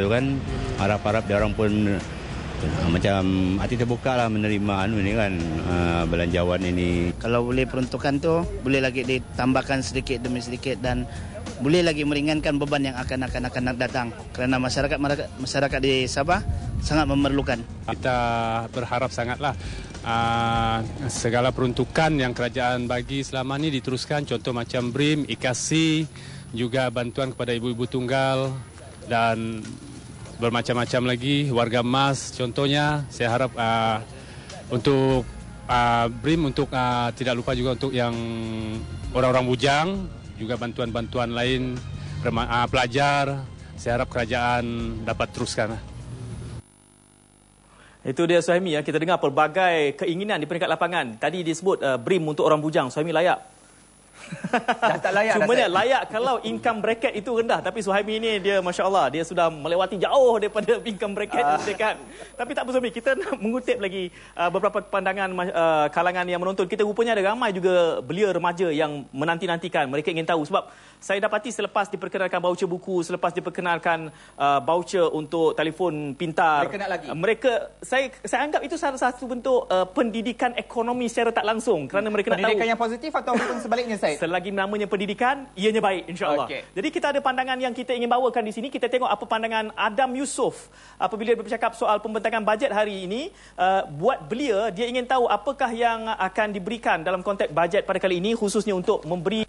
tu kan harap-harap dia orang pun ha, macam hati terbuka lah menerima anu ni kan ha, belanjawan ini. Kalau boleh peruntukan tu boleh lagi ditambahkan sedikit demi sedikit dan boleh lagi meringankan beban yang akan akan akan datang kerana masyarakat masyarakat di Sabah sangat memerlukan. Kita berharap sangatlah uh, segala peruntukan yang kerajaan bagi selama ini diteruskan contoh macam BRIM, IKASI juga bantuan kepada ibu-ibu tunggal dan bermacam-macam lagi warga emas contohnya saya harap uh, untuk uh, brim untuk uh, tidak lupa juga untuk yang orang-orang bujang juga bantuan-bantuan lain rema- uh, pelajar saya harap kerajaan dapat teruskan itu dia Suhaimi ya kita dengar pelbagai keinginan di peringkat lapangan tadi disebut uh, brim untuk orang bujang Suhaimi layak dah tak layak cuma dah layak kalau income bracket itu rendah tapi Suhaimi ni dia masya-Allah dia sudah melewati jauh daripada income bracket uh. dia kan tapi tak apa Suhaimi kita nak mengutip lagi uh, beberapa pandangan uh, kalangan yang menonton kita rupanya ada ramai juga belia remaja yang menanti-nantikan mereka ingin tahu sebab saya dapati selepas diperkenalkan baucer buku, selepas diperkenalkan uh, baucer untuk telefon pintar. Mereka lagi. Uh, mereka saya saya anggap itu salah satu bentuk uh, pendidikan ekonomi secara tak langsung kerana mereka pendidikan nak tahu. Pendidikan yang positif ataupun sebaliknya saya. Selagi namanya pendidikan, ianya baik insyaallah. Okay. Jadi kita ada pandangan yang kita ingin bawakan di sini, kita tengok apa pandangan Adam Yusof apabila bercakap soal pembentangan bajet hari ini, uh, buat belia dia ingin tahu apakah yang akan diberikan dalam konteks bajet pada kali ini khususnya untuk memberi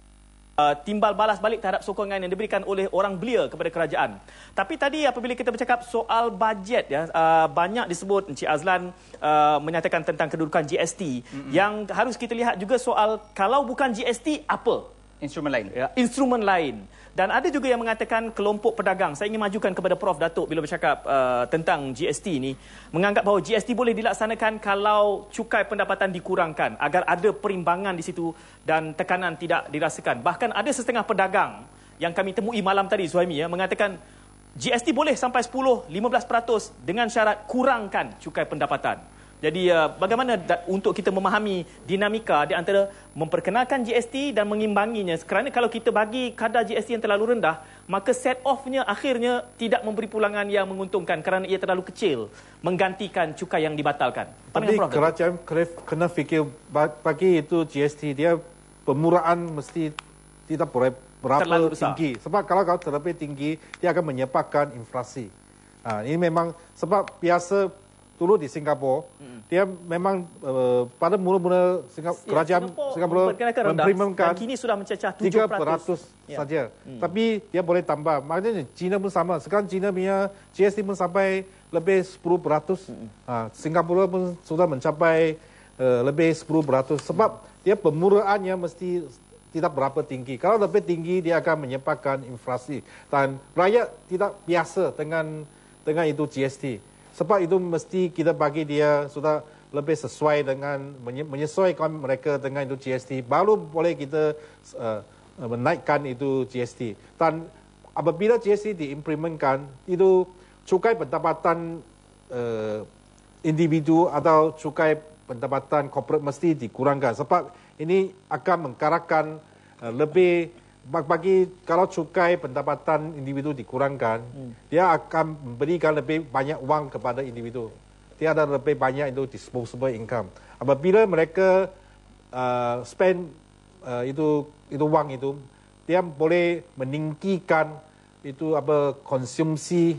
Uh, timbal balas balik terhadap sokongan yang diberikan oleh orang belia kepada kerajaan. Tapi tadi apabila kita bercakap soal bajet ya uh, banyak disebut Encik Azlan uh, menyatakan tentang kedudukan GST mm-hmm. yang harus kita lihat juga soal kalau bukan GST apa? Instrumen lain. Ya, instrumen lain. Dan ada juga yang mengatakan kelompok pedagang. Saya ingin majukan kepada Prof. Datuk bila bercakap uh, tentang GST ini. Menganggap bahawa GST boleh dilaksanakan kalau cukai pendapatan dikurangkan. Agar ada perimbangan di situ dan tekanan tidak dirasakan. Bahkan ada setengah pedagang yang kami temui malam tadi, Zuhaimi, ya, mengatakan GST boleh sampai 10-15% dengan syarat kurangkan cukai pendapatan. Jadi uh, bagaimana untuk kita memahami dinamika di antara memperkenalkan GST dan mengimbanginya? Kerana kalau kita bagi kadar GST yang terlalu rendah, maka set offnya akhirnya tidak memberi pulangan yang menguntungkan kerana ia terlalu kecil menggantikan cukai yang dibatalkan. Tapi kerajaan kena, kena fikir bagi itu GST dia pemurahan mesti tidak boleh berapa tinggi. Sebab kalau kalau terlebih tinggi, dia akan menyebabkan inflasi. Ha, ini memang sebab biasa dulu di Singapura, hmm. dia memang uh, pada mula-mula Singap ya, kerajaan Singapura memperkenalkan rendang. kini sudah mencecah 7%. 300 saja. Ya. Tapi dia boleh tambah. Maknanya China pun sama. Sekarang China punya GST pun sampai lebih 10%. Hmm. Uh, Singapura pun sudah mencapai uh, lebih 10%. Sebab dia pemuraannya mesti tidak berapa tinggi. Kalau lebih tinggi, dia akan menyebabkan inflasi. Dan rakyat tidak biasa dengan dengan itu GST. Sebab itu mesti kita bagi dia sudah lebih sesuai dengan menyesuaikan mereka dengan itu GST baru boleh kita uh, menaikkan itu GST. Dan apabila GST diimplementkan itu cukai pendapatan uh, individu atau cukai pendapatan korporat mesti dikurangkan sebab ini akan menggerakkan uh, lebih bagi kalau cukai pendapatan individu dikurangkan, hmm. dia akan memberikan lebih banyak wang kepada individu. Dia ada lebih banyak itu disposable income. Apabila mereka uh, spend uh, itu itu wang itu, dia boleh meninggikan itu apa konsumsi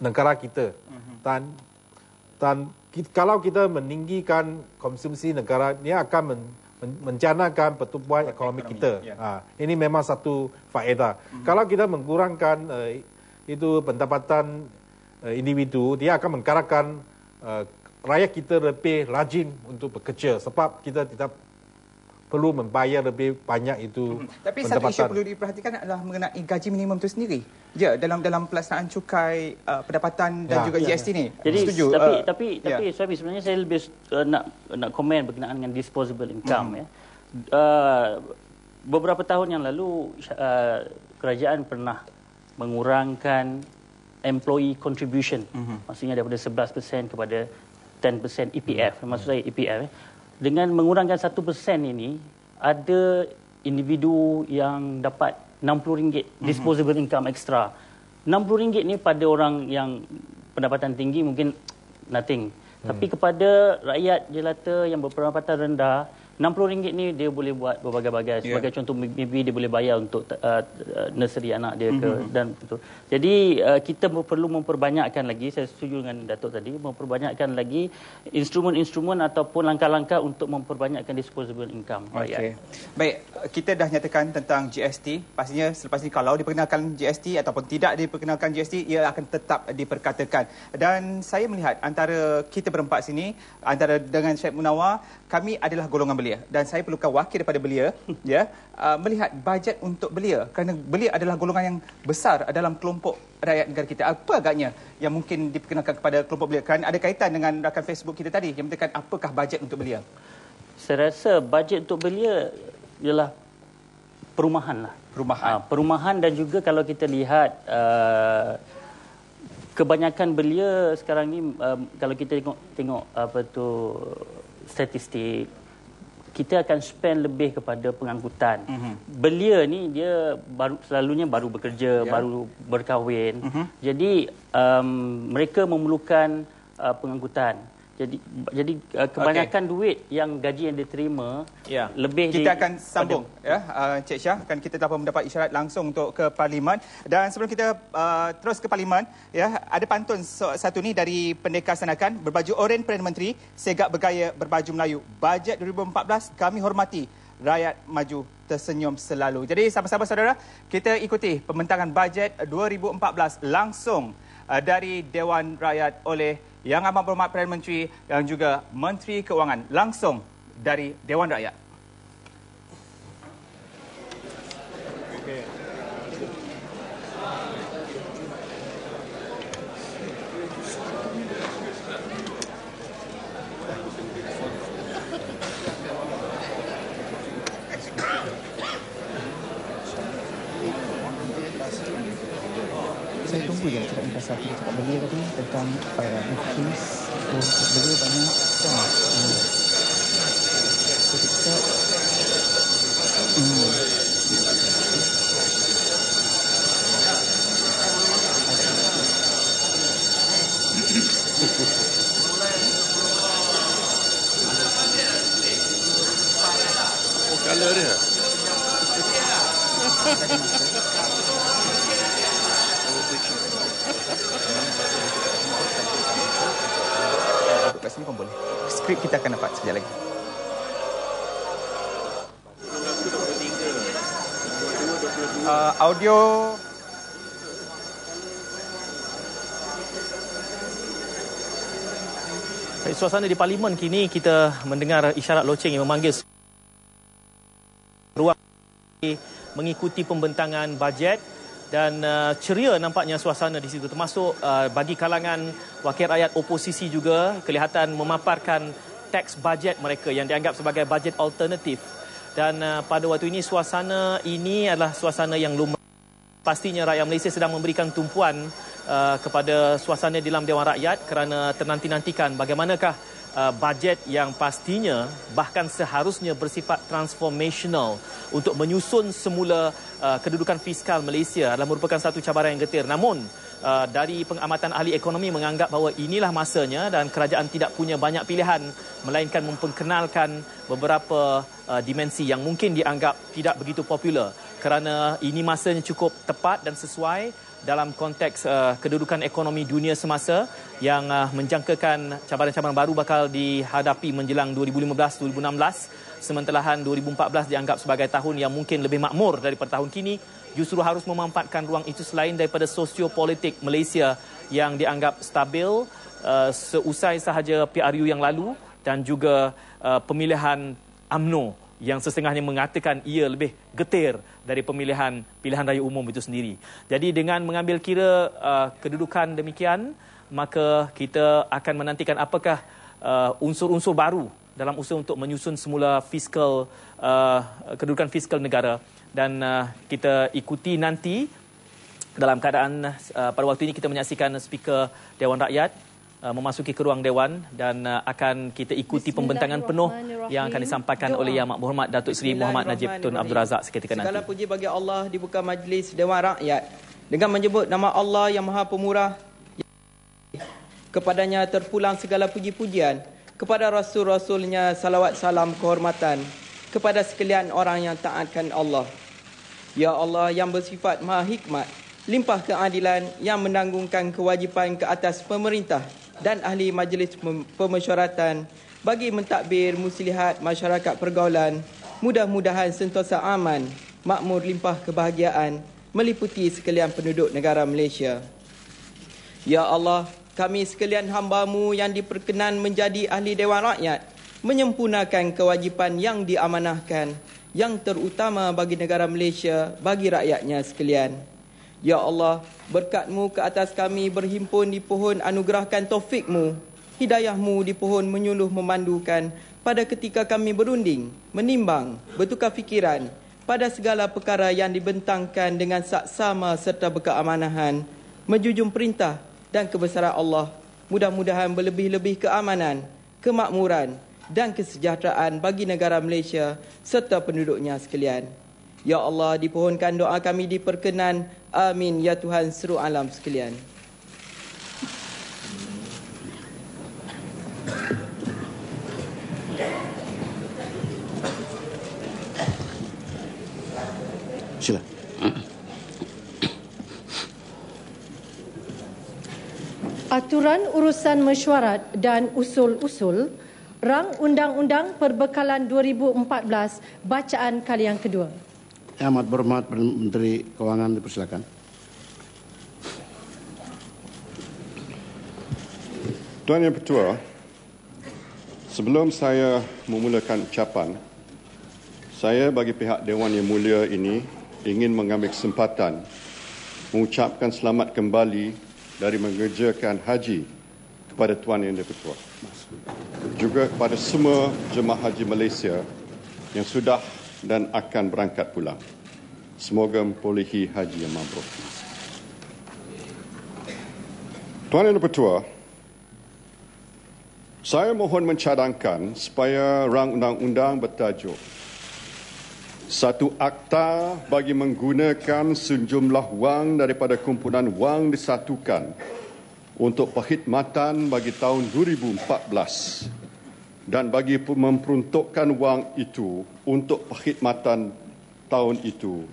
negara kita hmm. dan dan kalau kita meninggikan konsumsi negara, dia akan men, menjanakan pertumbuhan ekonomi, kita. Ya. Ha, ini memang satu faedah. Hmm. Kalau kita mengurangkan uh, itu pendapatan uh, individu, dia akan mengarahkan uh, eh, rakyat kita lebih rajin untuk bekerja sebab kita tidak perlu membayar lebih banyak itu. Mhm. Tapi satu isu perlu diperhatikan adalah mengenai gaji minimum itu sendiri. Ya, dalam dalam pelaksanaan cukai uh, pendapatan dan ya, juga ya, GST ni. Jadi setuju. Tapi uh, tapi ya. tapi sorry, sebenarnya saya lebih uh, nak nak komen berkenaan dengan disposable income hmm. ya. Uh, beberapa tahun yang lalu uh, kerajaan pernah mengurangkan employee contribution. Mm-hmm. Maksudnya daripada 11% kepada 10% EPF. Mm-hmm. Maksud saya EPF. Ya dengan mengurangkan 1% ini ada individu yang dapat RM60 mhm. disposable mm-hmm. income extra. RM60 ni pada orang yang pendapatan tinggi mungkin nothing. Mm. Tapi hmm. kepada rakyat jelata yang berpendapatan rendah, RM60 ni dia boleh buat berbagai-bagai ya. sebagai contoh maybe dia boleh bayar untuk uh, uh nursery anak dia ke mm-hmm. dan itu. Jadi uh, kita perlu memperbanyakkan lagi saya setuju dengan Datuk tadi memperbanyakkan lagi instrumen-instrumen ataupun langkah-langkah untuk memperbanyakkan disposable income. Okey. Baik, kita dah nyatakan tentang GST. Pastinya selepas ini kalau diperkenalkan GST ataupun tidak diperkenalkan GST ia akan tetap diperkatakan. Dan saya melihat antara kita berempat sini antara dengan Syed Munawar kami adalah golongan beli belia dan saya perlukan wakil daripada belia ya uh, melihat bajet untuk belia kerana belia adalah golongan yang besar dalam kelompok rakyat negara kita apa agaknya yang mungkin diperkenalkan kepada kelompok belia kerana ada kaitan dengan rakan Facebook kita tadi yang menekan apakah bajet untuk belia saya rasa bajet untuk belia ialah perumahan lah perumahan uh, perumahan dan juga kalau kita lihat uh, kebanyakan belia sekarang ni um, kalau kita tengok tengok apa tu statistik kita akan spend lebih kepada pengangkutan. Mm-hmm. Belia ni dia baru selalunya baru bekerja, yeah. baru berkahwin. Mm-hmm. Jadi um, mereka memerlukan uh, pengangkutan jadi jadi uh, kebanyakan okay. duit yang gaji yang diterima yeah. lebih kita di, akan sambung pada... ya uh, Cik Syah kan kita telah mendapat isyarat langsung untuk ke parlimen dan sebelum kita uh, terus ke parlimen ya ada pantun satu ni dari pendekar sanakan berbaju oranye perdana menteri segak bergaya berbaju melayu bajet 2014 kami hormati rakyat maju tersenyum selalu jadi sama-sama saudara kita ikuti pembentangan bajet 2014 langsung uh, dari dewan rakyat oleh yang Amat Berhormat Perdana Menteri dan juga Menteri Keuangan langsung dari Dewan Rakyat. the time uh, increase believe or sekejap lagi. Uh, audio Baik, suasana di parlimen kini kita mendengar isyarat loceng yang memanggil ruang mengikuti pembentangan bajet dan uh, ceria nampaknya suasana di situ termasuk uh, bagi kalangan wakil rakyat oposisi juga kelihatan memaparkan tax budget mereka yang dianggap sebagai budget alternatif. Dan uh, pada waktu ini suasana ini adalah suasana yang lumayan. Pastinya rakyat Malaysia sedang memberikan tumpuan uh, kepada suasana di dalam Dewan Rakyat kerana ternanti-nantikan bagaimanakah uh, budget yang pastinya bahkan seharusnya bersifat transformational untuk menyusun semula uh, kedudukan fiskal Malaysia adalah merupakan satu cabaran yang getir. Namun, Uh, dari pengamatan ahli ekonomi menganggap bahawa inilah masanya dan kerajaan tidak punya banyak pilihan melainkan memperkenalkan beberapa uh, dimensi yang mungkin dianggap tidak begitu popular kerana ini masanya cukup tepat dan sesuai dalam konteks uh, kedudukan ekonomi dunia semasa yang uh, menjangkakan cabaran-cabaran baru bakal dihadapi menjelang 2015-2016 sementara 2014 dianggap sebagai tahun yang mungkin lebih makmur daripada tahun kini justru harus memanfaatkan ruang itu selain daripada sosiopolitik Malaysia yang dianggap stabil uh, seusai sahaja PRU yang lalu dan juga uh, pemilihan AMNO yang sesengahnya mengatakan ia lebih getir dari pemilihan pilihan raya umum itu sendiri. Jadi dengan mengambil kira uh, kedudukan demikian, maka kita akan menantikan apakah uh, unsur-unsur baru dalam usaha untuk menyusun semula fiskal uh, kedudukan fiskal negara dan uh, kita ikuti nanti dalam keadaan uh, pada waktu ini kita menyaksikan speaker Dewan Rakyat uh, memasuki ke ruang dewan dan uh, akan kita ikuti pembentangan penuh yang akan disampaikan oleh Yang Berhormat Datuk Seri Muhammad Najib Tun Abdul Razak seketika nanti. Segala puji bagi Allah dibuka majlis Dewan Rakyat dengan menyebut nama Allah Yang Maha Pemurah kepadanya terpulang segala puji-pujian kepada rasul-rasulnya salawat salam kehormatan kepada sekalian orang yang taatkan Allah. Ya Allah yang bersifat maha hikmat, limpah keadilan yang menanggungkan kewajipan ke atas pemerintah dan ahli majlis pemesyuaratan bagi mentadbir muslihat masyarakat pergaulan, mudah-mudahan sentosa aman, makmur limpah kebahagiaan meliputi sekalian penduduk negara Malaysia. Ya Allah, kami sekalian hambamu yang diperkenan menjadi ahli Dewan Rakyat, menyempurnakan kewajipan yang diamanahkan yang terutama bagi negara Malaysia, bagi rakyatnya sekalian. Ya Allah, berkatmu ke atas kami berhimpun di pohon anugerahkan taufikmu. Hidayahmu di pohon menyuluh memandukan pada ketika kami berunding, menimbang, bertukar fikiran pada segala perkara yang dibentangkan dengan saksama serta amanahan, menjunjung perintah dan kebesaran Allah. Mudah-mudahan berlebih-lebih keamanan, kemakmuran, dan kesejahteraan bagi negara Malaysia serta penduduknya sekalian. Ya Allah, dipohonkan doa kami diperkenan. Amin. Ya Tuhan, seru alam sekalian. Sila. Aturan urusan mesyuarat dan usul-usul rang undang-undang perbekalan 2014 bacaan kali yang kedua. Yang amat berhormat Menteri Kewangan dipersilakan. Tuan Yang Pertua, sebelum saya memulakan ucapan, saya bagi pihak Dewan Yang Mulia ini ingin mengambil kesempatan mengucapkan selamat kembali dari mengerjakan haji kepada Tuan Yang Pertua juga kepada semua jemaah haji Malaysia yang sudah dan akan berangkat pulang. Semoga mempolehi haji yang mabrur. Tuan dan Pertua, saya mohon mencadangkan supaya rang undang-undang bertajuk satu akta bagi menggunakan sejumlah wang daripada kumpulan wang disatukan untuk perkhidmatan bagi tahun 2014 dan bagi memperuntukkan wang itu untuk perkhidmatan tahun itu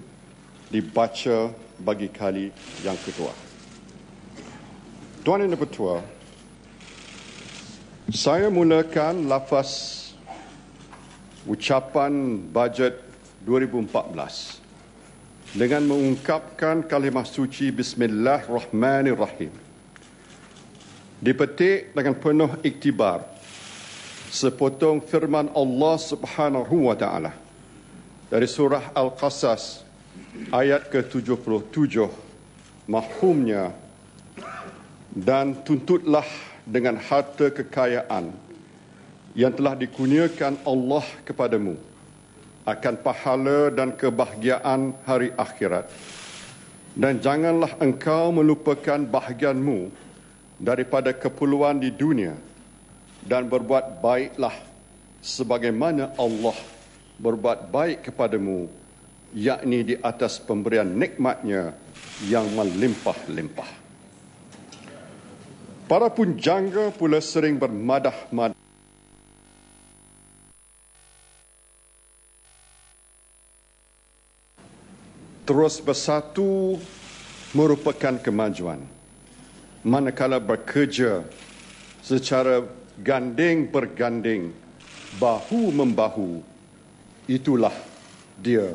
dibaca bagi kali yang kedua. Tuan dan Pertua, saya mulakan lafaz ucapan bajet 2014 dengan mengungkapkan kalimah suci Bismillahirrahmanirrahim dipetik dengan penuh iktibar sepotong firman Allah Subhanahu wa taala dari surah Al-Qasas ayat ke-77 mahumnya dan tuntutlah dengan harta kekayaan yang telah dikurniakan Allah kepadamu akan pahala dan kebahagiaan hari akhirat dan janganlah engkau melupakan bahagianmu daripada keperluan di dunia dan berbuat baiklah sebagaimana Allah berbuat baik kepadamu yakni di atas pemberian nikmatnya yang melimpah-limpah. Para punjangga pula sering bermadah-madah. Terus bersatu merupakan kemajuan manakala bekerja secara ganding berganding bahu membahu itulah dia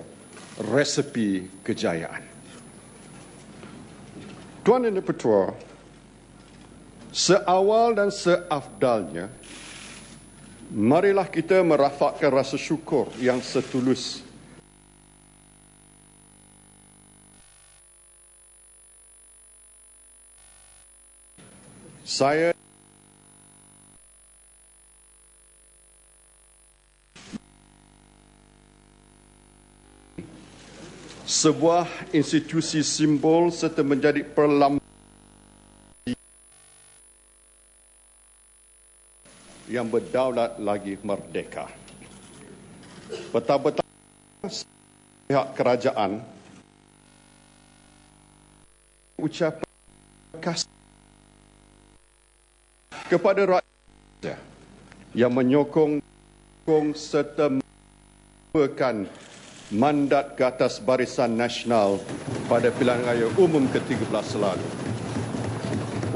resipi kejayaan Tuan dan Pertua seawal dan seafdalnya marilah kita merafakkan rasa syukur yang setulus. Saya sebuah institusi simbol serta menjadi perlambatan yang berdaulat lagi merdeka. Betapa-betapa pihak kerajaan ucapan kasih kepada rakyat yang menyokong menyokong serta menyokongkan mandat ke atas barisan nasional pada pilihan raya umum ke-13 lalu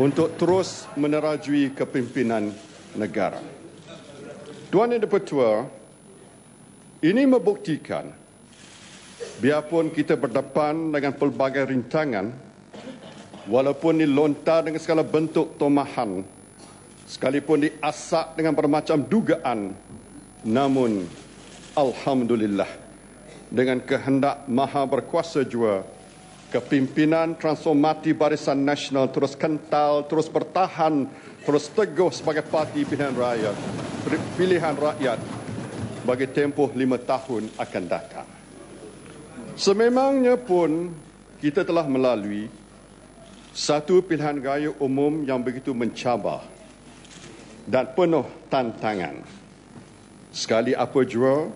untuk terus menerajui kepimpinan negara. Tuan dan Pertua, ini membuktikan biarpun kita berdepan dengan pelbagai rintangan walaupun dilontar dengan segala bentuk tomahan sekalipun diasak dengan bermacam dugaan namun alhamdulillah dengan kehendak maha berkuasa jua kepimpinan transformati barisan nasional terus kental terus bertahan terus teguh sebagai parti pilihan rakyat pilihan rakyat bagi tempoh lima tahun akan datang sememangnya pun kita telah melalui satu pilihan raya umum yang begitu mencabar dan penuh tantangan. Sekali apa jua,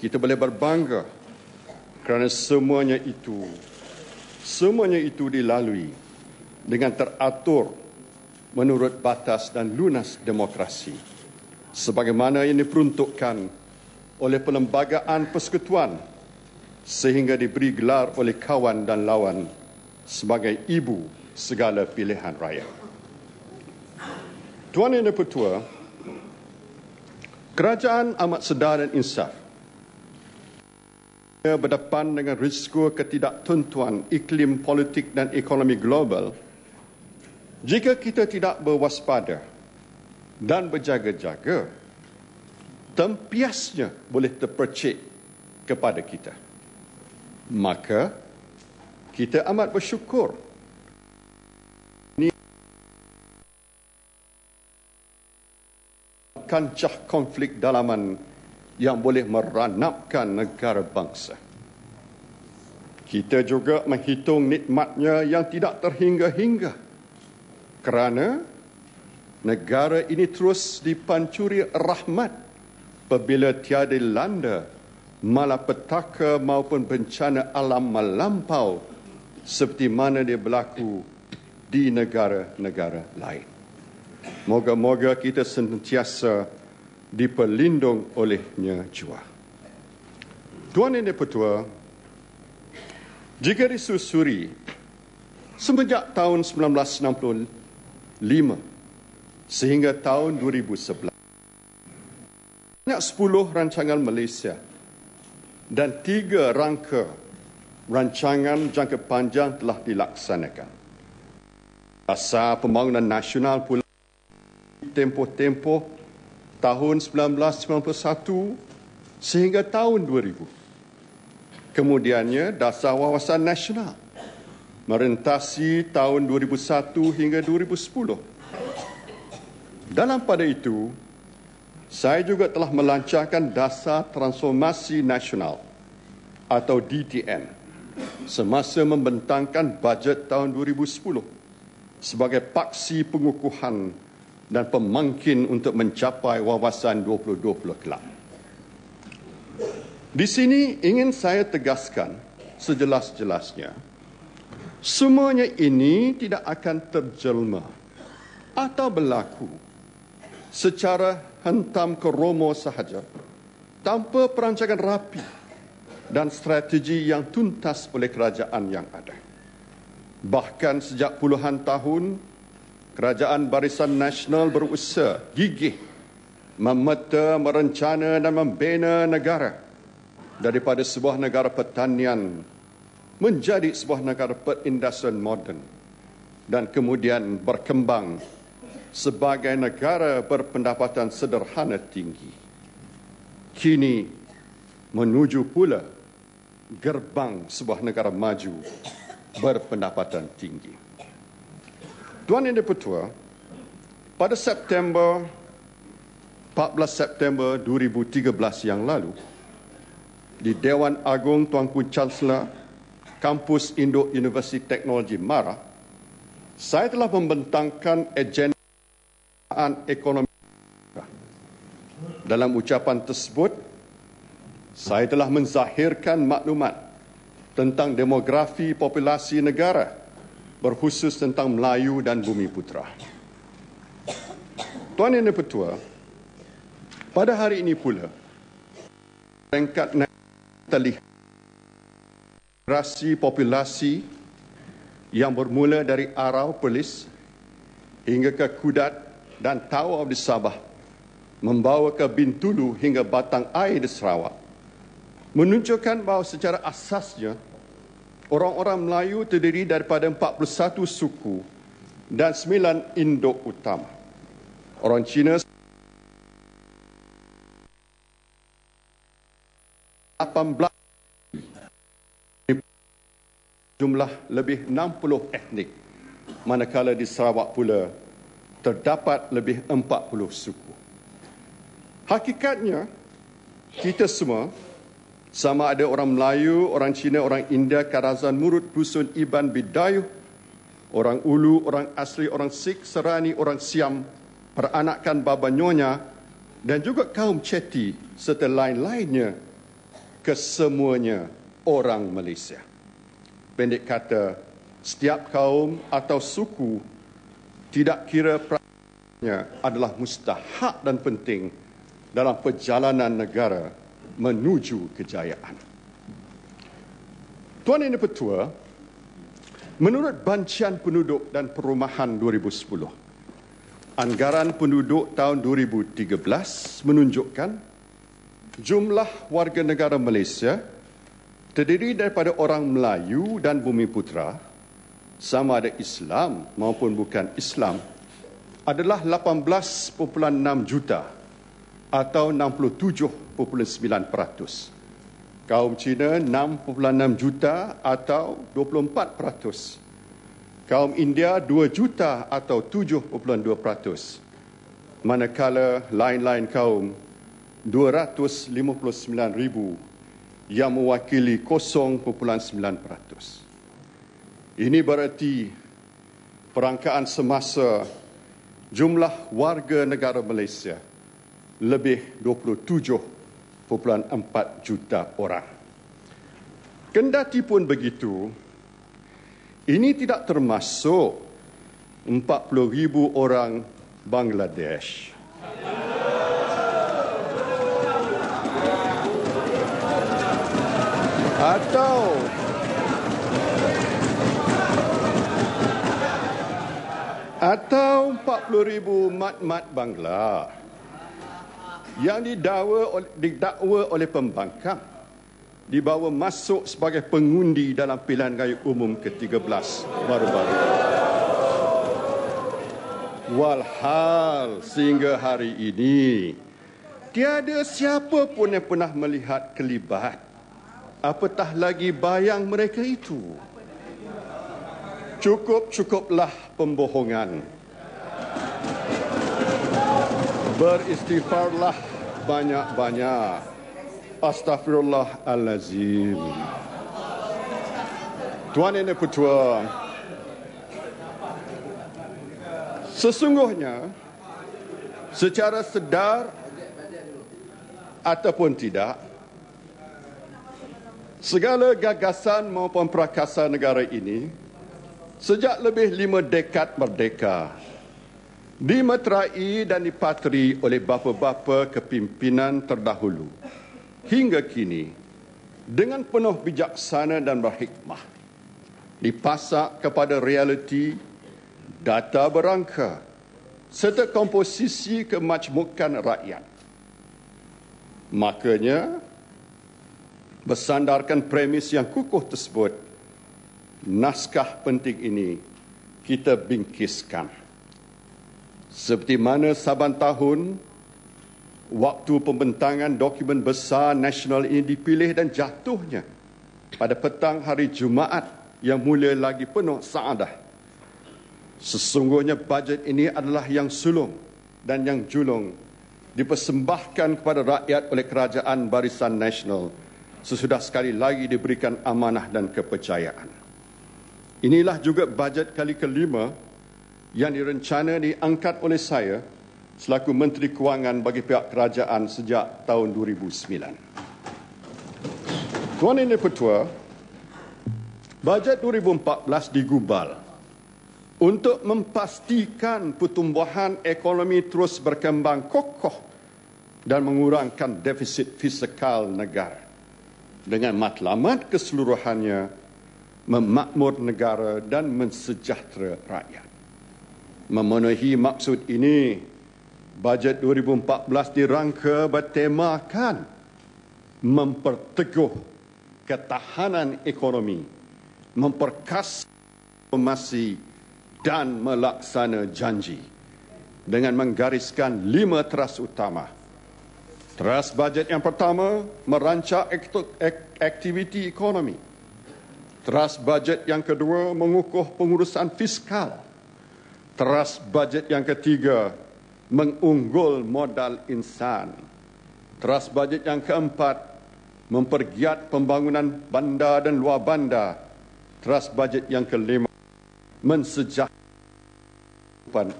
kita boleh berbangga kerana semuanya itu, semuanya itu dilalui dengan teratur menurut batas dan lunas demokrasi. Sebagaimana ini peruntukkan oleh Perlembagaan Persekutuan sehingga diberi gelar oleh kawan dan lawan sebagai ibu segala pilihan rakyat. Tuan dan Pertua, kerajaan amat sedar dan insaf. Ia berdepan dengan risiko ketidaktentuan iklim politik dan ekonomi global jika kita tidak berwaspada dan berjaga-jaga, tempiasnya boleh terpercik kepada kita. Maka, kita amat bersyukur kancah konflik dalaman yang boleh meranapkan negara bangsa. Kita juga menghitung nikmatnya yang tidak terhingga-hingga kerana negara ini terus dipancuri rahmat apabila tiada landa malapetaka maupun bencana alam melampau seperti mana dia berlaku di negara-negara lain. Moga-moga kita sentiasa diperlindung olehnya jiwa. Tuan Nenek Petua, jika disusuri semenjak tahun 1965 sehingga tahun 2011, banyak 10 rancangan Malaysia dan 3 rangka rancangan jangka panjang telah dilaksanakan. Dasar pembangunan nasional pula tempoh-tempoh tahun 1991 sehingga tahun 2000. Kemudiannya dasar wawasan nasional merentasi tahun 2001 hingga 2010. Dalam pada itu, saya juga telah melancarkan dasar transformasi nasional atau DTN semasa membentangkan bajet tahun 2010 sebagai paksi pengukuhan dan pemangkin untuk mencapai wawasan 2020 kelak. Di sini ingin saya tegaskan sejelas-jelasnya, semuanya ini tidak akan terjelma atau berlaku secara hentam ke Romo sahaja tanpa perancangan rapi dan strategi yang tuntas oleh kerajaan yang ada. Bahkan sejak puluhan tahun, Kerajaan Barisan Nasional berusaha gigih memeta, merencana dan membina negara daripada sebuah negara pertanian menjadi sebuah negara perindustrian moden dan kemudian berkembang sebagai negara berpendapatan sederhana tinggi. Kini menuju pula gerbang sebuah negara maju berpendapatan tinggi. Tuan Yang Dipertua, pada September 14 September 2013 yang lalu di Dewan Agung Tuanku Chancellor Kampus Indo Universiti Teknologi MARA saya telah membentangkan agenda ekonomi dalam ucapan tersebut saya telah menzahirkan maklumat tentang demografi populasi negara berkhusus tentang Melayu dan Bumi Putra. Tuan dan Pertua, pada hari ini pula, peringkat naik terlihat rasi populasi yang bermula dari Arau Perlis hingga ke Kudat dan Tawau di Sabah membawa ke Bintulu hingga Batang Air di Sarawak menunjukkan bahawa secara asasnya orang-orang Melayu terdiri daripada 41 suku dan 9 Indo utama. Orang Cina 18 jumlah lebih 60 etnik manakala di Sarawak pula terdapat lebih 40 suku. Hakikatnya kita semua sama ada orang Melayu, orang Cina, orang India, Karazan, Murut, Dusun, Iban, Bidayuh, orang Ulu, orang Asli, orang Sikh, Serani, orang Siam, peranakan Baba Nyonya dan juga kaum Ceti serta lain-lainnya, kesemuanya orang Malaysia. Pendek kata, setiap kaum atau suku tidak kira peranakannya adalah mustahak dan penting dalam perjalanan negara menuju kejayaan. Tuan Yang Petua, menurut Bancian Penduduk dan Perumahan 2010, anggaran penduduk tahun 2013 menunjukkan jumlah warga negara Malaysia terdiri daripada orang Melayu dan Bumi Putera sama ada Islam maupun bukan Islam adalah 18.6 juta atau 67.9 peratus. Kaum Cina 6.6 juta atau 24 peratus. Kaum India 2 juta atau 7.2 peratus. Manakala lain-lain kaum 259 ribu yang mewakili 0.9 peratus. Ini bererti perangkaan semasa jumlah warga negara Malaysia – lebih 27.4 juta orang. Kendati pun begitu, ini tidak termasuk 40,000 orang Bangladesh. Atau atau 40,000 mat-mat Bangladesh yang didakwa oleh, didakwa oleh pembangkang dibawa masuk sebagai pengundi dalam pilihan raya umum ke-13 baru-baru. Walhal sehingga hari ini tiada siapa pun yang pernah melihat kelibat apatah lagi bayang mereka itu. Cukup-cukuplah pembohongan beristighfarlah banyak-banyak. Astaghfirullahalazim. Tuan dan Ketua, sesungguhnya secara sedar ataupun tidak, segala gagasan maupun prakasa negara ini sejak lebih lima dekad merdeka dimeterai dan dipatri oleh bapa-bapa kepimpinan terdahulu. Hingga kini, dengan penuh bijaksana dan berhikmah, dipasak kepada realiti, data berangka, serta komposisi kemajmukan rakyat. Makanya, bersandarkan premis yang kukuh tersebut, naskah penting ini kita bingkiskan. Seperti mana saban tahun, waktu pembentangan dokumen besar nasional ini dipilih dan jatuhnya pada petang hari Jumaat yang mulia lagi penuh saadah. Sesungguhnya bajet ini adalah yang sulung dan yang julung dipersembahkan kepada rakyat oleh kerajaan barisan nasional sesudah sekali lagi diberikan amanah dan kepercayaan. Inilah juga bajet kali kelima yang direncana diangkat oleh saya selaku Menteri Kewangan bagi pihak kerajaan sejak tahun 2009. Tuan ini Dipertua, bajet 2014 digubal untuk memastikan pertumbuhan ekonomi terus berkembang kokoh dan mengurangkan defisit fiskal negara dengan matlamat keseluruhannya memakmur negara dan mensejahtera rakyat memenuhi maksud ini, bajet 2014 dirangka bertemakan memperteguh ketahanan ekonomi, memperkas diplomasi dan melaksana janji dengan menggariskan lima teras utama. Teras bajet yang pertama merancak aktiviti ekonomi. Teras bajet yang kedua mengukuh pengurusan fiskal teras bajet yang ketiga mengunggul modal insan. Teras bajet yang keempat mempergiat pembangunan bandar dan luar bandar. Teras bajet yang kelima mensejahterakan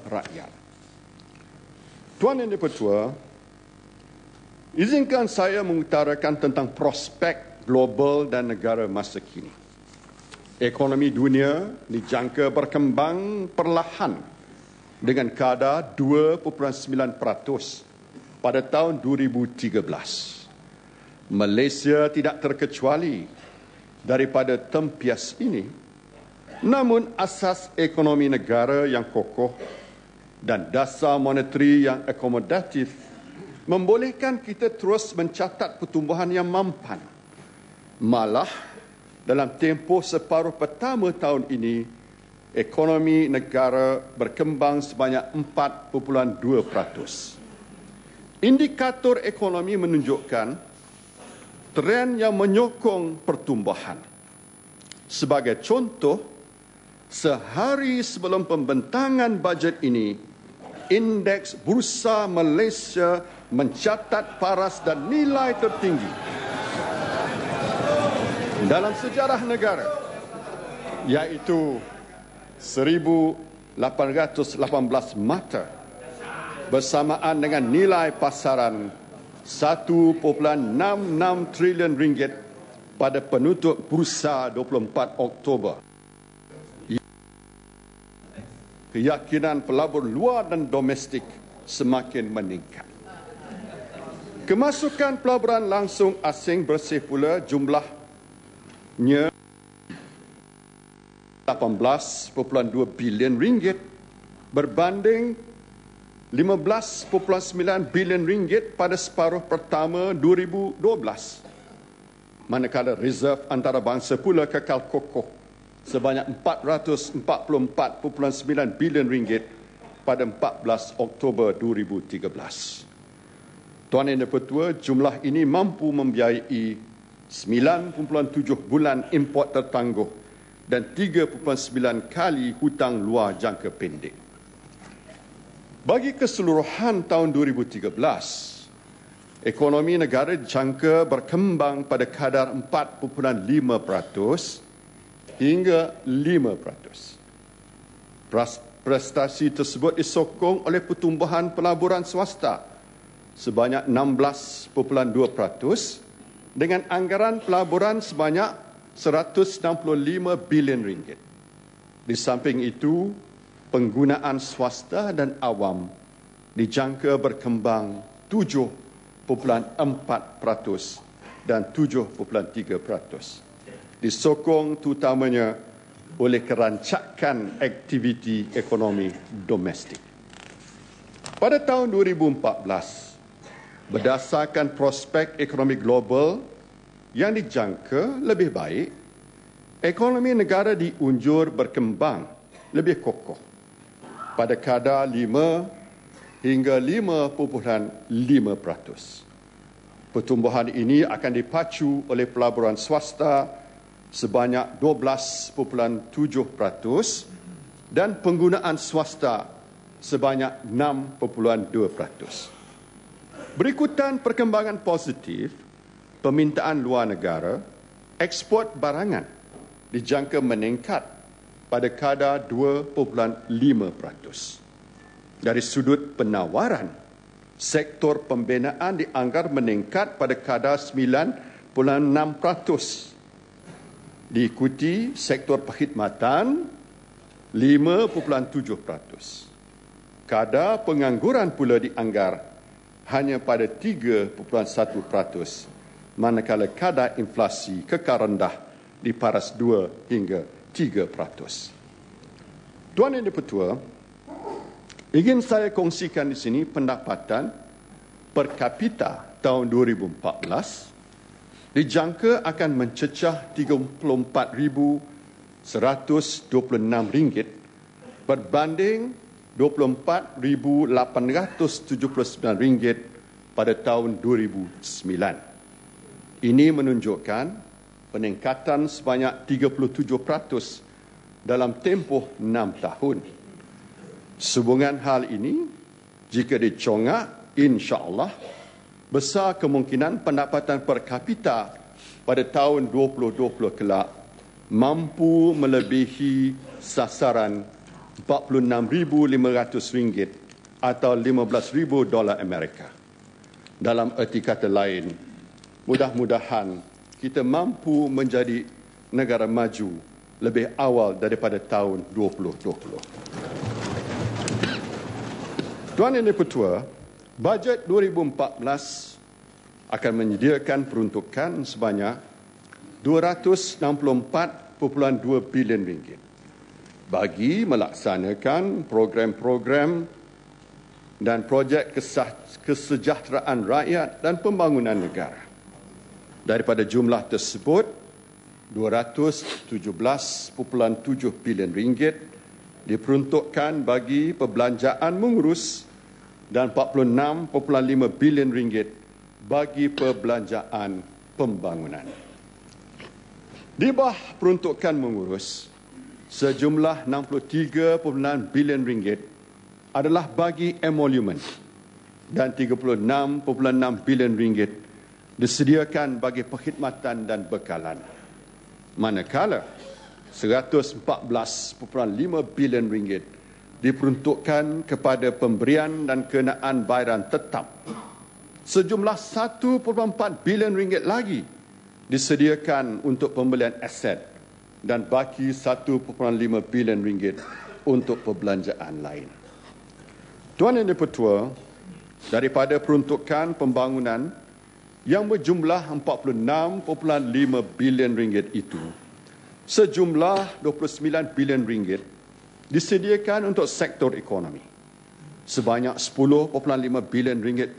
rakyat. Tuan dan Pertua, izinkan saya mengutarakan tentang prospek global dan negara masa kini ekonomi dunia dijangka berkembang perlahan dengan kadar 2.9% pada tahun 2013. Malaysia tidak terkecuali daripada tempias ini. Namun asas ekonomi negara yang kokoh dan dasar monetari yang akomodatif membolehkan kita terus mencatat pertumbuhan yang mampan. Malah dalam tempoh separuh pertama tahun ini, ekonomi negara berkembang sebanyak 4.2%. Indikator ekonomi menunjukkan tren yang menyokong pertumbuhan. Sebagai contoh, sehari sebelum pembentangan bajet ini, indeks bursa Malaysia mencatat paras dan nilai tertinggi dalam sejarah negara iaitu 1818 mata bersamaan dengan nilai pasaran 1.66 trilion ringgit pada penutup bursa 24 Oktober. Keyakinan pelabur luar dan domestik semakin meningkat. Kemasukan pelaburan langsung asing bersih pula jumlah nya 18.2 bilion ringgit berbanding 15.9 bilion ringgit pada separuh pertama 2012. Manakala reserve antarabangsa pula kekal kokoh sebanyak 444.9 bilion ringgit pada 14 Oktober 2013. Tuan yang Pertua, jumlah ini mampu membiayai 9.7 bulan import tertangguh dan 3.9 kali hutang luar jangka pendek. Bagi keseluruhan tahun 2013, ekonomi negara dijangka berkembang pada kadar 4.5% hingga 5%. Prestasi tersebut disokong oleh pertumbuhan pelaburan swasta sebanyak 16.2% dengan anggaran pelaburan sebanyak 165 bilion ringgit. Di samping itu, penggunaan swasta dan awam dijangka berkembang 7.4% dan 7.3%. Disokong terutamanya oleh kerancakan aktiviti ekonomi domestik. Pada tahun 2014, Ya. berdasarkan prospek ekonomi global yang dijangka lebih baik, ekonomi negara diunjur berkembang lebih kokoh pada kadar 5 hingga 5.5%. Pertumbuhan ini akan dipacu oleh pelaburan swasta sebanyak 12.7% dan penggunaan swasta sebanyak 6.2%. Berikutan perkembangan positif, permintaan luar negara, eksport barangan dijangka meningkat pada kadar 2.5%. Dari sudut penawaran, sektor pembinaan dianggar meningkat pada kadar 9.6%. Diikuti sektor perkhidmatan 5.7%. Kadar pengangguran pula dianggar hanya pada 3.1%, manakala kadar inflasi kekal rendah di paras 2 hingga 3%. Tuan Yang Dipertua, ingin saya kongsikan di sini pendapatan per kapita tahun 2014 dijangka akan mencecah rm ringgit berbanding RM24,879 pada tahun 2009. Ini menunjukkan peningkatan sebanyak 37% dalam tempoh 6 tahun. Sehubungan hal ini, jika dicongak, insya Allah besar kemungkinan pendapatan per kapita pada tahun 2020 kelak mampu melebihi sasaran 46,500 ringgit atau 15,000 dolar Amerika. Dalam erti kata lain, mudah-mudahan kita mampu menjadi negara maju lebih awal daripada tahun 2020. Tuan dan Pertua, bajet 2014 akan menyediakan peruntukan sebanyak 264.2 bilion ringgit bagi melaksanakan program-program dan projek kesejahteraan rakyat dan pembangunan negara. Daripada jumlah tersebut, 217.7 bilion ringgit diperuntukkan bagi perbelanjaan mengurus dan 46.5 bilion ringgit bagi perbelanjaan pembangunan. Di bawah peruntukan mengurus, sejumlah 63.6 bilion ringgit adalah bagi emolument dan 36.6 bilion ringgit disediakan bagi perkhidmatan dan bekalan. Manakala 114.5 bilion ringgit diperuntukkan kepada pemberian dan kenaan bayaran tetap. Sejumlah 1.4 bilion ringgit lagi disediakan untuk pembelian aset dan baki 1.5 bilion ringgit untuk perbelanjaan lain. Tuan dan Pertua, daripada peruntukan pembangunan yang berjumlah 46.5 bilion ringgit itu, sejumlah 29 bilion ringgit disediakan untuk sektor ekonomi. Sebanyak 10.5 bilion ringgit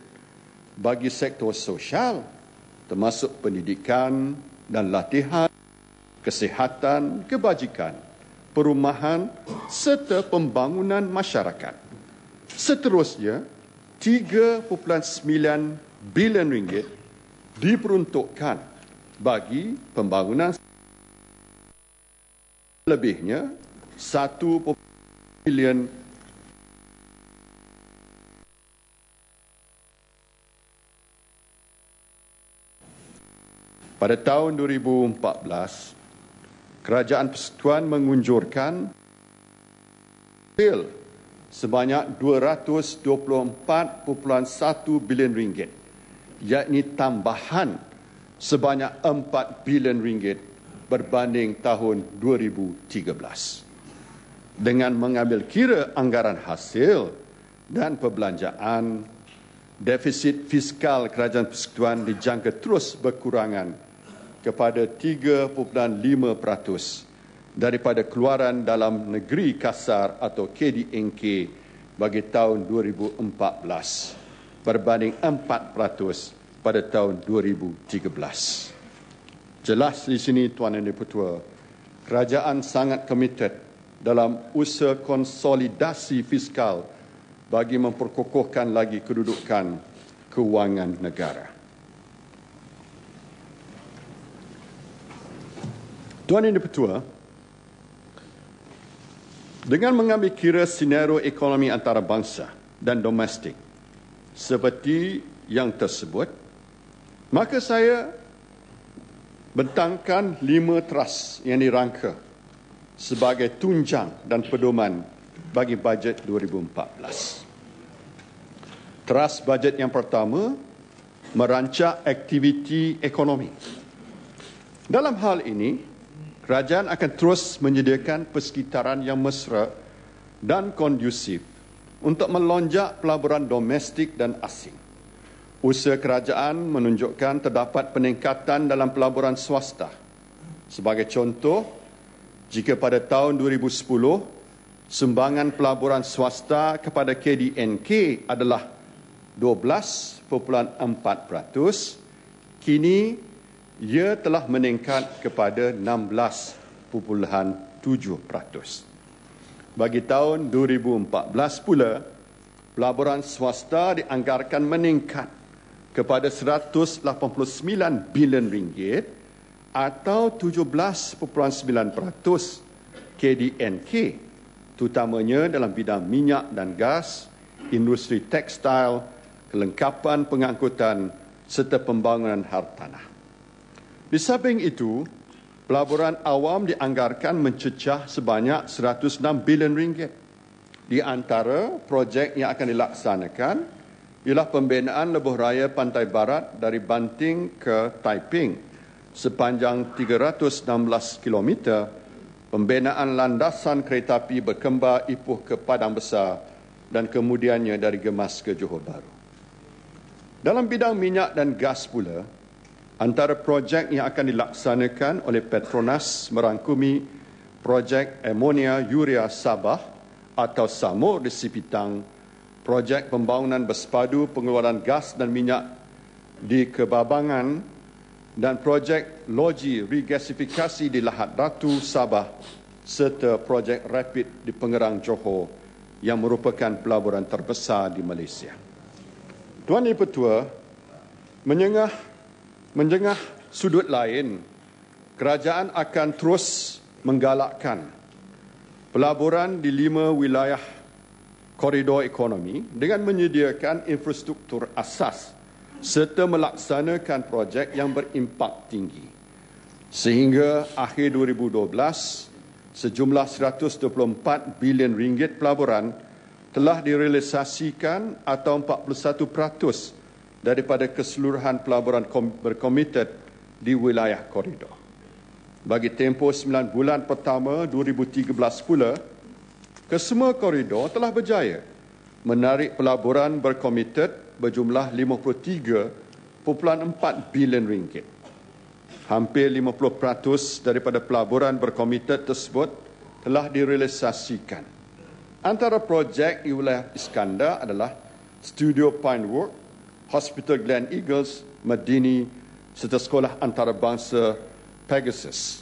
bagi sektor sosial termasuk pendidikan dan latihan kesihatan, kebajikan, perumahan serta pembangunan masyarakat. Seterusnya, 3.9 bilion ringgit diperuntukkan bagi pembangunan lebihnya 1 bilion pada tahun 2014 Kerajaan Persekutuan mengunjurkan bil sebanyak 224.1 bilion ringgit yakni tambahan sebanyak 4 bilion ringgit berbanding tahun 2013. Dengan mengambil kira anggaran hasil dan perbelanjaan, defisit fiskal Kerajaan Persekutuan dijangka terus berkurangan 2019 kepada 3.5% daripada keluaran dalam negeri kasar atau KDNK bagi tahun 2014 berbanding 4% pada tahun 2013. Jelas di sini Tuan dan Pertua, kerajaan sangat komited dalam usaha konsolidasi fiskal bagi memperkokohkan lagi kedudukan kewangan negara. Tuan Yang Dipertua, dengan mengambil kira senario ekonomi antara bangsa dan domestik seperti yang tersebut, maka saya bentangkan lima trust yang dirangka sebagai tunjang dan pedoman bagi bajet 2014. Trust bajet yang pertama merancak aktiviti ekonomi. Dalam hal ini, kerajaan akan terus menyediakan persekitaran yang mesra dan kondusif untuk melonjak pelaburan domestik dan asing. Usaha kerajaan menunjukkan terdapat peningkatan dalam pelaburan swasta. Sebagai contoh, jika pada tahun 2010 sumbangan pelaburan swasta kepada KDNK adalah 12.4%, kini ia telah meningkat kepada 16.7%. Bagi tahun 2014 pula, pelaburan swasta dianggarkan meningkat kepada 189 bilion ringgit atau 17.9% KDNK terutamanya dalam bidang minyak dan gas, industri tekstil, kelengkapan pengangkutan serta pembangunan hartanah. Di samping itu, pelaburan awam dianggarkan mencecah sebanyak 106 bilion ringgit. Di antara projek yang akan dilaksanakan ialah pembinaan lebuh raya Pantai Barat dari Banting ke Taiping sepanjang 316 km, pembinaan landasan kereta api berkembar Ipoh ke Padang Besar dan kemudiannya dari Gemas ke Johor Bahru. Dalam bidang minyak dan gas pula, antara projek yang akan dilaksanakan oleh Petronas merangkumi projek Ammonia Urea Sabah atau Samur di Sipitang, projek pembangunan bersepadu pengeluaran gas dan minyak di Kebabangan dan projek loji regasifikasi di Lahat Ratu Sabah serta projek rapid di Pengerang Johor yang merupakan pelaburan terbesar di Malaysia. Tuan ibu tua menyengah menjengah sudut lain, kerajaan akan terus menggalakkan pelaburan di lima wilayah koridor ekonomi dengan menyediakan infrastruktur asas serta melaksanakan projek yang berimpak tinggi. Sehingga akhir 2012, sejumlah 124 bilion ringgit pelaburan telah direalisasikan atau 41 peratus daripada keseluruhan pelaburan berkomited di wilayah koridor. Bagi tempoh 9 bulan pertama 2013 pula, kesemua koridor telah berjaya menarik pelaburan berkomited berjumlah 53.4 bilion ringgit. Hampir 50% daripada pelaburan berkomited tersebut telah direalisasikan. Antara projek di wilayah Iskandar adalah Studio Pinewood. Hospital Glen Eagles, Medini, serta Sekolah Antarabangsa Pegasus.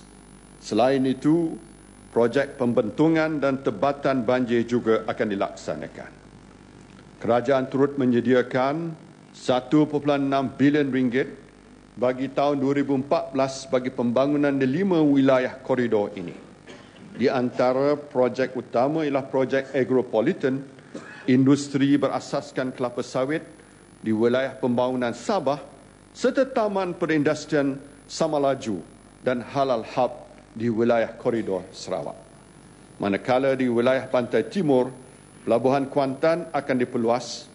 Selain itu, projek pembentungan dan tebatan banjir juga akan dilaksanakan. Kerajaan turut menyediakan 1.6 bilion ringgit bagi tahun 2014 bagi pembangunan di lima wilayah koridor ini. Di antara projek utama ialah projek agropolitan, industri berasaskan kelapa sawit di wilayah pembangunan Sabah serta Taman Perindustrian Samalaju dan Halal Hub di wilayah koridor Sarawak. Manakala di wilayah pantai timur, Pelabuhan Kuantan akan diperluas,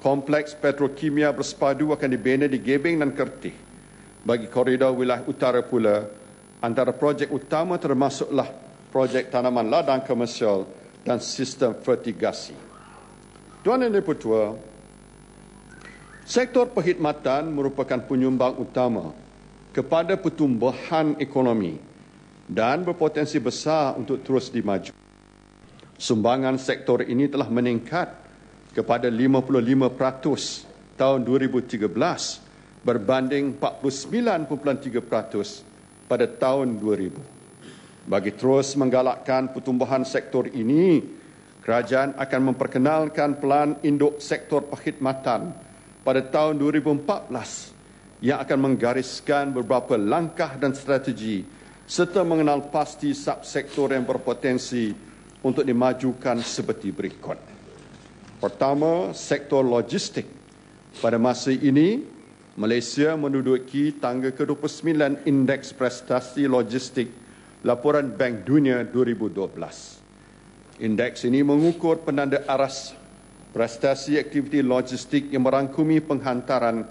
Kompleks Petrokimia Bersepadu akan dibina di Gebeng dan Kertih. Bagi koridor wilayah utara pula, antara projek utama termasuklah projek tanaman ladang komersial dan sistem fertigasi. Tuan dan Dipertua, Sektor perkhidmatan merupakan penyumbang utama kepada pertumbuhan ekonomi dan berpotensi besar untuk terus dimaju. Sumbangan sektor ini telah meningkat kepada 55% tahun 2013 berbanding 49.3% pada tahun 2000. Bagi terus menggalakkan pertumbuhan sektor ini, kerajaan akan memperkenalkan pelan induk sektor perkhidmatan pada tahun 2014 yang akan menggariskan beberapa langkah dan strategi serta mengenal pasti subsektor yang berpotensi untuk dimajukan seperti berikut. Pertama, sektor logistik. Pada masa ini, Malaysia menduduki tangga ke-29 Indeks Prestasi Logistik Laporan Bank Dunia 2012. Indeks ini mengukur penanda aras prestasi aktiviti logistik yang merangkumi penghantaran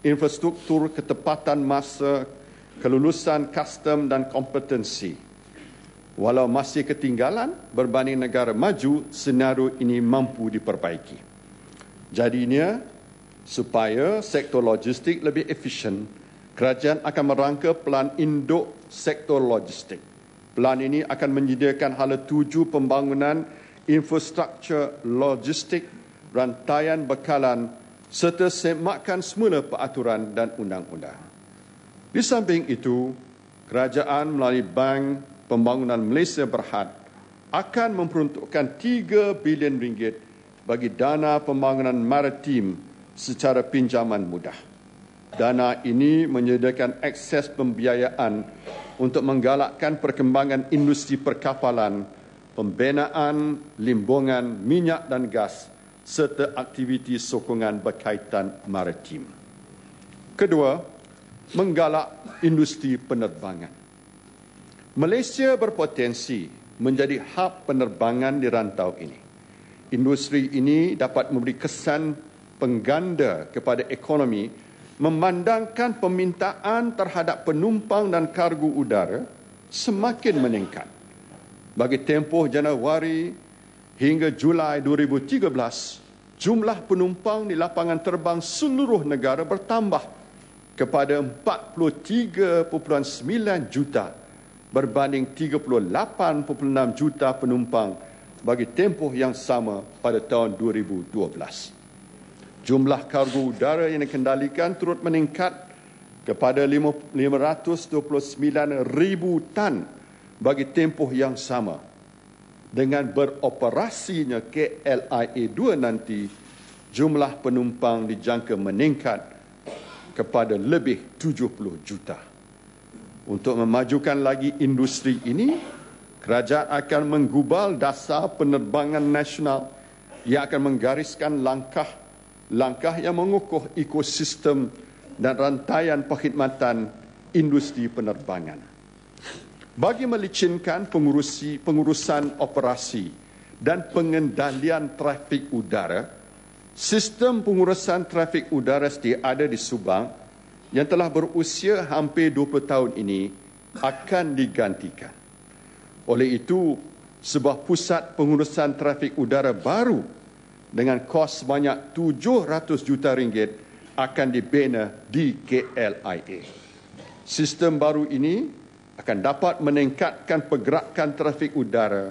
infrastruktur ketepatan masa, kelulusan custom dan kompetensi. Walau masih ketinggalan berbanding negara maju, senario ini mampu diperbaiki. Jadinya, supaya sektor logistik lebih efisien, kerajaan akan merangka pelan induk sektor logistik. Pelan ini akan menyediakan hala tuju pembangunan infrastruktur logistik rantaian bekalan serta semakkan semula peraturan dan undang-undang. Di samping itu, kerajaan melalui Bank Pembangunan Malaysia Berhad akan memperuntukkan 3 bilion ringgit bagi dana pembangunan maritim secara pinjaman mudah. Dana ini menyediakan akses pembiayaan untuk menggalakkan perkembangan industri perkapalan, pembinaan limbungan minyak dan gas serta aktiviti sokongan berkaitan maritim. Kedua, menggalak industri penerbangan. Malaysia berpotensi menjadi hub penerbangan di rantau ini. Industri ini dapat memberi kesan pengganda kepada ekonomi memandangkan permintaan terhadap penumpang dan kargo udara semakin meningkat. Bagi tempoh Januari hingga Julai 2013, jumlah penumpang di lapangan terbang seluruh negara bertambah kepada 43.9 juta berbanding 38.6 juta penumpang bagi tempoh yang sama pada tahun 2012. Jumlah kargo udara yang dikendalikan turut meningkat kepada 529 ribu tan bagi tempoh yang sama dengan beroperasinya KLIA2 nanti jumlah penumpang dijangka meningkat kepada lebih 70 juta. Untuk memajukan lagi industri ini, kerajaan akan menggubal dasar penerbangan nasional. yang akan menggariskan langkah-langkah yang mengukuh ekosistem dan rantaian perkhidmatan industri penerbangan bagi melicinkan pengurusi, pengurusan operasi dan pengendalian trafik udara, sistem pengurusan trafik udara setiap ada di Subang yang telah berusia hampir 20 tahun ini akan digantikan. Oleh itu, sebuah pusat pengurusan trafik udara baru dengan kos sebanyak 700 juta ringgit akan dibina di KLIA. Sistem baru ini akan dapat meningkatkan pergerakan trafik udara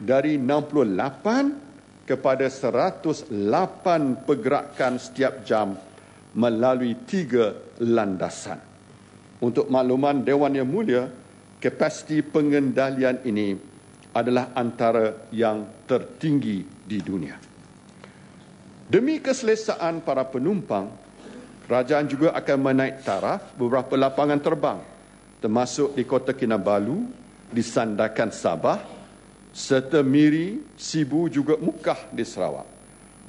dari 68 kepada 108 pergerakan setiap jam melalui tiga landasan. Untuk makluman Dewan Yang Mulia, kapasiti pengendalian ini adalah antara yang tertinggi di dunia. Demi keselesaan para penumpang, kerajaan juga akan menaik taraf beberapa lapangan terbang termasuk di Kota Kinabalu, di Sandakan Sabah, serta Miri, Sibu juga Mukah di Sarawak.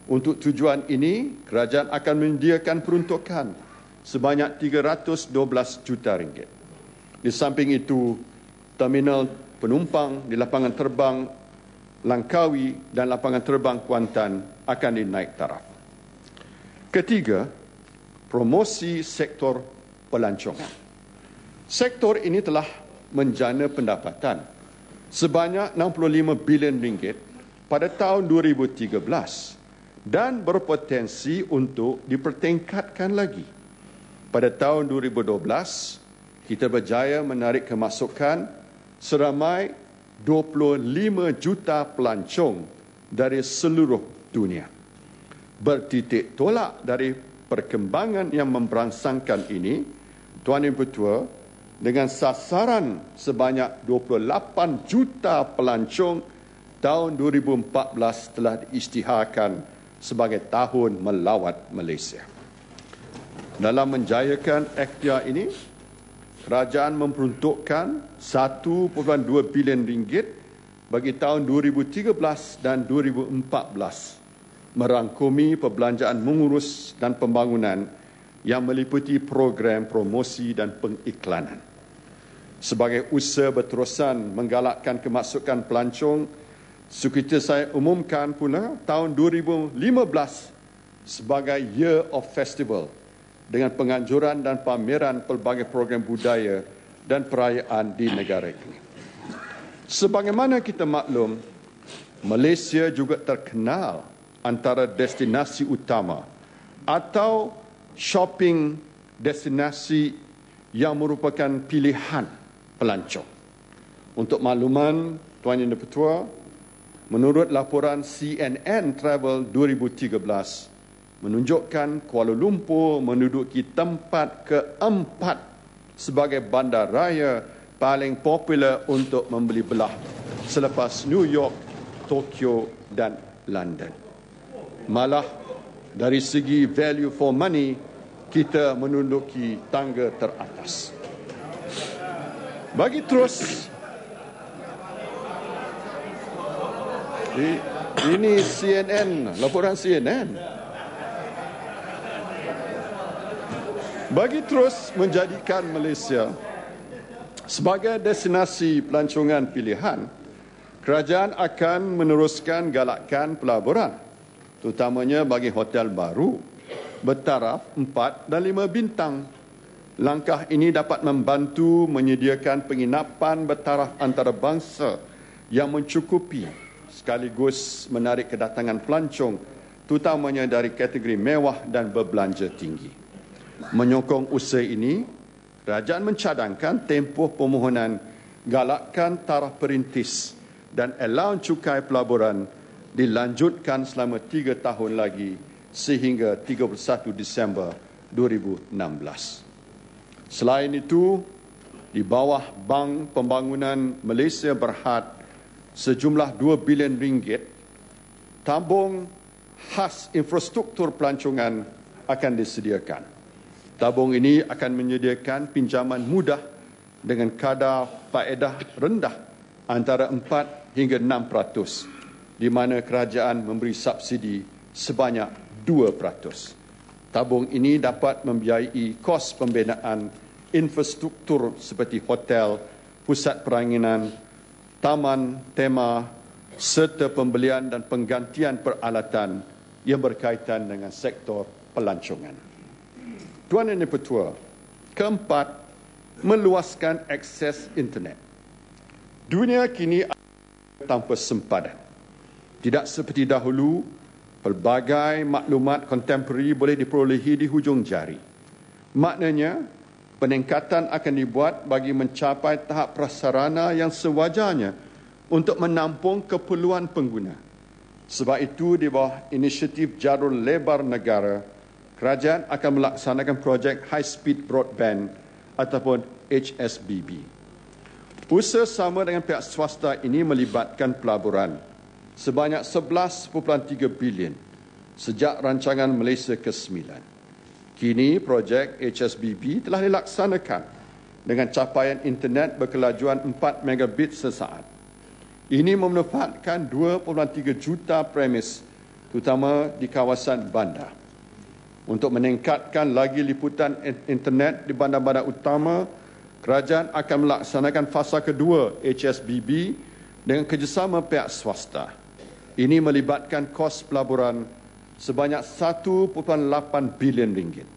Untuk tujuan ini, kerajaan akan menyediakan peruntukan sebanyak 312 juta ringgit. Di samping itu, terminal penumpang di lapangan terbang Langkawi dan lapangan terbang Kuantan akan dinaik taraf. Ketiga, promosi sektor pelancongan. Sektor ini telah menjana pendapatan sebanyak 65 bilion ringgit pada tahun 2013 dan berpotensi untuk dipertingkatkan lagi. Pada tahun 2012, kita berjaya menarik kemasukan seramai 25 juta pelancong dari seluruh dunia. Bertitik tolak dari perkembangan yang memperangsangkan ini, Tuan Ibu Tua, dengan sasaran sebanyak 28 juta pelancong tahun 2014 telah diisytiharkan sebagai tahun melawat Malaysia. Dalam menjayakan ikhtiar ini, kerajaan memperuntukkan 1.2 bilion ringgit bagi tahun 2013 dan 2014 merangkumi perbelanjaan mengurus dan pembangunan yang meliputi program promosi dan pengiklanan. Sebagai usaha berterusan menggalakkan kemasukan pelancong, sekitar saya umumkan pula tahun 2015 sebagai Year of Festival dengan penganjuran dan pameran pelbagai program budaya dan perayaan di negara ini. Sebagaimana kita maklum, Malaysia juga terkenal antara destinasi utama atau shopping destinasi yang merupakan pilihan pelancong. Untuk makluman Tuan Yang Dipertua, menurut laporan CNN Travel 2013 menunjukkan Kuala Lumpur menduduki tempat keempat sebagai bandar raya paling popular untuk membeli belah selepas New York, Tokyo dan London. Malah dari segi value for money kita menunduki tangga teratas. Bagi terus ini CNN, laporan CNN. Bagi terus menjadikan Malaysia sebagai destinasi pelancongan pilihan, kerajaan akan meneruskan galakkan pelaburan terutamanya bagi hotel baru bertaraf 4 dan 5 bintang. Langkah ini dapat membantu menyediakan penginapan bertaraf antarabangsa yang mencukupi sekaligus menarik kedatangan pelancong terutamanya dari kategori mewah dan berbelanja tinggi. Menyokong usaha ini, kerajaan mencadangkan tempoh permohonan galakkan taraf perintis dan allowance cukai pelaburan dilanjutkan selama tiga tahun lagi sehingga 31 Disember 2016. Selain itu, di bawah Bank Pembangunan Malaysia Berhad sejumlah 2 bilion ringgit tabung khas infrastruktur pelancongan akan disediakan. Tabung ini akan menyediakan pinjaman mudah dengan kadar faedah rendah antara 4 hingga 6 peratus di mana kerajaan memberi subsidi sebanyak 2%. Tabung ini dapat membiayai kos pembinaan infrastruktur seperti hotel, pusat peranginan, taman tema serta pembelian dan penggantian peralatan yang berkaitan dengan sektor pelancongan. Tuan dan Pertua, keempat, meluaskan akses internet. Dunia kini tanpa sempadan. Tidak seperti dahulu, pelbagai maklumat kontemporari boleh diperolehi di hujung jari. Maknanya, peningkatan akan dibuat bagi mencapai tahap prasarana yang sewajarnya untuk menampung keperluan pengguna. Sebab itu, di bawah inisiatif jarum lebar negara, kerajaan akan melaksanakan projek High Speed Broadband ataupun HSBB. Usaha sama dengan pihak swasta ini melibatkan pelaburan sebanyak 11.3 bilion sejak rancangan Malaysia ke-9. Kini projek HSBB telah dilaksanakan dengan capaian internet berkelajuan 4 megabit sesaat. Ini memanfaatkan 2.3 juta premis terutama di kawasan bandar. Untuk meningkatkan lagi liputan internet di bandar-bandar utama, kerajaan akan melaksanakan fasa kedua HSBB dengan kerjasama pihak swasta. Ini melibatkan kos pelaburan sebanyak 1.8 bilion ringgit.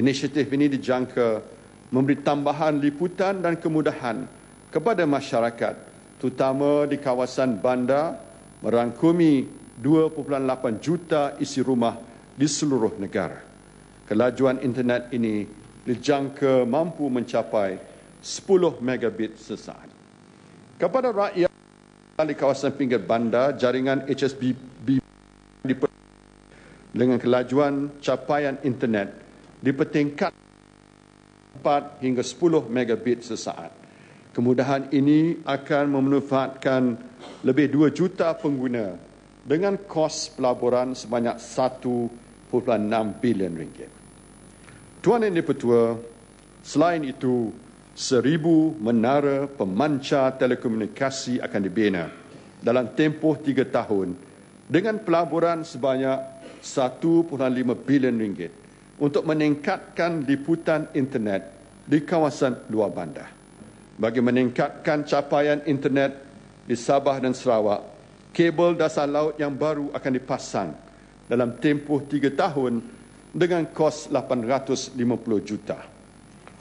Inisiatif ini dijangka memberi tambahan liputan dan kemudahan kepada masyarakat terutama di kawasan bandar merangkumi 2.8 juta isi rumah di seluruh negara. Kelajuan internet ini dijangka mampu mencapai 10 megabit sesaat. Kepada rakyat di kawasan pinggir bandar jaringan HSBB dengan kelajuan capaian internet dipertingkat 4 hingga 10 megabit sesaat. Kemudahan ini akan memanfaatkan lebih 2 juta pengguna dengan kos pelaburan sebanyak 1.6 bilion ringgit. Tuan dan Pertua, selain itu, seribu menara pemanca telekomunikasi akan dibina dalam tempoh tiga tahun dengan pelaburan sebanyak 1.5 bilion ringgit untuk meningkatkan liputan internet di kawasan luar bandar. Bagi meningkatkan capaian internet di Sabah dan Sarawak, kabel dasar laut yang baru akan dipasang dalam tempoh tiga tahun dengan kos 850 juta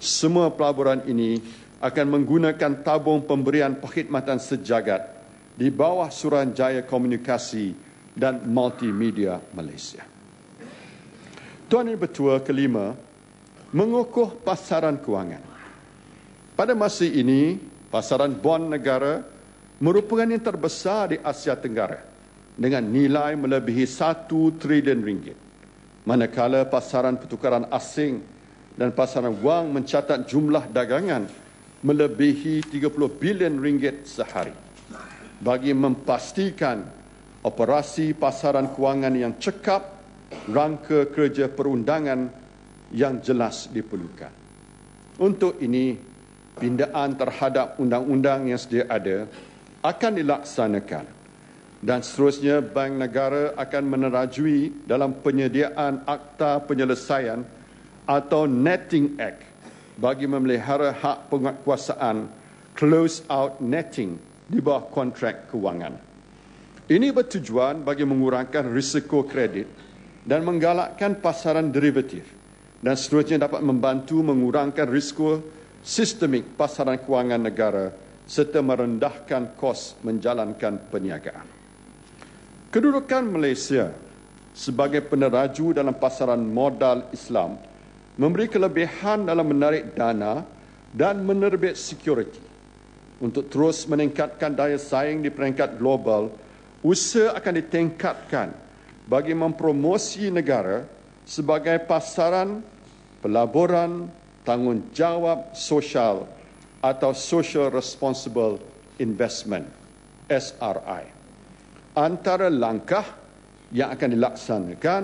semua pelaburan ini akan menggunakan tabung pemberian perkhidmatan sejagat di bawah Suruhanjaya Komunikasi dan Multimedia Malaysia. Tuan Yang Bertua kelima, mengukuh pasaran kewangan. Pada masa ini, pasaran bond negara merupakan yang terbesar di Asia Tenggara dengan nilai melebihi 1 trilion ringgit. Manakala pasaran pertukaran asing dan pasaran wang mencatat jumlah dagangan melebihi 30 bilion ringgit sehari. Bagi memastikan operasi pasaran kewangan yang cekap, rangka kerja perundangan yang jelas diperlukan. Untuk ini, pindaan terhadap undang-undang yang sedia ada akan dilaksanakan dan seterusnya Bank Negara akan menerajui dalam penyediaan akta penyelesaian atau netting act bagi memelihara hak penguatkuasaan close out netting di bawah kontrak kewangan. Ini bertujuan bagi mengurangkan risiko kredit dan menggalakkan pasaran derivatif dan seterusnya dapat membantu mengurangkan risiko sistemik pasaran kewangan negara serta merendahkan kos menjalankan perniagaan. Kedudukan Malaysia sebagai peneraju dalam pasaran modal Islam memberi kelebihan dalam menarik dana dan menerbit security. Untuk terus meningkatkan daya saing di peringkat global, usaha akan ditingkatkan bagi mempromosi negara sebagai pasaran pelaburan tanggungjawab sosial atau Social Responsible Investment, SRI. Antara langkah yang akan dilaksanakan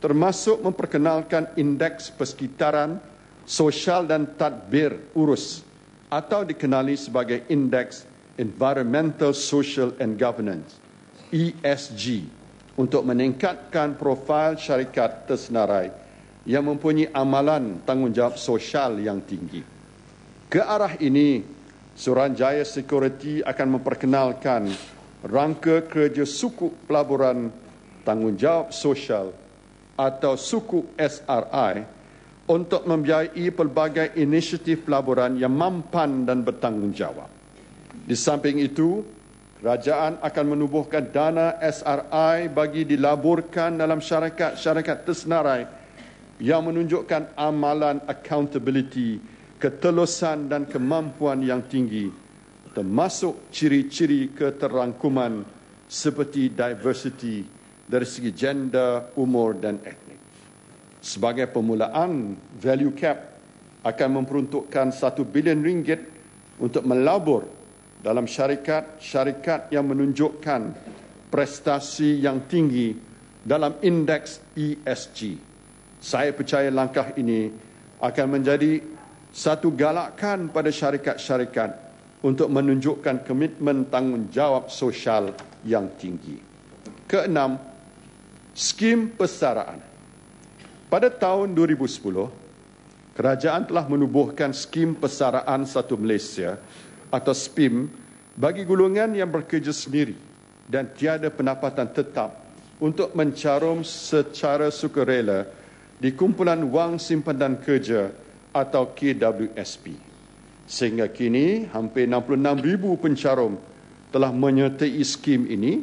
termasuk memperkenalkan indeks persekitaran sosial dan tadbir urus atau dikenali sebagai indeks environmental social and governance ESG untuk meningkatkan profil syarikat tersenarai yang mempunyai amalan tanggungjawab sosial yang tinggi. Ke arah ini, Suranjaya Security akan memperkenalkan rangka kerja suku pelaburan tanggungjawab sosial atau suku SRI untuk membiayai pelbagai inisiatif pelaburan yang mampan dan bertanggungjawab. Di samping itu, kerajaan akan menubuhkan dana SRI bagi dilaburkan dalam syarikat-syarikat tersenarai yang menunjukkan amalan accountability, ketelusan dan kemampuan yang tinggi termasuk ciri-ciri keterangkuman seperti diversity dari segi gender, umur dan etnik. Sebagai permulaan, value cap akan memperuntukkan satu bilion ringgit untuk melabur dalam syarikat-syarikat yang menunjukkan prestasi yang tinggi dalam indeks ESG. Saya percaya langkah ini akan menjadi satu galakan pada syarikat-syarikat untuk menunjukkan komitmen tanggungjawab sosial yang tinggi. Keenam, skim persaraan. Pada tahun 2010, kerajaan telah menubuhkan skim persaraan satu Malaysia atau SPIM bagi golongan yang bekerja sendiri dan tiada pendapatan tetap untuk mencarum secara sukarela di kumpulan wang simpanan kerja atau KWSP. Sehingga kini hampir 66,000 pencarum telah menyertai skim ini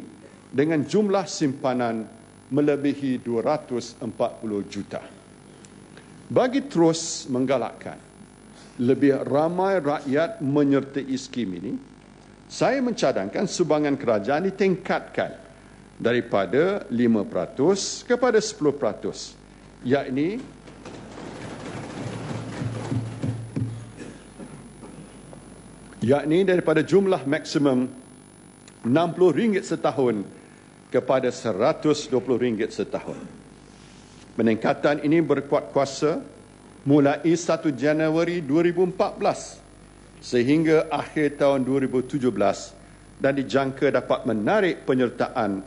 dengan jumlah simpanan melebihi 240 juta. Bagi terus menggalakkan lebih ramai rakyat menyertai skim ini, saya mencadangkan sumbangan kerajaan ditingkatkan daripada 5% kepada 10%. Yakni yakni daripada jumlah maksimum RM60 setahun kepada RM120 setahun. Peningkatan ini berkuat kuasa mulai 1 Januari 2014 sehingga akhir tahun 2017 dan dijangka dapat menarik penyertaan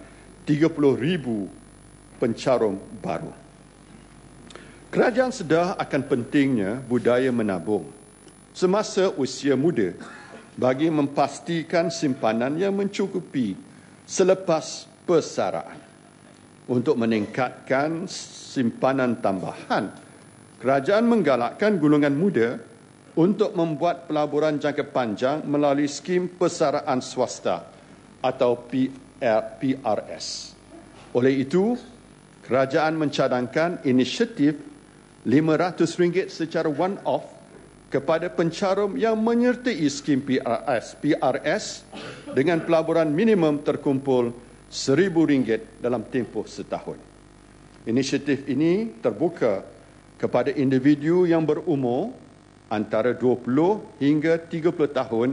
30,000 pencarum baru. Kerajaan sedar akan pentingnya budaya menabung semasa usia muda bagi memastikan simpanan yang mencukupi selepas persaraan untuk meningkatkan simpanan tambahan. Kerajaan menggalakkan gulungan muda untuk membuat pelaburan jangka panjang melalui skim persaraan swasta atau PRS. Oleh itu, kerajaan mencadangkan inisiatif RM500 secara one-off kepada pencarum yang menyertai skim PRS, PRS dengan pelaburan minimum terkumpul RM500 seribu ringgit dalam tempoh setahun. Inisiatif ini terbuka kepada individu yang berumur antara 20 hingga 30 tahun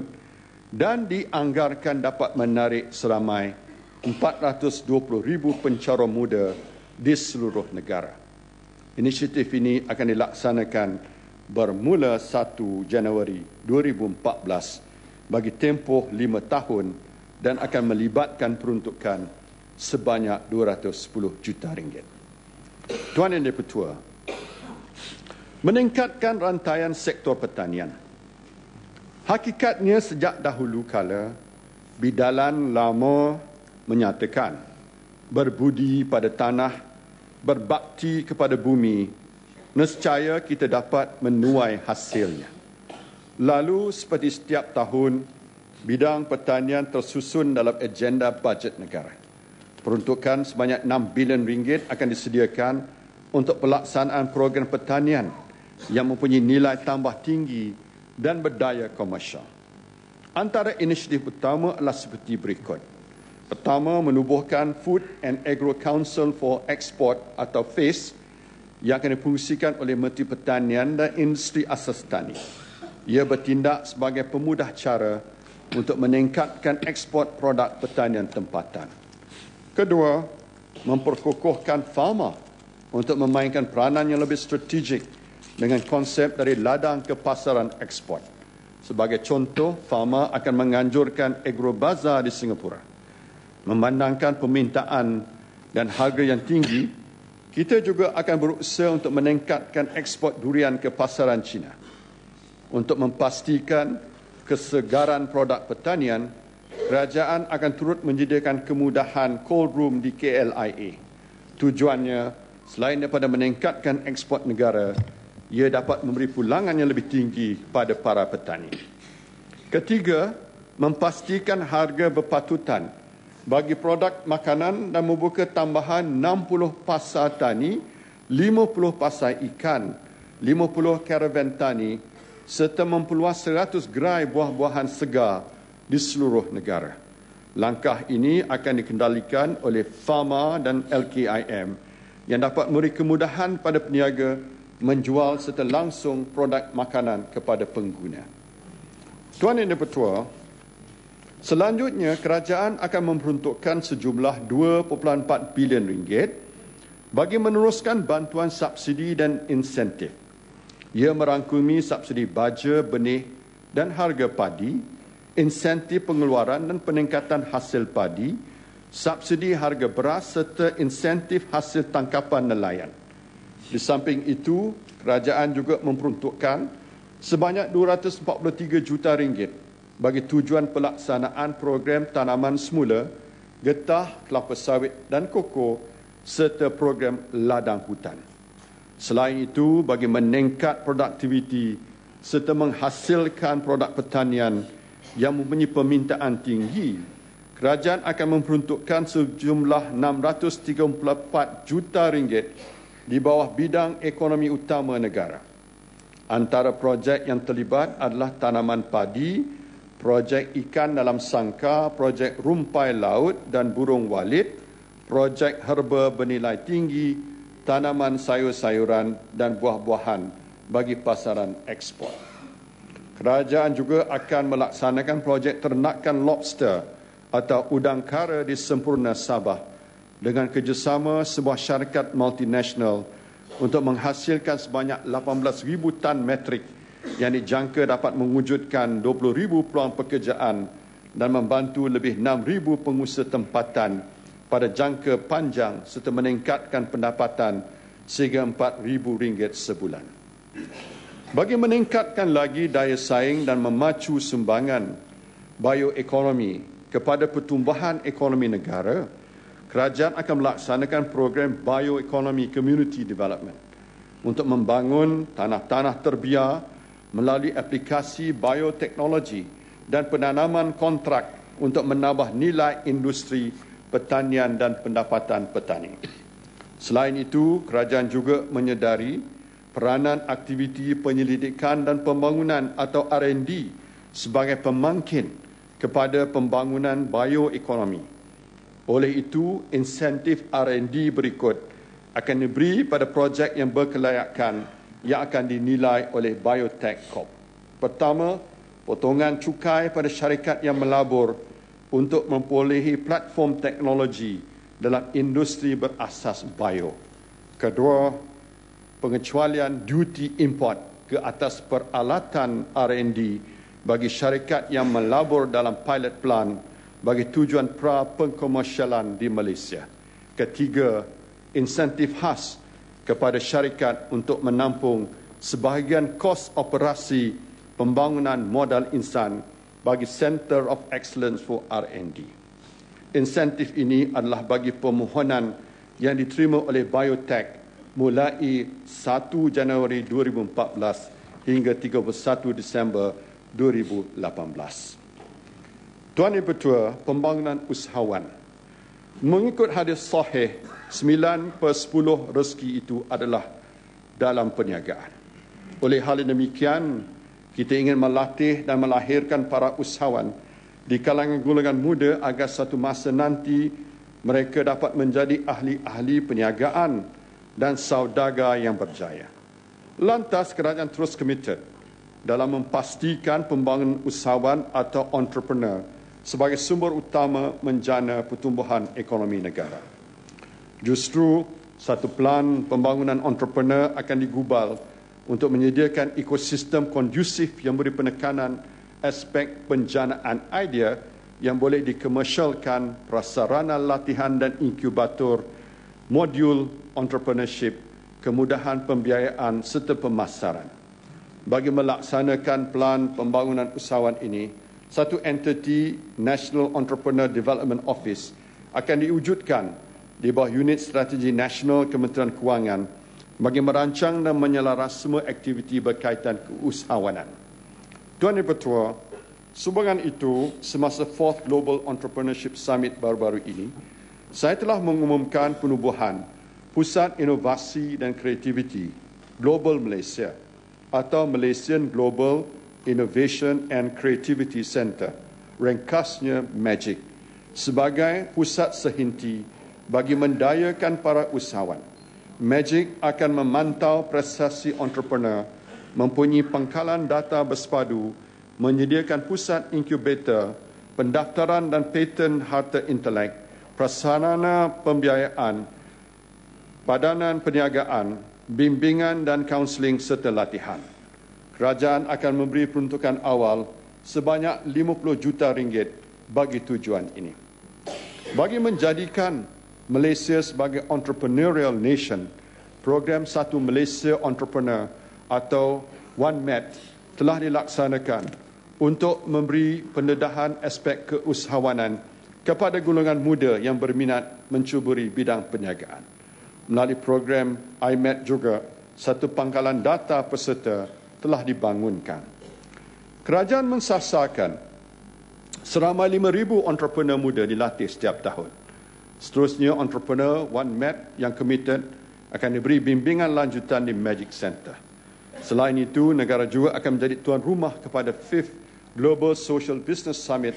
dan dianggarkan dapat menarik seramai ribu pencara muda di seluruh negara. Inisiatif ini akan dilaksanakan bermula 1 Januari 2014 bagi tempoh 5 tahun dan akan melibatkan peruntukan sebanyak 210 juta ringgit. Tuan dan Dipertua, meningkatkan rantaian sektor pertanian. Hakikatnya sejak dahulu kala, bidalan lama menyatakan berbudi pada tanah, berbakti kepada bumi, nescaya kita dapat menuai hasilnya. Lalu seperti setiap tahun, bidang pertanian tersusun dalam agenda bajet negara. Peruntukan sebanyak 6 bilion ringgit akan disediakan untuk pelaksanaan program pertanian yang mempunyai nilai tambah tinggi dan berdaya komersial. Antara inisiatif utama adalah seperti berikut. Pertama, menubuhkan Food and Agro Council for Export atau FACE yang akan difungsikan oleh Menteri Pertanian dan Industri Asas Tani. Ia bertindak sebagai pemudah cara untuk meningkatkan ekspor produk pertanian tempatan. Kedua, memperkukuhkan farma untuk memainkan peranan yang lebih strategik dengan konsep dari ladang ke pasaran ekspor. Sebagai contoh, farma akan menganjurkan agrobazar di Singapura. Memandangkan permintaan dan harga yang tinggi, kita juga akan berusaha untuk meningkatkan ekspor durian ke pasaran China untuk memastikan kesegaran produk pertanian, kerajaan akan turut menyediakan kemudahan cold room di KLIA. Tujuannya selain daripada meningkatkan ekspor negara, ia dapat memberi pulangan yang lebih tinggi pada para petani. Ketiga, memastikan harga berpatutan bagi produk makanan dan membuka tambahan 60 pasar tani, 50 pasar ikan, 50 karavan tani serta memperluas 100 gerai buah-buahan segar di seluruh negara. Langkah ini akan dikendalikan oleh Pharma dan LKIM yang dapat memberi kemudahan pada peniaga menjual serta langsung produk makanan kepada pengguna. Tuan dan Pertua, selanjutnya kerajaan akan memperuntukkan sejumlah 2.4 bilion ringgit bagi meneruskan bantuan subsidi dan insentif ia merangkumi subsidi baja, benih dan harga padi, insentif pengeluaran dan peningkatan hasil padi, subsidi harga beras serta insentif hasil tangkapan nelayan. Di samping itu, kerajaan juga memperuntukkan sebanyak 243 juta ringgit bagi tujuan pelaksanaan program tanaman semula getah, kelapa sawit dan koko serta program ladang hutan. Selain itu, bagi meningkat produktiviti serta menghasilkan produk pertanian yang mempunyai permintaan tinggi, kerajaan akan memperuntukkan sejumlah 634 juta ringgit di bawah bidang ekonomi utama negara. Antara projek yang terlibat adalah tanaman padi, projek ikan dalam sangka, projek rumpai laut dan burung walid, projek herba bernilai tinggi tanaman sayur-sayuran dan buah-buahan bagi pasaran ekspor. Kerajaan juga akan melaksanakan projek ternakan lobster atau udang kara di sempurna Sabah dengan kerjasama sebuah syarikat multinasional untuk menghasilkan sebanyak 18,000 tan metrik yang dijangka dapat mewujudkan 20,000 peluang pekerjaan dan membantu lebih 6,000 pengusaha tempatan pada jangka panjang serta meningkatkan pendapatan sehingga RM4,000 sebulan. Bagi meningkatkan lagi daya saing dan memacu sumbangan bioekonomi kepada pertumbuhan ekonomi negara, kerajaan akan melaksanakan program Bioeconomy Community Development untuk membangun tanah-tanah terbiar melalui aplikasi bioteknologi dan penanaman kontrak untuk menambah nilai industri pertanian dan pendapatan petani. Selain itu, kerajaan juga menyedari peranan aktiviti penyelidikan dan pembangunan atau R&D sebagai pemangkin kepada pembangunan bioekonomi. Oleh itu, insentif R&D berikut akan diberi pada projek yang berkelayakan yang akan dinilai oleh Biotech Corp. Pertama, potongan cukai pada syarikat yang melabur untuk memperolehi platform teknologi dalam industri berasas bio. Kedua, pengecualian duty import ke atas peralatan R&D bagi syarikat yang melabur dalam pilot plan bagi tujuan pra pengkomersialan di Malaysia. Ketiga, insentif khas kepada syarikat untuk menampung sebahagian kos operasi pembangunan modal insan bagi Center of Excellence for R&D. Insentif ini adalah bagi permohonan yang diterima oleh biotech mulai 1 Januari 2014 hingga 31 Disember 2018. Tuan ibu Pertua, pembangunan usahawan. Mengikut hadis sahih, 9 per 10 rezeki itu adalah dalam perniagaan. Oleh hal demikian, kita ingin melatih dan melahirkan para usahawan di kalangan golongan muda agar satu masa nanti mereka dapat menjadi ahli-ahli peniagaan dan saudaga yang berjaya. Lantas kerajaan terus committed dalam memastikan pembangunan usahawan atau entrepreneur sebagai sumber utama menjana pertumbuhan ekonomi negara. Justru satu pelan pembangunan entrepreneur akan digubal untuk menyediakan ekosistem kondusif yang beri penekanan aspek penjanaan idea yang boleh dikomersialkan prasarana latihan dan inkubator modul entrepreneurship kemudahan pembiayaan serta pemasaran bagi melaksanakan pelan pembangunan usahawan ini satu entiti National Entrepreneur Development Office akan diwujudkan di bawah unit strategi nasional Kementerian Kewangan bagi merancang dan menyelaras semua aktiviti berkaitan keusahawanan. Tuan dan Pertua, sumbangan itu semasa Fourth Global Entrepreneurship Summit baru-baru ini, saya telah mengumumkan penubuhan Pusat Inovasi dan Kreativiti Global Malaysia atau Malaysian Global Innovation and Creativity Center, ringkasnya MAGIC, sebagai pusat sehinti bagi mendayakan para usahawan Magic akan memantau prestasi entrepreneur, mempunyai pangkalan data bersepadu, menyediakan pusat inkubator, pendaftaran dan patent harta intelek, prasarana pembiayaan, padanan perniagaan, bimbingan dan kaunseling serta latihan. Kerajaan akan memberi peruntukan awal sebanyak 50 juta ringgit bagi tujuan ini. Bagi menjadikan Malaysia sebagai entrepreneurial nation, program Satu Malaysia Entrepreneur atau One Map telah dilaksanakan untuk memberi pendedahan aspek keusahawanan kepada golongan muda yang berminat mencuburi bidang perniagaan. Melalui program IMED juga, satu pangkalan data peserta telah dibangunkan. Kerajaan mensasarkan seramai 5,000 entrepreneur muda dilatih setiap tahun. Seterusnya, entrepreneur one map yang committed akan diberi bimbingan lanjutan di Magic Center. Selain itu, negara juga akan menjadi tuan rumah kepada 5th Global Social Business Summit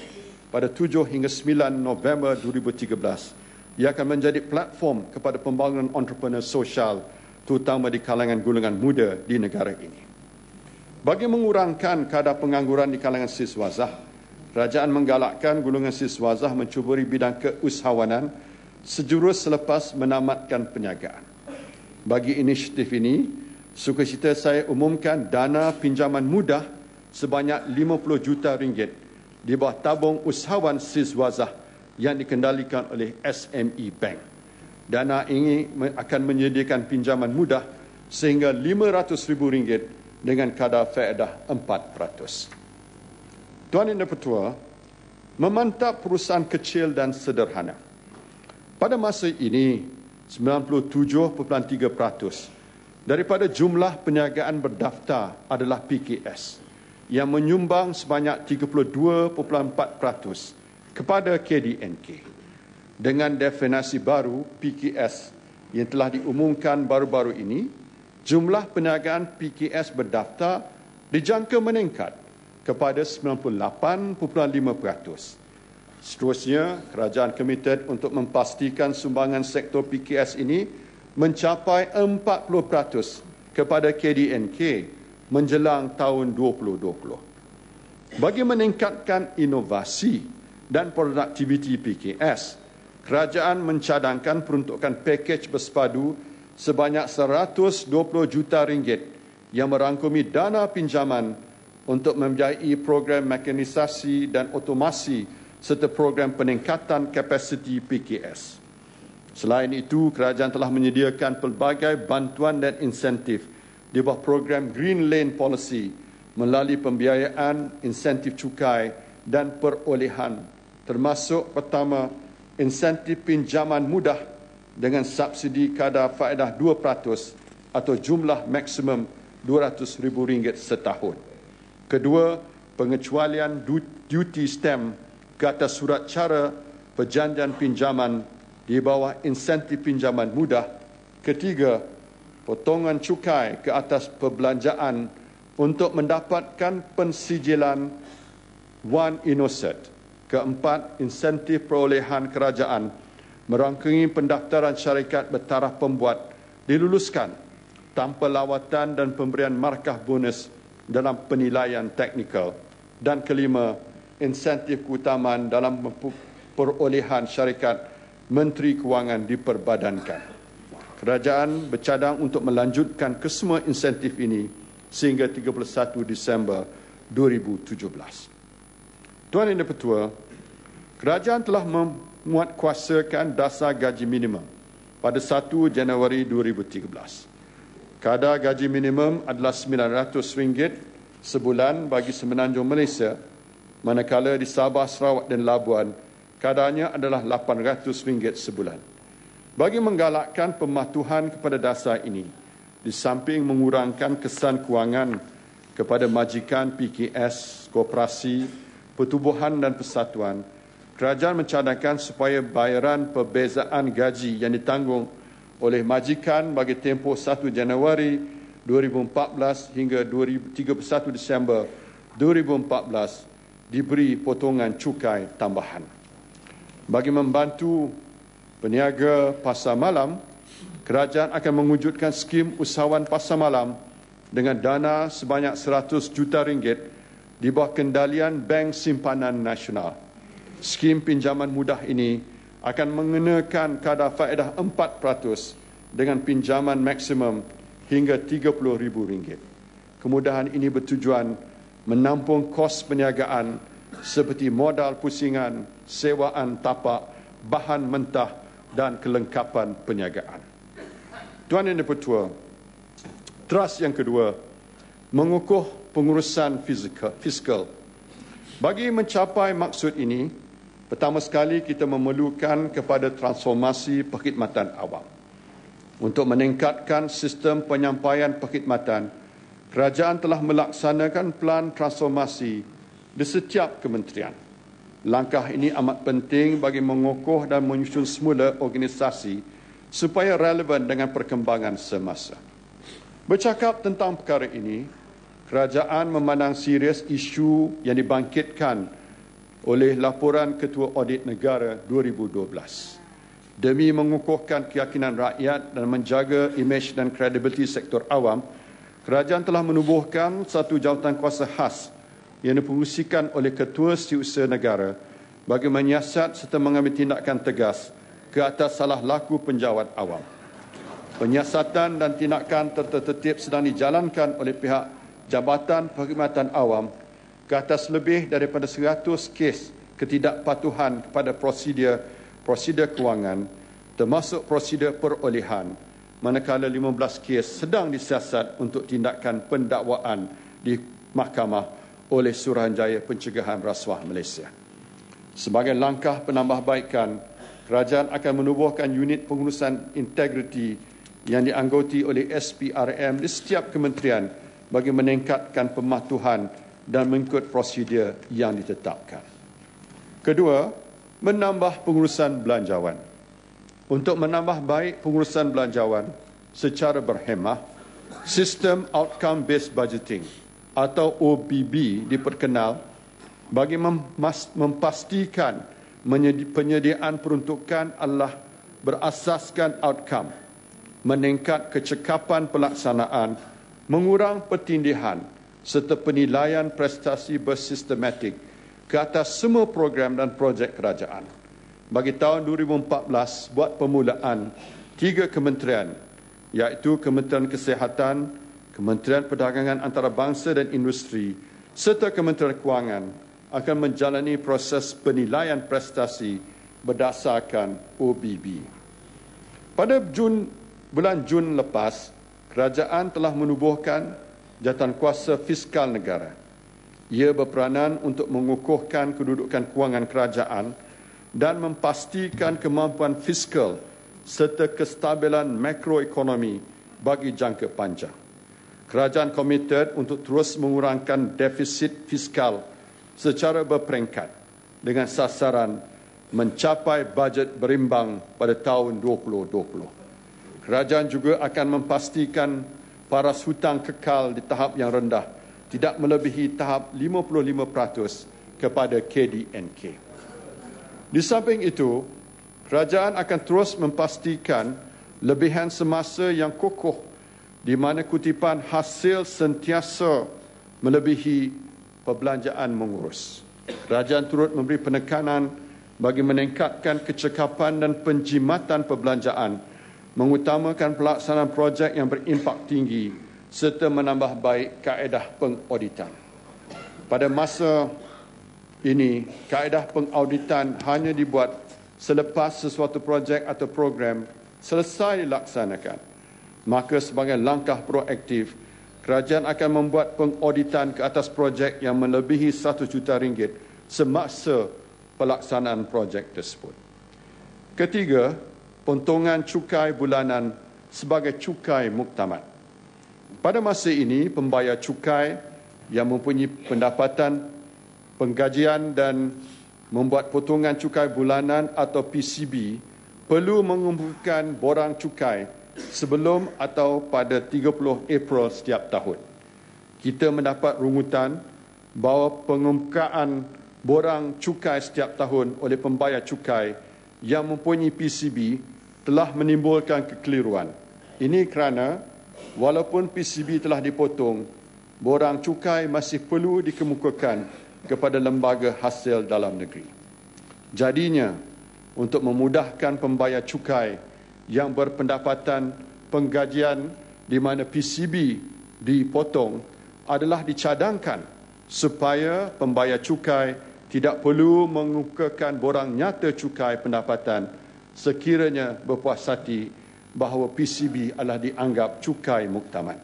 pada 7 hingga 9 November 2013. Ia akan menjadi platform kepada pembangunan entrepreneur sosial terutama di kalangan golongan muda di negara ini. Bagi mengurangkan kadar pengangguran di kalangan siswazah, kerajaan menggalakkan golongan siswazah mencuburi bidang keusahawanan sejurus selepas menamatkan penyagaan. Bagi inisiatif ini, sukacita saya umumkan dana pinjaman mudah sebanyak 50 juta ringgit di bawah tabung usahawan Siswazah yang dikendalikan oleh SME Bank. Dana ini akan menyediakan pinjaman mudah sehingga rm ringgit dengan kadar faedah 4%. Tuan dan Pertua, memantap perusahaan kecil dan sederhana. Pada masa ini, 97.3% daripada jumlah perniagaan berdaftar adalah PKS yang menyumbang sebanyak 32.4% kepada KDNK. Dengan definisi baru PKS yang telah diumumkan baru-baru ini, jumlah perniagaan PKS berdaftar dijangka meningkat kepada 98.5%. Seterusnya, kerajaan komited untuk memastikan sumbangan sektor PKS ini mencapai 40% kepada KDNK menjelang tahun 2020. Bagi meningkatkan inovasi dan produktiviti PKS, kerajaan mencadangkan peruntukan pakej bersepadu sebanyak 120 juta ringgit yang merangkumi dana pinjaman untuk membiayai program mekanisasi dan otomasi serta program peningkatan kapasiti PKS. Selain itu, kerajaan telah menyediakan pelbagai bantuan dan insentif di bawah program Green Lane Policy melalui pembiayaan insentif cukai dan perolehan termasuk pertama insentif pinjaman mudah dengan subsidi kadar faedah 2% atau jumlah maksimum RM200,000 setahun. Kedua, pengecualian duty stamp ke atas surat cara perjanjian pinjaman di bawah insentif pinjaman mudah. Ketiga, potongan cukai ke atas perbelanjaan untuk mendapatkan pensijilan One Innocent. Keempat, insentif perolehan kerajaan merangkumi pendaftaran syarikat bertaraf pembuat diluluskan tanpa lawatan dan pemberian markah bonus dalam penilaian teknikal. Dan kelima, insentif keutamaan dalam perolehan syarikat Menteri Kewangan diperbadankan. Kerajaan bercadang untuk melanjutkan kesemua insentif ini sehingga 31 Disember 2017. Tuan dan Pertua, kerajaan telah memuatkuasakan dasar gaji minimum pada 1 Januari 2013. Kadar gaji minimum adalah RM900 sebulan bagi Semenanjung Malaysia manakala di Sabah, Sarawak dan Labuan kadarnya adalah RM800 sebulan. Bagi menggalakkan pematuhan kepada dasar ini, di samping mengurangkan kesan kewangan kepada majikan PKS, koperasi, pertubuhan dan persatuan, kerajaan mencadangkan supaya bayaran perbezaan gaji yang ditanggung oleh majikan bagi tempoh 1 Januari 2014 hingga 31 Disember 2014 diberi potongan cukai tambahan. Bagi membantu peniaga pasar malam, kerajaan akan mewujudkan skim usahawan pasar malam dengan dana sebanyak 100 juta ringgit di bawah kendalian Bank Simpanan Nasional. Skim pinjaman mudah ini akan mengenakan kadar faedah 4% dengan pinjaman maksimum hingga rm ringgit Kemudahan ini bertujuan untuk menampung kos perniagaan seperti modal pusingan, sewaan tapak, bahan mentah dan kelengkapan perniagaan. Tuan dan Pertua, trust yang kedua, mengukuh pengurusan fiskal. Bagi mencapai maksud ini, pertama sekali kita memerlukan kepada transformasi perkhidmatan awam untuk meningkatkan sistem penyampaian perkhidmatan kerajaan telah melaksanakan pelan transformasi di setiap kementerian. Langkah ini amat penting bagi mengukuh dan menyusun semula organisasi supaya relevan dengan perkembangan semasa. Bercakap tentang perkara ini, kerajaan memandang serius isu yang dibangkitkan oleh laporan Ketua Audit Negara 2012. Demi mengukuhkan keyakinan rakyat dan menjaga imej dan kredibiliti sektor awam, kerajaan telah menubuhkan satu jawatan kuasa khas yang dipengerusikan oleh Ketua Setiausaha Negara bagi menyiasat serta mengambil tindakan tegas ke atas salah laku penjawat awam. Penyiasatan dan tindakan tertetip sedang dijalankan oleh pihak Jabatan Perkhidmatan Awam ke atas lebih daripada 100 kes ketidakpatuhan kepada prosedur prosedur kewangan termasuk prosedur perolehan manakala 15 kes sedang disiasat untuk tindakan pendakwaan di mahkamah oleh Suruhanjaya Pencegahan Rasuah Malaysia. Sebagai langkah penambahbaikan, kerajaan akan menubuhkan unit pengurusan integriti yang dianggoti oleh SPRM di setiap kementerian bagi meningkatkan pematuhan dan mengikut prosedur yang ditetapkan. Kedua, menambah pengurusan belanjawan untuk menambah baik pengurusan belanjawan secara berhemah, sistem outcome-based budgeting atau OBB diperkenal bagi memastikan penyediaan peruntukan adalah berasaskan outcome, meningkat kecekapan pelaksanaan, mengurang pertindihan serta penilaian prestasi bersistematik ke atas semua program dan projek kerajaan bagi tahun 2014 buat permulaan tiga kementerian iaitu Kementerian Kesihatan, Kementerian Perdagangan Antarabangsa dan Industri serta Kementerian Kewangan akan menjalani proses penilaian prestasi berdasarkan OBB. Pada Jun, bulan Jun lepas, kerajaan telah menubuhkan kuasa fiskal negara. Ia berperanan untuk mengukuhkan kedudukan kewangan kerajaan dan memastikan kemampuan fiskal serta kestabilan makroekonomi bagi jangka panjang. Kerajaan komited untuk terus mengurangkan defisit fiskal secara berperingkat dengan sasaran mencapai bajet berimbang pada tahun 2020. Kerajaan juga akan memastikan paras hutang kekal di tahap yang rendah tidak melebihi tahap 55% kepada KDNK. Di samping itu, kerajaan akan terus memastikan lebihan semasa yang kukuh di mana kutipan hasil sentiasa melebihi perbelanjaan mengurus. Kerajaan turut memberi penekanan bagi meningkatkan kecekapan dan penjimatan perbelanjaan, mengutamakan pelaksanaan projek yang berimpak tinggi serta menambah baik kaedah pengauditan Pada masa ini kaedah pengauditan hanya dibuat selepas sesuatu projek atau program selesai dilaksanakan. Maka sebagai langkah proaktif, kerajaan akan membuat pengauditan ke atas projek yang melebihi 1 juta ringgit semasa pelaksanaan projek tersebut. Ketiga, pontongan cukai bulanan sebagai cukai muktamad. Pada masa ini, pembayar cukai yang mempunyai pendapatan pengkajian dan membuat potongan cukai bulanan atau PCB perlu mengumpulkan borang cukai sebelum atau pada 30 April setiap tahun. Kita mendapat rungutan bahawa pengumpulan borang cukai setiap tahun oleh pembayar cukai yang mempunyai PCB telah menimbulkan kekeliruan. Ini kerana walaupun PCB telah dipotong, borang cukai masih perlu dikemukakan kepada lembaga hasil dalam negeri. Jadinya, untuk memudahkan pembayar cukai yang berpendapatan penggajian di mana PCB dipotong adalah dicadangkan supaya pembayar cukai tidak perlu mengukakan borang nyata cukai pendapatan sekiranya berpuas hati bahawa PCB adalah dianggap cukai muktamad.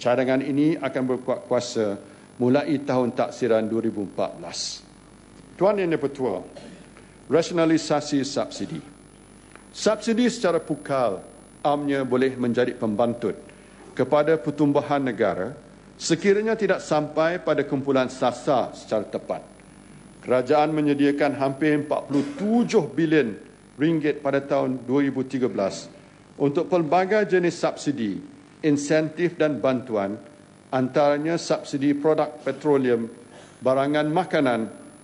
Cadangan ini akan berkuat kuasa mulai tahun taksiran 2014. Tuan yang dipertua, rasionalisasi subsidi. Subsidi secara pukal amnya boleh menjadi pembantut kepada pertumbuhan negara sekiranya tidak sampai pada kumpulan sasa secara tepat. Kerajaan menyediakan hampir 47 bilion ringgit pada tahun 2013 untuk pelbagai jenis subsidi, insentif dan bantuan antaranya subsidi produk petroleum, barangan makanan,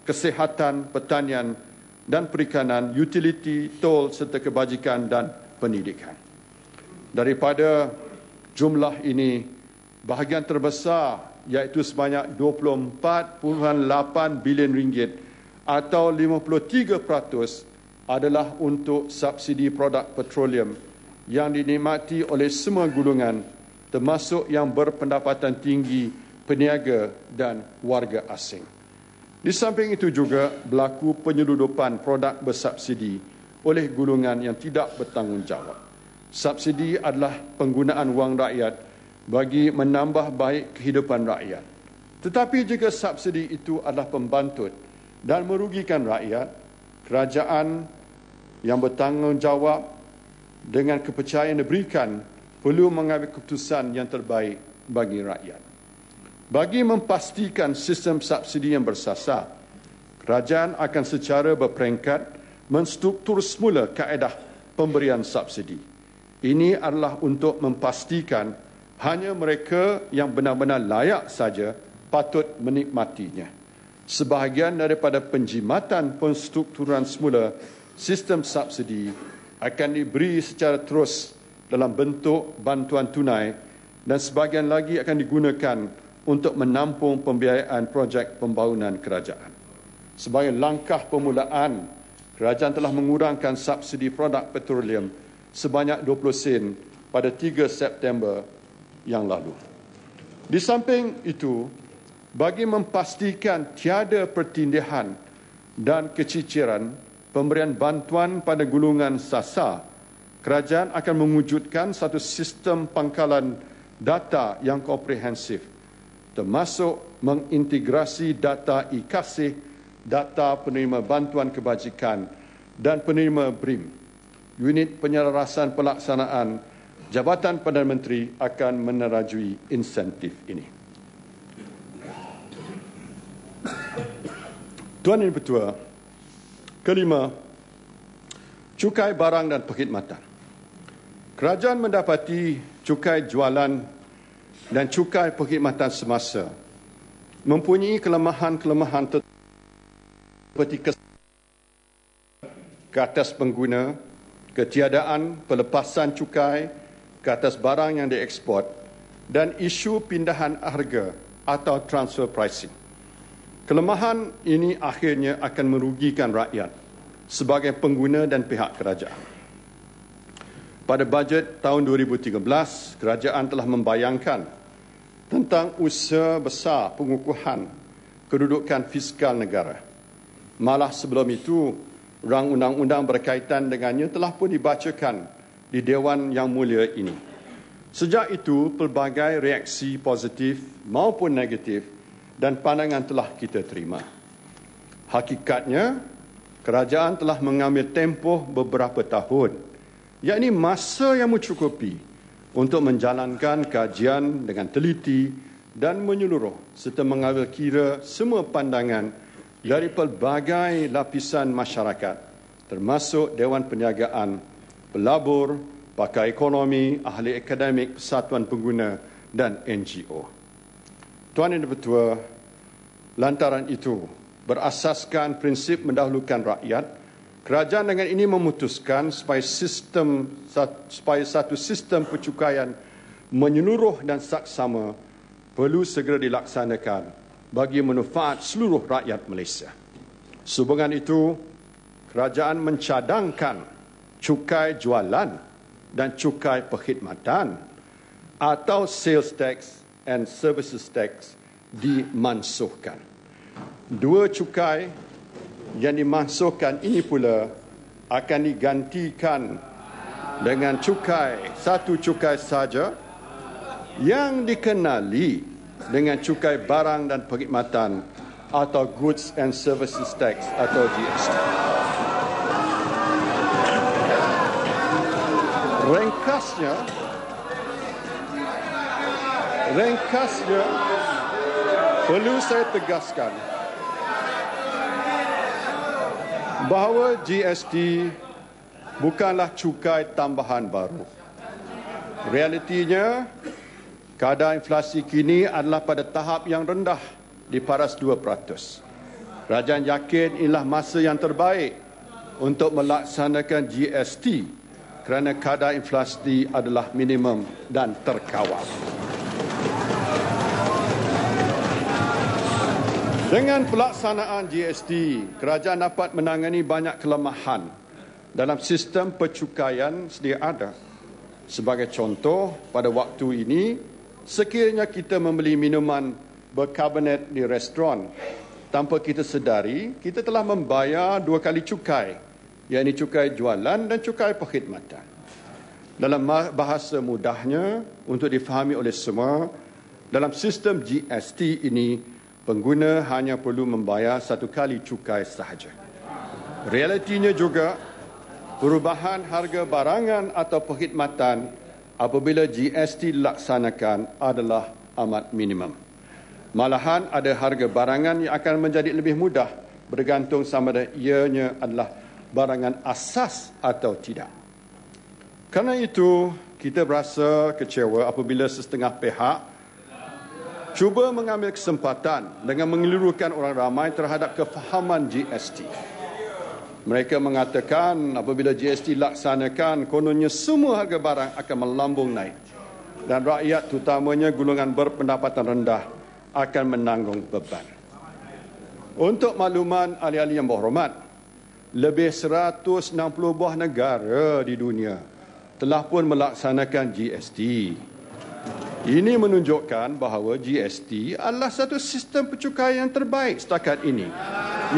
kesihatan, pertanian dan perikanan, utiliti, tol serta kebajikan dan pendidikan. Daripada jumlah ini, bahagian terbesar iaitu sebanyak 24.8 bilion ringgit atau 53% adalah untuk subsidi produk petroleum yang dinikmati oleh semua gulungan termasuk yang berpendapatan tinggi, peniaga dan warga asing. Di samping itu juga berlaku penyeludupan produk bersubsidi oleh golongan yang tidak bertanggungjawab. Subsidi adalah penggunaan wang rakyat bagi menambah baik kehidupan rakyat. Tetapi jika subsidi itu adalah pembantut dan merugikan rakyat, kerajaan yang bertanggungjawab dengan kepercayaan diberikan perlu mengambil keputusan yang terbaik bagi rakyat. Bagi memastikan sistem subsidi yang bersasar, kerajaan akan secara berperingkat menstruktur semula kaedah pemberian subsidi. Ini adalah untuk memastikan hanya mereka yang benar-benar layak saja patut menikmatinya. Sebahagian daripada penjimatan penstrukturan semula sistem subsidi akan diberi secara terus dalam bentuk bantuan tunai dan sebahagian lagi akan digunakan untuk menampung pembiayaan projek pembangunan kerajaan. Sebagai langkah permulaan, kerajaan telah mengurangkan subsidi produk petroleum sebanyak 20 sen pada 3 September yang lalu. Di samping itu, bagi memastikan tiada pertindihan dan keciciran pemberian bantuan pada gulungan sasar kerajaan akan mewujudkan satu sistem pangkalan data yang komprehensif termasuk mengintegrasi data e-kasih, data penerima bantuan kebajikan dan penerima BRIM. Unit penyelarasan pelaksanaan Jabatan Perdana Menteri akan menerajui insentif ini. Tuan dan Pertua, kelima, cukai barang dan perkhidmatan kerajaan mendapati cukai jualan dan cukai perkhidmatan semasa mempunyai kelemahan-kelemahan tertentu seperti ke atas pengguna, ketiadaan pelepasan cukai ke atas barang yang diekspor dan isu pindahan harga atau transfer pricing. Kelemahan ini akhirnya akan merugikan rakyat sebagai pengguna dan pihak kerajaan. Pada bajet tahun 2013, kerajaan telah membayangkan tentang usaha besar pengukuhan kedudukan fiskal negara. Malah sebelum itu, rang undang-undang berkaitan dengannya telah pun dibacakan di Dewan Yang Mulia ini. Sejak itu, pelbagai reaksi positif maupun negatif dan pandangan telah kita terima. Hakikatnya, kerajaan telah mengambil tempoh beberapa tahun – yakni masa yang mencukupi untuk menjalankan kajian dengan teliti dan menyeluruh serta mengambil kira semua pandangan dari pelbagai lapisan masyarakat termasuk Dewan Perniagaan, pelabur, pakar ekonomi, ahli akademik, persatuan pengguna dan NGO. Tuan dan Pertua, lantaran itu, berasaskan prinsip mendahulukan rakyat, Kerajaan dengan ini memutuskan supaya sistem supaya satu sistem pencukaian menyeluruh dan saksama perlu segera dilaksanakan bagi manfaat seluruh rakyat Malaysia. Sehubungan itu, kerajaan mencadangkan cukai jualan dan cukai perkhidmatan atau sales tax and services tax dimansuhkan. Dua cukai yang dimasukkan ini pula akan digantikan dengan cukai satu cukai saja yang dikenali dengan cukai barang dan perkhidmatan atau goods and services tax atau GST. Ringkasnya Ringkasnya perlu saya tegaskan bahawa GST bukanlah cukai tambahan baru. Realitinya, kadar inflasi kini adalah pada tahap yang rendah di paras 2%. Rajaan yakin inilah masa yang terbaik untuk melaksanakan GST kerana kadar inflasi adalah minimum dan terkawal. Dengan pelaksanaan GST, kerajaan dapat menangani banyak kelemahan dalam sistem percukaian sedia ada. Sebagai contoh, pada waktu ini, sekiranya kita membeli minuman berkabinet di restoran, tanpa kita sedari, kita telah membayar dua kali cukai, iaitu cukai jualan dan cukai perkhidmatan. Dalam bahasa mudahnya, untuk difahami oleh semua, dalam sistem GST ini, pengguna hanya perlu membayar satu kali cukai sahaja. Realitinya juga, perubahan harga barangan atau perkhidmatan apabila GST dilaksanakan adalah amat minimum. Malahan ada harga barangan yang akan menjadi lebih mudah bergantung sama ada ianya adalah barangan asas atau tidak. Kerana itu, kita berasa kecewa apabila sesetengah pihak cuba mengambil kesempatan dengan mengelirukan orang ramai terhadap kefahaman GST. Mereka mengatakan apabila GST laksanakan, kononnya semua harga barang akan melambung naik. Dan rakyat terutamanya golongan berpendapatan rendah akan menanggung beban. Untuk makluman ahli-ahli yang berhormat, lebih 160 buah negara di dunia telah pun melaksanakan GST. Ini menunjukkan bahawa GST adalah satu sistem pencukai yang terbaik setakat ini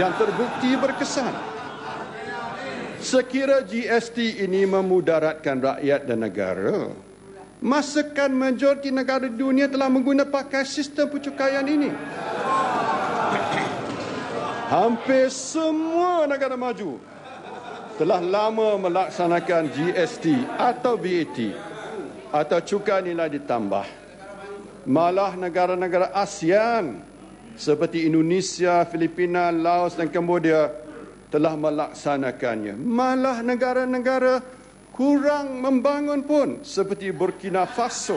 yang terbukti berkesan. Sekira GST ini memudaratkan rakyat dan negara, masakan majoriti negara dunia telah menggunakan pakai sistem pencukaian ini. Hampir semua negara maju telah lama melaksanakan GST atau VAT atau cukai nilai ditambah. Malah negara-negara ASEAN seperti Indonesia, Filipina, Laos dan Kemboja telah melaksanakannya. Malah negara-negara kurang membangun pun seperti Burkina Faso,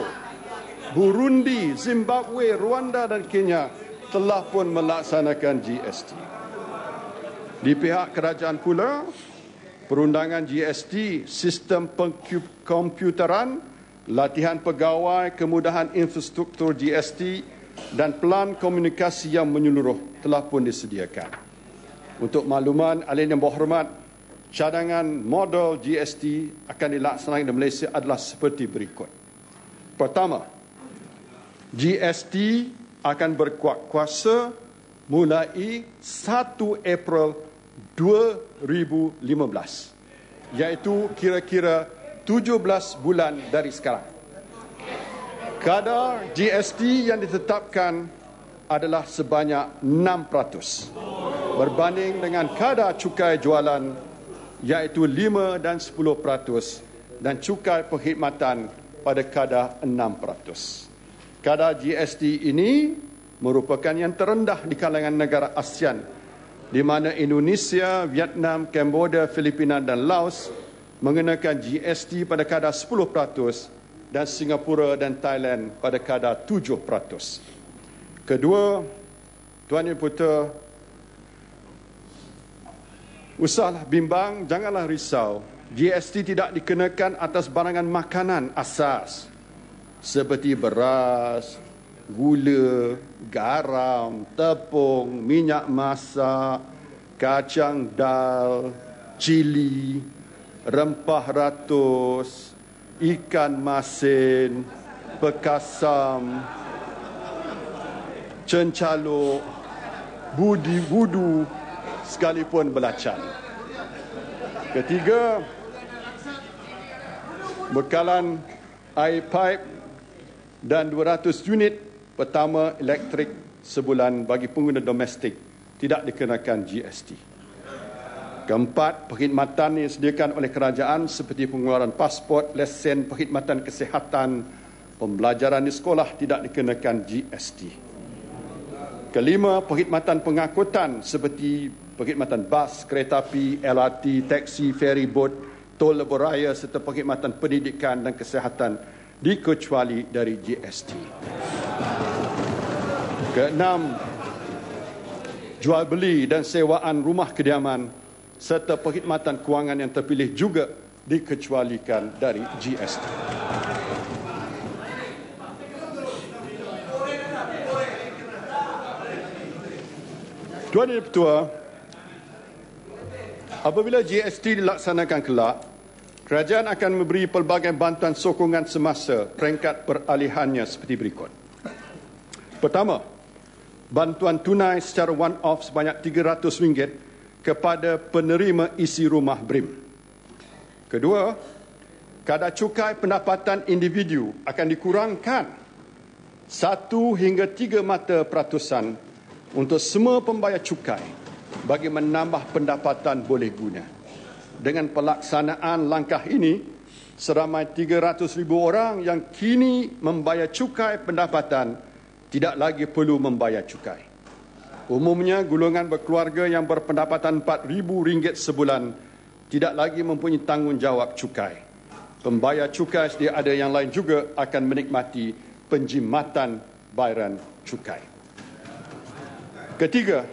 Burundi, Zimbabwe, Rwanda dan Kenya telah pun melaksanakan GST. Di pihak kerajaan pula, perundangan GST, sistem pengkomputeran latihan pegawai, kemudahan infrastruktur GST dan pelan komunikasi yang menyeluruh telah pun disediakan. Untuk makluman alih yang berhormat, cadangan model GST akan dilaksanakan di Malaysia adalah seperti berikut. Pertama, GST akan berkuat kuasa mulai 1 April 2015 iaitu kira-kira 17 bulan dari sekarang. Kadar GST yang ditetapkan adalah sebanyak 6% berbanding dengan kadar cukai jualan iaitu 5 dan 10% dan cukai perkhidmatan pada kadar 6%. Kadar GST ini merupakan yang terendah di kalangan negara ASEAN di mana Indonesia, Vietnam, Kemboja, Filipina dan Laos mengenakan GST pada kadar 10% dan Singapura dan Thailand pada kadar 7%. Kedua, Tuan Yang Putra, usahlah bimbang, janganlah risau. GST tidak dikenakan atas barangan makanan asas seperti beras, gula, garam, tepung, minyak masak, kacang dal, cili, rempah ratus, ikan masin, bekasam, cencaluk, budi budu, sekalipun belacan. Ketiga, bekalan air pipe dan 200 unit pertama elektrik sebulan bagi pengguna domestik tidak dikenakan GST. Keempat, perkhidmatan yang disediakan oleh kerajaan seperti pengeluaran pasport, lesen, perkhidmatan kesihatan, pembelajaran di sekolah tidak dikenakan GST. Kelima, perkhidmatan pengangkutan seperti perkhidmatan bas, kereta api, LRT, teksi, ferry boat, tol lebuh raya serta perkhidmatan pendidikan dan kesihatan dikecuali dari GST. Keenam, jual beli dan sewaan rumah kediaman serta perkhidmatan kewangan yang terpilih juga dikecualikan dari GST. Tuan dan Pertua, apabila GST dilaksanakan kelak, kerajaan akan memberi pelbagai bantuan sokongan semasa peringkat peralihannya seperti berikut. Pertama, bantuan tunai secara one-off sebanyak RM300 kepada penerima isi rumah BRIM. Kedua, kadar cukai pendapatan individu akan dikurangkan satu hingga tiga mata peratusan untuk semua pembayar cukai bagi menambah pendapatan boleh guna. Dengan pelaksanaan langkah ini, seramai 300,000 orang yang kini membayar cukai pendapatan tidak lagi perlu membayar cukai. Umumnya golongan berkeluarga yang berpendapatan RM4,000 sebulan tidak lagi mempunyai tanggungjawab cukai. Pembayar cukai sedia ada yang lain juga akan menikmati penjimatan bayaran cukai. Ketiga,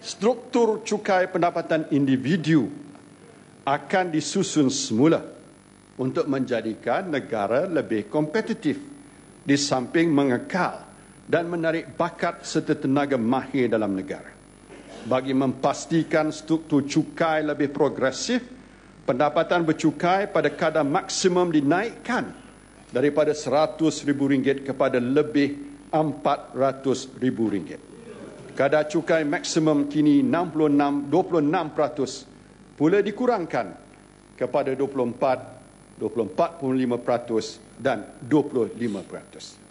struktur cukai pendapatan individu akan disusun semula untuk menjadikan negara lebih kompetitif di samping mengekal dan menarik bakat serta tenaga mahir dalam negara. Bagi memastikan struktur cukai lebih progresif, pendapatan bercukai pada kadar maksimum dinaikkan daripada rm ringgit kepada lebih rm ringgit. Kadar cukai maksimum kini 66 26% pula dikurangkan kepada 24 24.5% dan 25%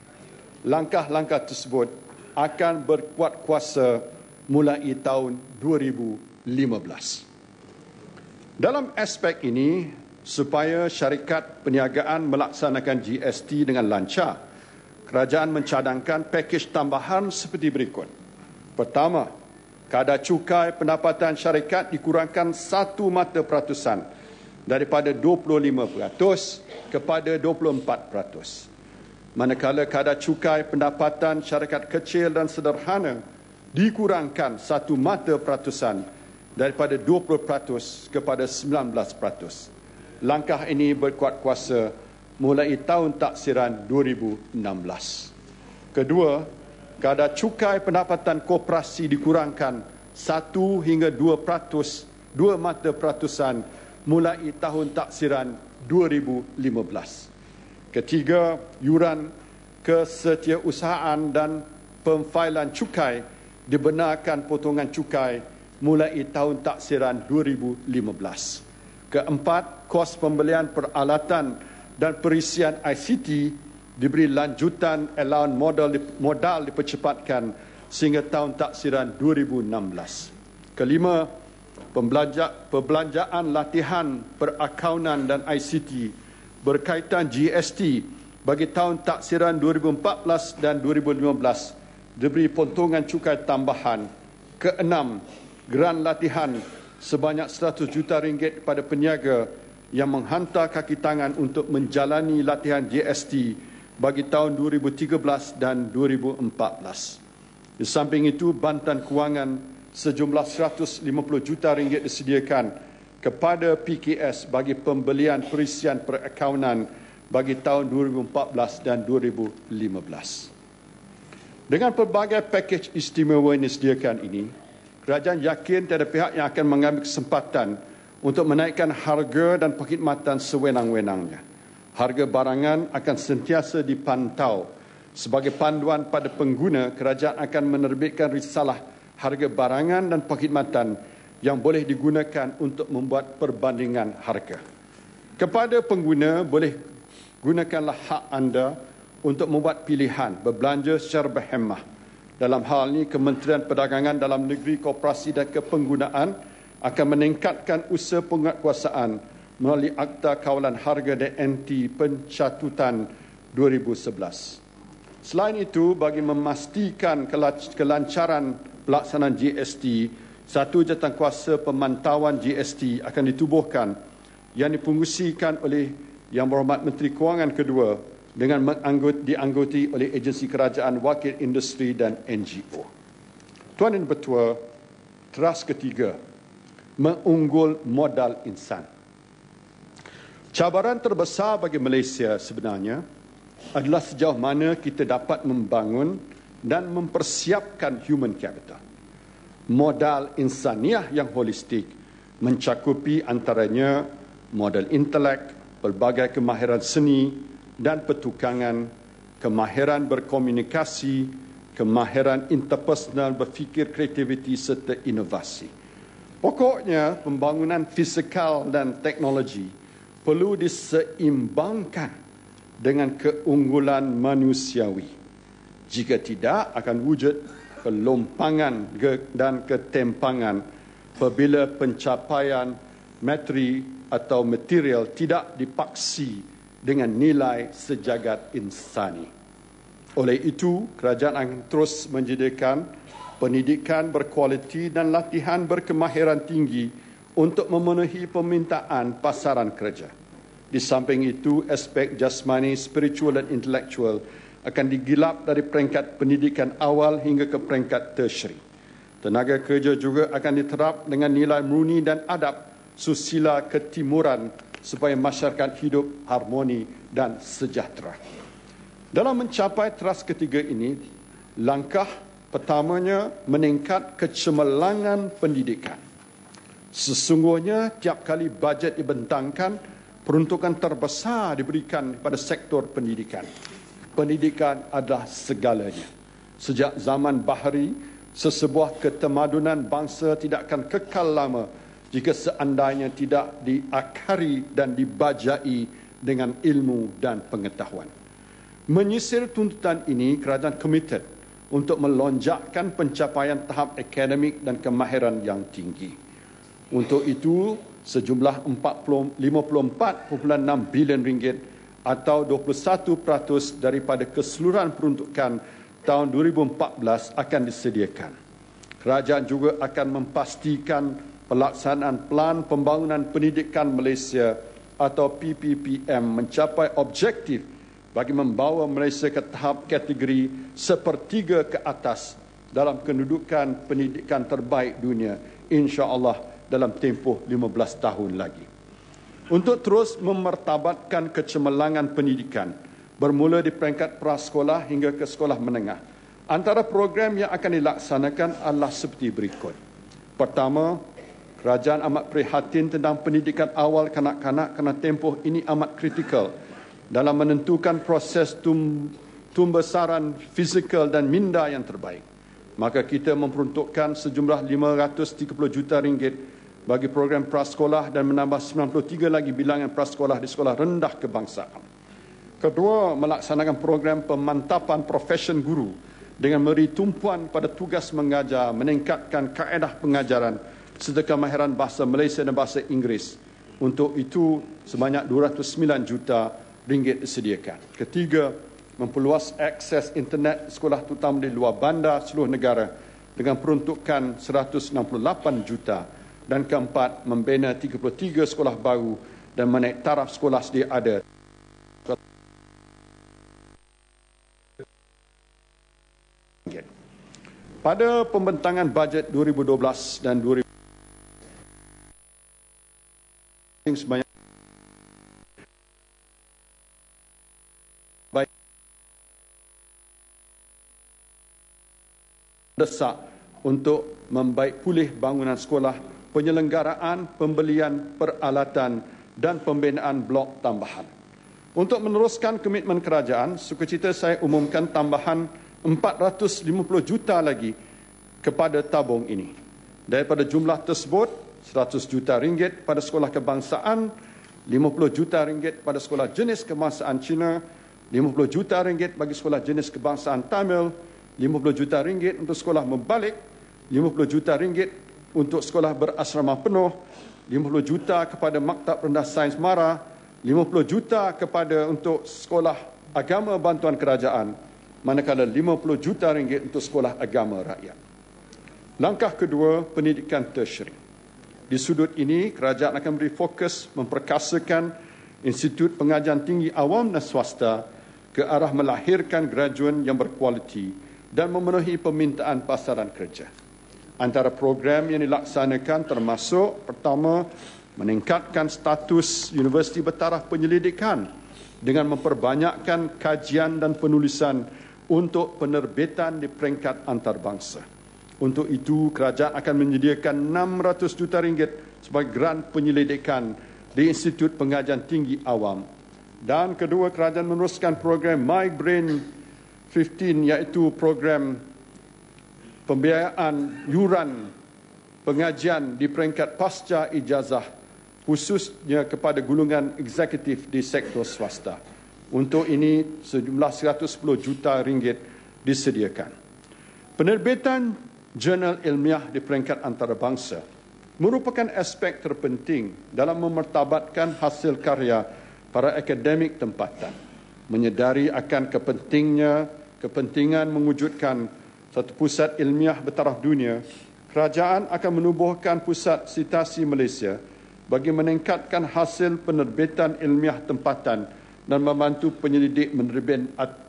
langkah-langkah tersebut akan berkuat kuasa mulai tahun 2015. Dalam aspek ini, supaya syarikat perniagaan melaksanakan GST dengan lancar, kerajaan mencadangkan pakej tambahan seperti berikut. Pertama, kadar cukai pendapatan syarikat dikurangkan satu mata peratusan daripada 25% kepada 24 manakala kadar cukai pendapatan syarikat kecil dan sederhana dikurangkan satu mata peratusan daripada 20% kepada 19%. Langkah ini berkuat kuasa mulai tahun taksiran 2016. Kedua, kadar cukai pendapatan koperasi dikurangkan satu hingga dua peratus dua mata peratusan mulai tahun taksiran 2015. Ketiga, yuran kesetiausahaan dan pemfailan cukai dibenarkan potongan cukai mulai tahun taksiran 2015. Keempat, kos pembelian peralatan dan perisian ICT diberi lanjutan elaun modal, modal dipercepatkan sehingga tahun taksiran 2016. Kelima, pembelanja, perbelanjaan latihan perakaunan dan ICT berkaitan GST bagi tahun taksiran 2014 dan 2015 diberi pontongan cukai tambahan keenam geran latihan sebanyak 100 juta ringgit kepada peniaga yang menghantar kaki tangan untuk menjalani latihan GST bagi tahun 2013 dan 2014. Di samping itu, bantuan kewangan sejumlah 150 juta ringgit disediakan kepada PKS bagi pembelian perisian perakaunan bagi tahun 2014 dan 2015. Dengan pelbagai pakej istimewa yang disediakan ini, kerajaan yakin tiada pihak yang akan mengambil kesempatan untuk menaikkan harga dan perkhidmatan sewenang-wenangnya. Harga barangan akan sentiasa dipantau. Sebagai panduan pada pengguna, kerajaan akan menerbitkan risalah harga barangan dan perkhidmatan yang boleh digunakan untuk membuat perbandingan harga. Kepada pengguna, boleh gunakanlah hak anda untuk membuat pilihan berbelanja secara berhemah. Dalam hal ini, Kementerian Perdagangan dalam Negeri Kooperasi dan Kepenggunaan akan meningkatkan usaha penguatkuasaan melalui Akta Kawalan Harga DNT Pencatutan 2011. Selain itu, bagi memastikan kelancaran pelaksanaan GST, satu kuasa pemantauan GST akan ditubuhkan yang dipungusikan oleh Yang Berhormat Menteri Kewangan kedua dengan menganggut, dianggoti oleh agensi kerajaan wakil industri dan NGO. Tuan dan Pertua, teras ketiga, mengunggul modal insan. Cabaran terbesar bagi Malaysia sebenarnya adalah sejauh mana kita dapat membangun dan mempersiapkan human capital modal insaniah yang holistik mencakupi antaranya modal intelek, pelbagai kemahiran seni dan pertukangan, kemahiran berkomunikasi, kemahiran interpersonal berfikir kreativiti serta inovasi. Pokoknya, pembangunan fizikal dan teknologi perlu diseimbangkan dengan keunggulan manusiawi. Jika tidak, akan wujud kelompangan dan ketempangan apabila pencapaian materi atau material tidak dipaksi dengan nilai sejagat insani. Oleh itu, kerajaan akan terus menjadikan pendidikan berkualiti dan latihan berkemahiran tinggi untuk memenuhi permintaan pasaran kerja. Di samping itu, aspek jasmani, spiritual dan intelektual akan digilap dari peringkat pendidikan awal hingga ke peringkat tersyari. Tenaga kerja juga akan diterap dengan nilai murni dan adab susila ketimuran supaya masyarakat hidup harmoni dan sejahtera. Dalam mencapai teras ketiga ini, langkah pertamanya meningkat kecemerlangan pendidikan. Sesungguhnya tiap kali bajet dibentangkan, peruntukan terbesar diberikan pada sektor pendidikan pendidikan adalah segalanya. Sejak zaman bahari, sesebuah ketemadunan bangsa tidak akan kekal lama jika seandainya tidak diakari dan dibajai dengan ilmu dan pengetahuan. Menyisir tuntutan ini, kerajaan komited untuk melonjakkan pencapaian tahap akademik dan kemahiran yang tinggi. Untuk itu, sejumlah 54.6 bilion ringgit atau 21% daripada keseluruhan peruntukan tahun 2014 akan disediakan. Kerajaan juga akan memastikan pelaksanaan Plan Pembangunan Pendidikan Malaysia atau PPPM mencapai objektif bagi membawa Malaysia ke tahap kategori sepertiga ke atas dalam kedudukan pendidikan terbaik dunia insya-Allah dalam tempoh 15 tahun lagi untuk terus memertabatkan kecemerlangan pendidikan bermula di peringkat prasekolah hingga ke sekolah menengah. Antara program yang akan dilaksanakan adalah seperti berikut. Pertama, kerajaan amat prihatin tentang pendidikan awal kanak-kanak kerana tempoh ini amat kritikal dalam menentukan proses tum tumbesaran fizikal dan minda yang terbaik. Maka kita memperuntukkan sejumlah 530 juta ringgit bagi program prasekolah dan menambah 93 lagi bilangan prasekolah di sekolah rendah kebangsaan. Kedua, melaksanakan program pemantapan profesion guru dengan memberi tumpuan pada tugas mengajar meningkatkan kaedah pengajaran sedekah mahiran bahasa Malaysia dan bahasa Inggeris. Untuk itu, sebanyak 209 juta ringgit disediakan. Ketiga, memperluas akses internet sekolah terutama di luar bandar seluruh negara dengan peruntukan 168 juta ringgit dan keempat membina 33 sekolah baru dan menaik taraf sekolah sedia ada. Pada pembentangan bajet 2012 dan 2013 sebanyak desak untuk membaik pulih bangunan sekolah penyelenggaraan pembelian peralatan dan pembinaan blok tambahan. Untuk meneruskan komitmen kerajaan, sukacita saya umumkan tambahan 450 juta lagi kepada tabung ini. Daripada jumlah tersebut, 100 juta ringgit pada sekolah kebangsaan, 50 juta ringgit pada sekolah jenis kebangsaan Cina, 50 juta ringgit bagi sekolah jenis kebangsaan Tamil, 50 juta ringgit untuk sekolah membalik, 50 juta ringgit untuk sekolah berasrama penuh, 50 juta kepada maktab rendah sains Mara, 50 juta kepada untuk sekolah agama bantuan kerajaan, manakala 50 juta ringgit untuk sekolah agama rakyat. Langkah kedua, pendidikan tersyarik. Di sudut ini, kerajaan akan beri fokus memperkasakan Institut Pengajian Tinggi Awam dan Swasta ke arah melahirkan graduan yang berkualiti dan memenuhi permintaan pasaran kerja antara program yang dilaksanakan termasuk pertama meningkatkan status universiti bertaraf penyelidikan dengan memperbanyakkan kajian dan penulisan untuk penerbitan di peringkat antarabangsa. Untuk itu, kerajaan akan menyediakan 600 juta ringgit sebagai grant penyelidikan di Institut Pengajian Tinggi Awam. Dan kedua, kerajaan meneruskan program My Brain 15 iaitu program pembiayaan yuran pengajian di peringkat pasca ijazah khususnya kepada gulungan eksekutif di sektor swasta. Untuk ini sejumlah 110 juta ringgit disediakan. Penerbitan jurnal ilmiah di peringkat antarabangsa merupakan aspek terpenting dalam memertabatkan hasil karya para akademik tempatan menyedari akan kepentingnya kepentingan mewujudkan satu pusat ilmiah bertaraf dunia, kerajaan akan menubuhkan pusat sitasi Malaysia bagi meningkatkan hasil penerbitan ilmiah tempatan dan membantu penyelidik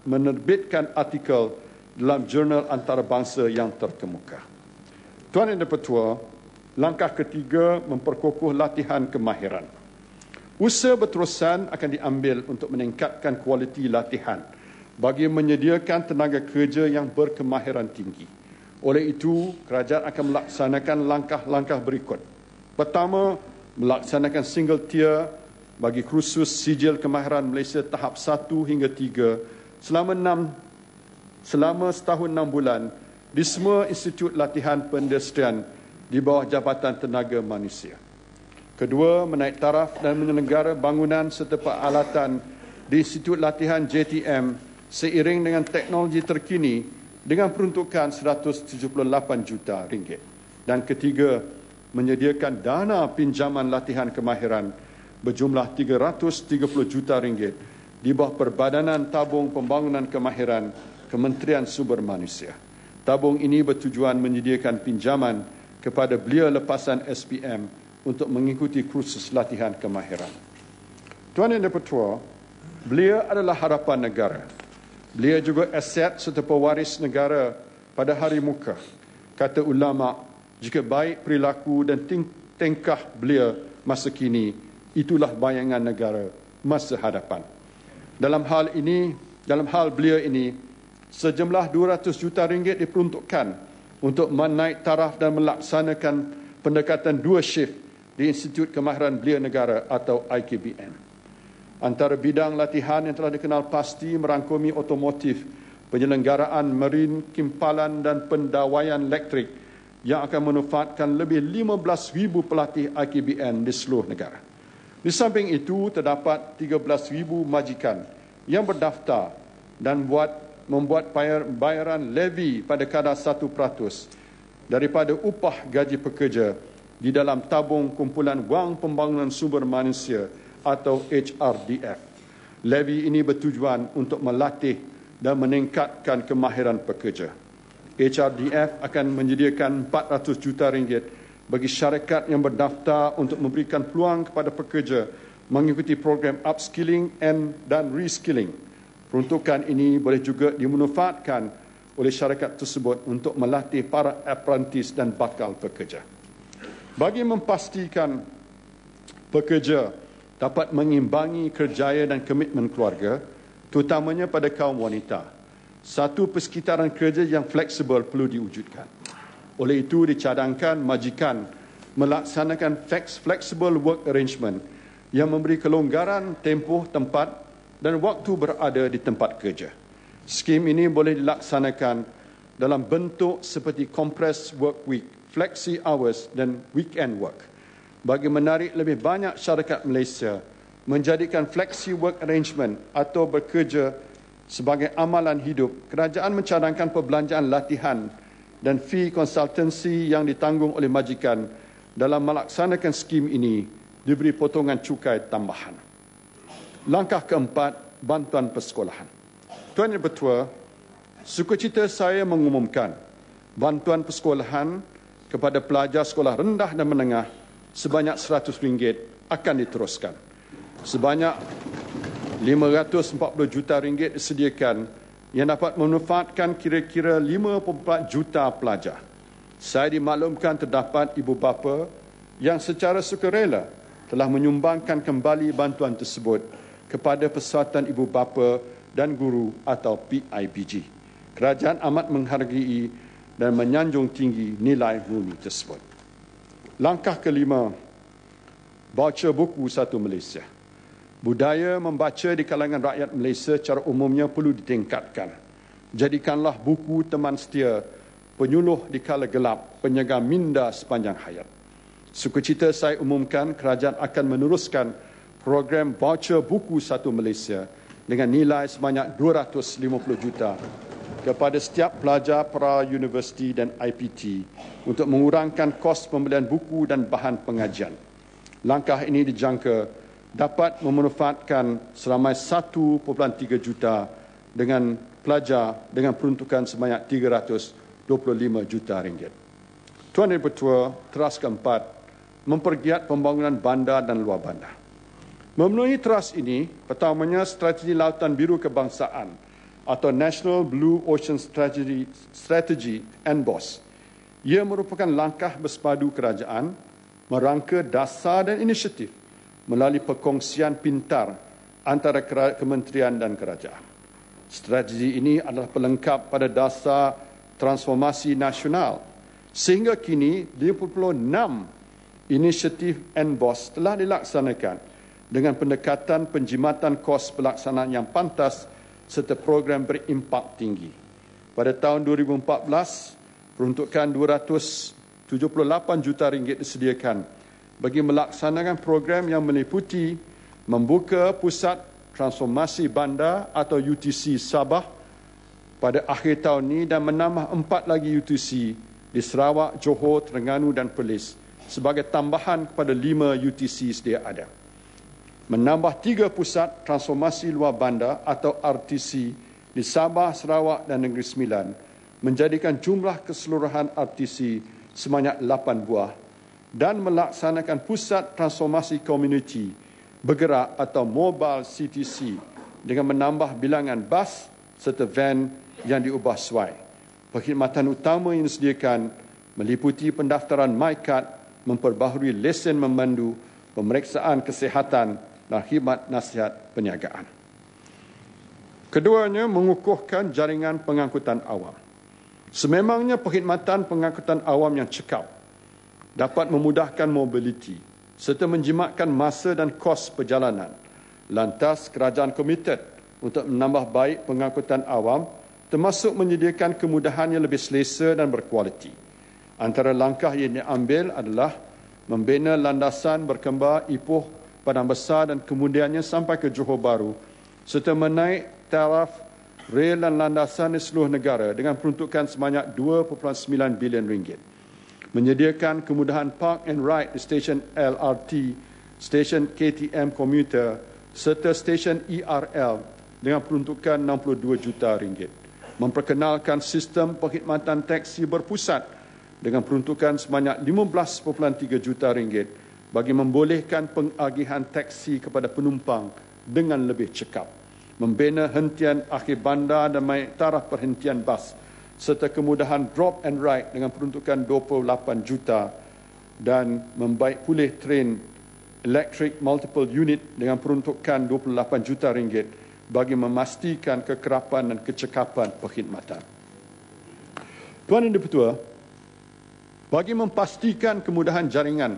menerbitkan artikel dalam jurnal antarabangsa yang terkemuka. Tuan dan Pertua, langkah ketiga memperkukuh latihan kemahiran. Usaha berterusan akan diambil untuk meningkatkan kualiti latihan bagi menyediakan tenaga kerja yang berkemahiran tinggi. Oleh itu, kerajaan akan melaksanakan langkah-langkah berikut. Pertama, melaksanakan single tier bagi kursus sijil kemahiran Malaysia tahap 1 hingga 3 selama 6 selama setahun 6 bulan di semua institut latihan pendestrian di bawah Jabatan Tenaga Manusia. Kedua, menaik taraf dan menyelenggara bangunan serta peralatan di Institut Latihan JTM seiring dengan teknologi terkini dengan peruntukan 178 juta ringgit. Dan ketiga, menyediakan dana pinjaman latihan kemahiran berjumlah 330 juta ringgit di bawah perbadanan tabung pembangunan kemahiran Kementerian Sumber Manusia. Tabung ini bertujuan menyediakan pinjaman kepada belia lepasan SPM untuk mengikuti kursus latihan kemahiran. Tuan dan Pertua, belia adalah harapan negara. Beliau juga aset serta pewaris negara pada hari muka. Kata ulama, jika baik perilaku dan tingkah beliau masa kini, itulah bayangan negara masa hadapan. Dalam hal ini, dalam hal beliau ini, sejumlah 200 juta ringgit diperuntukkan untuk menaik taraf dan melaksanakan pendekatan dua shift di Institut Kemahiran Belia Negara atau IKBN antara bidang latihan yang telah dikenal pasti merangkumi otomotif, penyelenggaraan marin, kimpalan dan pendawaian elektrik yang akan menufatkan lebih 15,000 pelatih IKBN di seluruh negara. Di samping itu, terdapat 13,000 majikan yang berdaftar dan buat, membuat bayaran levy pada kadar 1% daripada upah gaji pekerja di dalam tabung kumpulan wang pembangunan sumber manusia atau HRDF. Levy ini bertujuan untuk melatih dan meningkatkan kemahiran pekerja. HRDF akan menyediakan 400 juta ringgit bagi syarikat yang berdaftar untuk memberikan peluang kepada pekerja mengikuti program upskilling and dan reskilling. Peruntukan ini boleh juga dimanfaatkan oleh syarikat tersebut untuk melatih para apprentice dan bakal pekerja. Bagi memastikan pekerja dapat mengimbangi kerjaya dan komitmen keluarga, terutamanya pada kaum wanita. Satu persekitaran kerja yang fleksibel perlu diwujudkan. Oleh itu, dicadangkan majikan melaksanakan flexible work arrangement yang memberi kelonggaran tempoh tempat dan waktu berada di tempat kerja. Skim ini boleh dilaksanakan dalam bentuk seperti compressed work week, flexi hours dan weekend work bagi menarik lebih banyak syarikat Malaysia menjadikan flexi work arrangement atau bekerja sebagai amalan hidup, kerajaan mencadangkan perbelanjaan latihan dan fee konsultansi yang ditanggung oleh majikan dalam melaksanakan skim ini diberi potongan cukai tambahan. Langkah keempat, bantuan persekolahan. Tuan dan suka cita saya mengumumkan bantuan persekolahan kepada pelajar sekolah rendah dan menengah sebanyak RM100 akan diteruskan. Sebanyak RM540 juta ringgit disediakan yang dapat memanfaatkan kira-kira 5.4 juta pelajar. Saya dimaklumkan terdapat ibu bapa yang secara sukarela telah menyumbangkan kembali bantuan tersebut kepada Persatuan Ibu Bapa dan Guru atau PIBG. Kerajaan amat menghargai dan menyanjung tinggi nilai bumi tersebut. Langkah kelima, baca buku satu Malaysia. Budaya membaca di kalangan rakyat Malaysia secara umumnya perlu ditingkatkan. Jadikanlah buku teman setia, penyuluh di kala gelap, penyegar minda sepanjang hayat. Sukacita saya umumkan kerajaan akan meneruskan program baca buku satu Malaysia dengan nilai sebanyak 250 juta kepada setiap pelajar pra-universiti dan IPT untuk mengurangkan kos pembelian buku dan bahan pengajian. Langkah ini dijangka dapat memanfaatkan seramai 1.3 juta dengan pelajar dengan peruntukan sebanyak 325 juta ringgit. Tuan dan Pertua, teras keempat, mempergiat pembangunan bandar dan luar bandar. Memenuhi teras ini, pertamanya strategi Lautan Biru Kebangsaan atau National Blue Ocean Strategy, Strategy NBOS. Ia merupakan langkah bersepadu kerajaan merangka dasar dan inisiatif melalui perkongsian pintar antara kementerian dan kerajaan. Strategi ini adalah pelengkap pada dasar transformasi nasional. Sehingga kini, 56 inisiatif NBOS telah dilaksanakan dengan pendekatan penjimatan kos pelaksanaan yang pantas serta program berimpak tinggi. Pada tahun 2014, peruntukan 278 juta ringgit disediakan bagi melaksanakan program yang meliputi membuka pusat transformasi bandar atau UTC Sabah pada akhir tahun ini dan menambah empat lagi UTC di Sarawak, Johor, Terengganu dan Perlis sebagai tambahan kepada lima UTC sedia ada menambah tiga pusat transformasi luar bandar atau RTC di Sabah, Sarawak dan Negeri Sembilan menjadikan jumlah keseluruhan RTC sebanyak lapan buah dan melaksanakan pusat transformasi komuniti bergerak atau mobile CTC dengan menambah bilangan bas serta van yang diubah suai. Perkhidmatan utama yang disediakan meliputi pendaftaran MyCard, memperbaharui lesen memandu, pemeriksaan kesihatan khidmat nasihat perniagaan. Keduanya, mengukuhkan jaringan pengangkutan awam. Sememangnya perkhidmatan pengangkutan awam yang cekap dapat memudahkan mobiliti serta menjimatkan masa dan kos perjalanan. Lantas kerajaan komited untuk menambah baik pengangkutan awam termasuk menyediakan kemudahan yang lebih selesa dan berkualiti. Antara langkah yang diambil adalah membina landasan berkembar Ipoh Padang Besar dan kemudiannya sampai ke Johor Baru serta menaik taraf rel dan landasan di seluruh negara dengan peruntukan sebanyak 2.9 bilion ringgit. Menyediakan kemudahan park and ride di stesen LRT, stesen KTM komuter serta stesen ERL dengan peruntukan 62 juta ringgit. Memperkenalkan sistem perkhidmatan teksi berpusat dengan peruntukan sebanyak 15.3 juta ringgit bagi membolehkan pengagihan teksi kepada penumpang dengan lebih cekap, membina hentian akhir bandar dan naik taraf perhentian bas serta kemudahan drop and ride dengan peruntukan 28 juta dan membaik pulih train electric multiple unit dengan peruntukan 28 juta ringgit bagi memastikan kekerapan dan kecekapan perkhidmatan. Tuan dan Dipertua, bagi memastikan kemudahan jaringan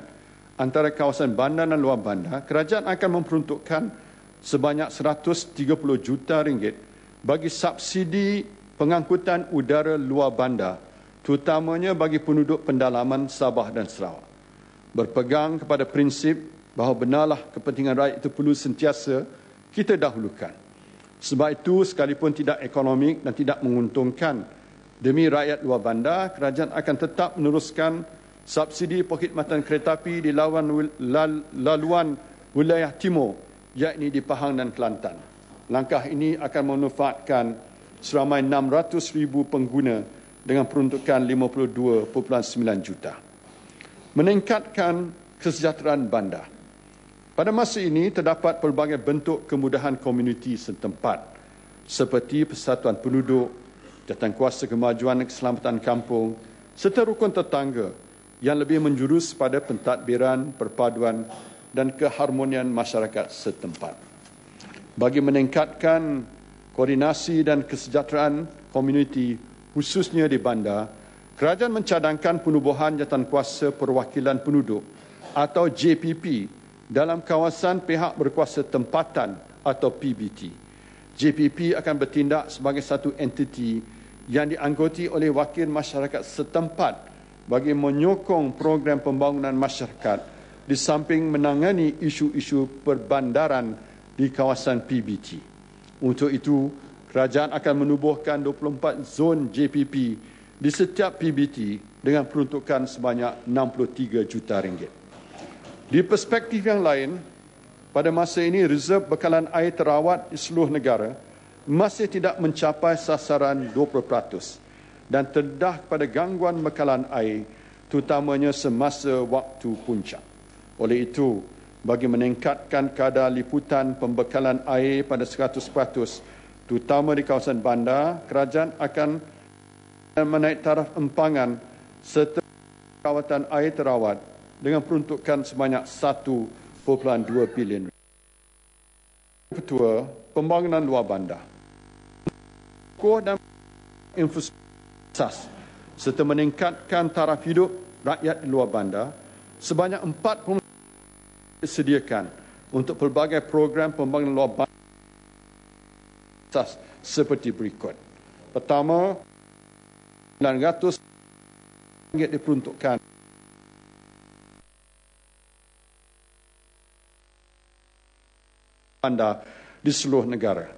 antara kawasan bandar dan luar bandar, kerajaan akan memperuntukkan sebanyak 130 juta ringgit bagi subsidi pengangkutan udara luar bandar, terutamanya bagi penduduk pendalaman Sabah dan Sarawak. Berpegang kepada prinsip bahawa benarlah kepentingan rakyat itu perlu sentiasa kita dahulukan. Sebab itu sekalipun tidak ekonomik dan tidak menguntungkan demi rakyat luar bandar, kerajaan akan tetap meneruskan subsidi perkhidmatan kereta api di lawan laluan wilayah timur iaitu di Pahang dan Kelantan. Langkah ini akan memanfaatkan seramai 600,000 pengguna dengan peruntukan 52.9 juta. Meningkatkan kesejahteraan bandar. Pada masa ini terdapat pelbagai bentuk kemudahan komuniti setempat seperti persatuan penduduk, kuasa kemajuan dan keselamatan kampung serta rukun tetangga yang lebih menjurus pada pentadbiran, perpaduan dan keharmonian masyarakat setempat. Bagi meningkatkan koordinasi dan kesejahteraan komuniti khususnya di bandar, kerajaan mencadangkan penubuhan kuasa perwakilan penduduk atau JPP dalam kawasan pihak berkuasa tempatan atau PBT. JPP akan bertindak sebagai satu entiti yang dianggoti oleh wakil masyarakat setempat bagi menyokong program pembangunan masyarakat di samping menangani isu-isu perbandaran di kawasan PBT. Untuk itu, kerajaan akan menubuhkan 24 zon JPP di setiap PBT dengan peruntukan sebanyak 63 juta ringgit. Di perspektif yang lain, pada masa ini rezerv bekalan air terawat di seluruh negara masih tidak mencapai sasaran 20% dan terdah kepada gangguan bekalan air terutamanya semasa waktu puncak. Oleh itu, bagi meningkatkan kadar liputan pembekalan air pada 100% terutama di kawasan bandar, kerajaan akan menaik taraf empangan serta kawatan air terawat dengan peruntukan sebanyak 1.2 bilion. Ketua, pembangunan luar bandar. Kuah dan infrastruktur asas serta meningkatkan taraf hidup rakyat di luar bandar sebanyak 40 disediakan untuk pelbagai program pembangunan luar bandar seperti berikut. Pertama, RM900 diperuntukkan bandar di seluruh negara.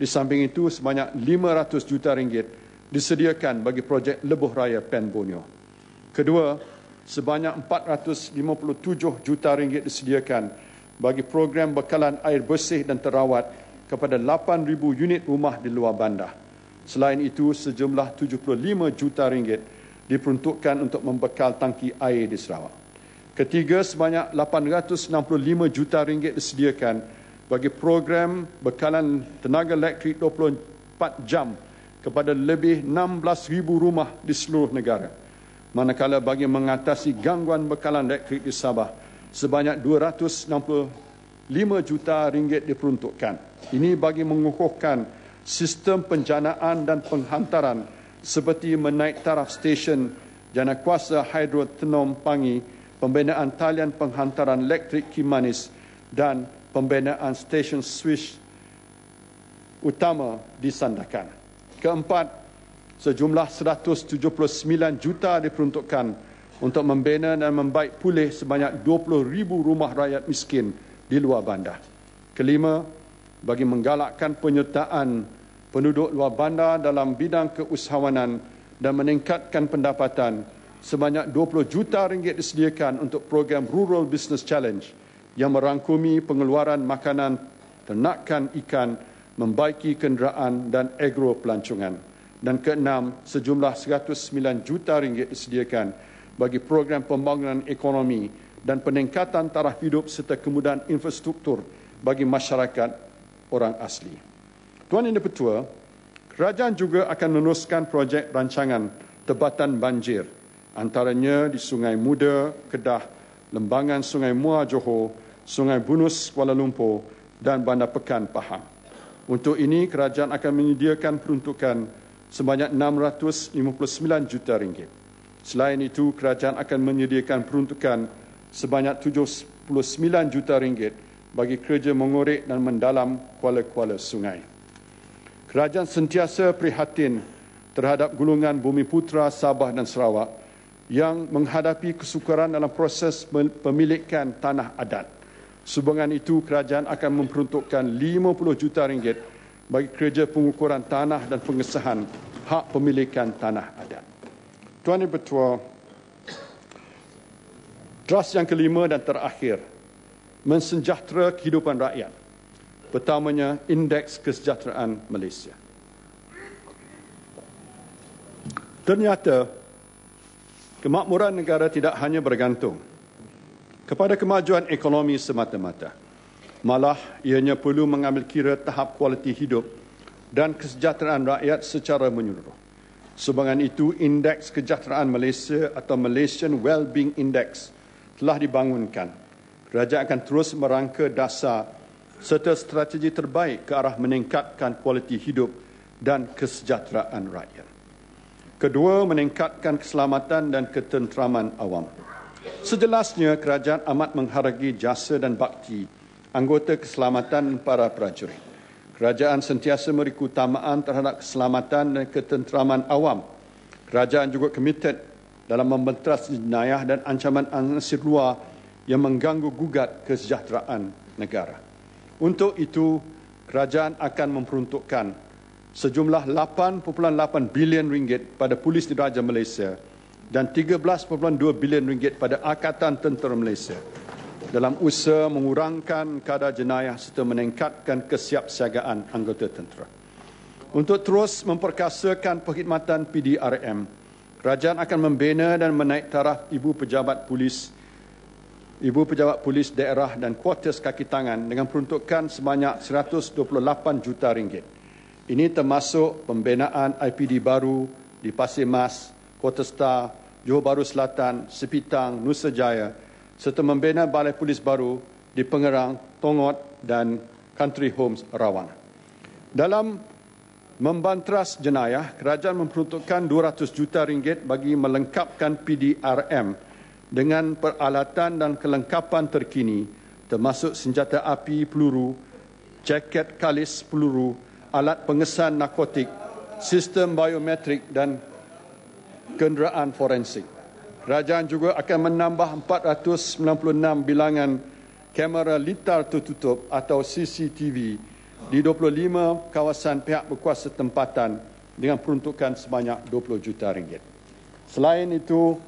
Di samping itu, sebanyak RM500 juta ringgit disediakan bagi projek Lebuh Raya Pen Bonio. Kedua, sebanyak 457 juta ringgit disediakan bagi program bekalan air bersih dan terawat kepada 8000 unit rumah di luar bandar. Selain itu, sejumlah 75 juta ringgit diperuntukkan untuk membekal tangki air di Sarawak. Ketiga, sebanyak 865 juta ringgit disediakan bagi program bekalan tenaga elektrik 24 jam kepada lebih 16,000 rumah di seluruh negara. Manakala bagi mengatasi gangguan bekalan elektrik di Sabah, sebanyak 265 juta ringgit diperuntukkan. Ini bagi mengukuhkan sistem penjanaan dan penghantaran seperti menaik taraf stesen jana kuasa hidrotenom pangi, pembinaan talian penghantaran elektrik kimanis dan pembinaan stesen switch utama disandakan. Keempat, sejumlah 179 juta diperuntukkan untuk membina dan membaik pulih sebanyak ribu rumah rakyat miskin di luar bandar. Kelima, bagi menggalakkan penyertaan penduduk luar bandar dalam bidang keusahawanan dan meningkatkan pendapatan sebanyak 20 juta ringgit disediakan untuk program Rural Business Challenge yang merangkumi pengeluaran makanan ternakan ikan dan membaiki kenderaan dan agro pelancongan. Dan keenam, sejumlah 109 juta ringgit disediakan bagi program pembangunan ekonomi dan peningkatan taraf hidup serta kemudahan infrastruktur bagi masyarakat orang asli. Tuan Yang Dipertua, kerajaan juga akan meneruskan projek rancangan tebatan banjir antaranya di Sungai Muda, Kedah, Lembangan Sungai Muar Johor, Sungai Bunus Kuala Lumpur dan Bandar Pekan Pahang. Untuk ini kerajaan akan menyediakan peruntukan sebanyak 659 juta ringgit. Selain itu kerajaan akan menyediakan peruntukan sebanyak 79 juta ringgit bagi kerja mengorek dan mendalam kuala-kuala sungai. Kerajaan sentiasa prihatin terhadap gulungan Bumi Putra, Sabah dan Sarawak yang menghadapi kesukaran dalam proses pemilikan tanah adat. Sebuah itu, kerajaan akan memperuntukkan 50 juta ringgit bagi kerja pengukuran tanah dan pengesahan hak pemilikan tanah adat. Tuan dan Pertua, trust yang kelima dan terakhir, mensejahtera kehidupan rakyat. Pertamanya, Indeks Kesejahteraan Malaysia. Ternyata, kemakmuran negara tidak hanya bergantung kepada kemajuan ekonomi semata-mata. Malah ianya perlu mengambil kira tahap kualiti hidup dan kesejahteraan rakyat secara menyeluruh. Sebagian itu, Indeks Kesejahteraan Malaysia atau Malaysian Wellbeing Index telah dibangunkan. Raja akan terus merangka dasar serta strategi terbaik ke arah meningkatkan kualiti hidup dan kesejahteraan rakyat. Kedua, meningkatkan keselamatan dan ketenteraman awam. Sejelasnya, kerajaan amat menghargai jasa dan bakti anggota keselamatan para prajurit. Kerajaan sentiasa meriku tamaan terhadap keselamatan dan ketenteraman awam. Kerajaan juga komited dalam membentras jenayah dan ancaman ansir luar yang mengganggu gugat kesejahteraan negara. Untuk itu, kerajaan akan memperuntukkan sejumlah 8.8 bilion ringgit pada polis diraja Malaysia dan 13.2 bilion ringgit pada Akatan Tentera Malaysia dalam usaha mengurangkan kadar jenayah serta meningkatkan kesiapsiagaan anggota tentera. Untuk terus memperkasakan perkhidmatan PDRM, kerajaan akan membina dan menaik taraf ibu pejabat polis ibu pejabat polis daerah dan kuartus kaki tangan dengan peruntukan sebanyak 128 juta ringgit. Ini termasuk pembinaan IPD baru di Pasir Mas, Kota Star, Johor Bahru Selatan, Sepitang, Nusa Jaya serta membina balai polis baru di Pengerang, Tongot dan Country Homes Rawang. Dalam membanteras jenayah, kerajaan memperuntukkan 200 juta ringgit bagi melengkapkan PDRM dengan peralatan dan kelengkapan terkini termasuk senjata api peluru, jaket kalis peluru, alat pengesan narkotik, sistem biometrik dan kenderaan forensik. Kerajaan juga akan menambah 496 bilangan kamera litar tertutup atau CCTV di 25 kawasan pihak berkuasa tempatan dengan peruntukan sebanyak 20 juta ringgit. Selain itu,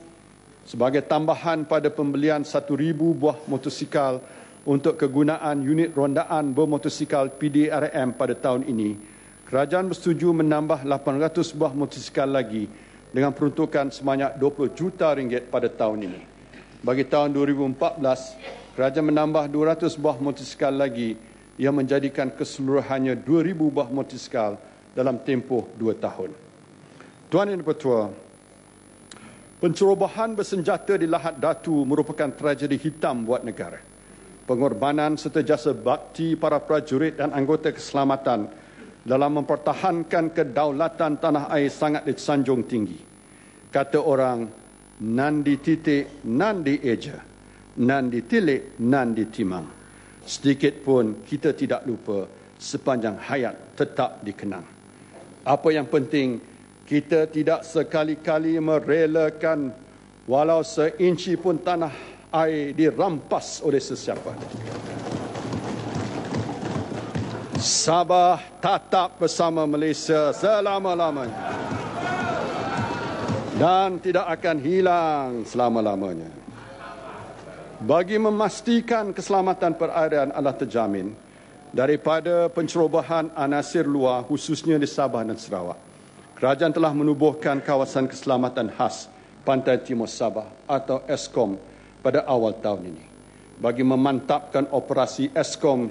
sebagai tambahan pada pembelian 1,000 buah motosikal untuk kegunaan unit rondaan bermotosikal PDRM pada tahun ini, kerajaan bersetuju menambah 800 buah motosikal lagi dengan peruntukan sebanyak 20 juta ringgit pada tahun ini. Bagi tahun 2014, kerajaan menambah 200 buah motosikal lagi yang menjadikan keseluruhannya 2,000 buah motosikal dalam tempoh dua tahun. Tuan dan Pertua, pencerobohan bersenjata di Lahat Datu merupakan tragedi hitam buat negara. Pengorbanan serta jasa bakti para prajurit dan anggota keselamatan dalam mempertahankan kedaulatan tanah air sangat disanjung tinggi. Kata orang, nan di titik, nan di eja, nan di tilik, nan di timang. Sedikit pun kita tidak lupa sepanjang hayat tetap dikenang. Apa yang penting, kita tidak sekali-kali merelakan walau seinci pun tanah air dirampas oleh sesiapa. Sabah tetap bersama Malaysia selama-lamanya dan tidak akan hilang selama-lamanya. Bagi memastikan keselamatan perairan adalah terjamin daripada pencerobohan anasir luar khususnya di Sabah dan Sarawak. Kerajaan telah menubuhkan kawasan keselamatan khas Pantai Timur Sabah atau ESKOM pada awal tahun ini. Bagi memantapkan operasi ESKOM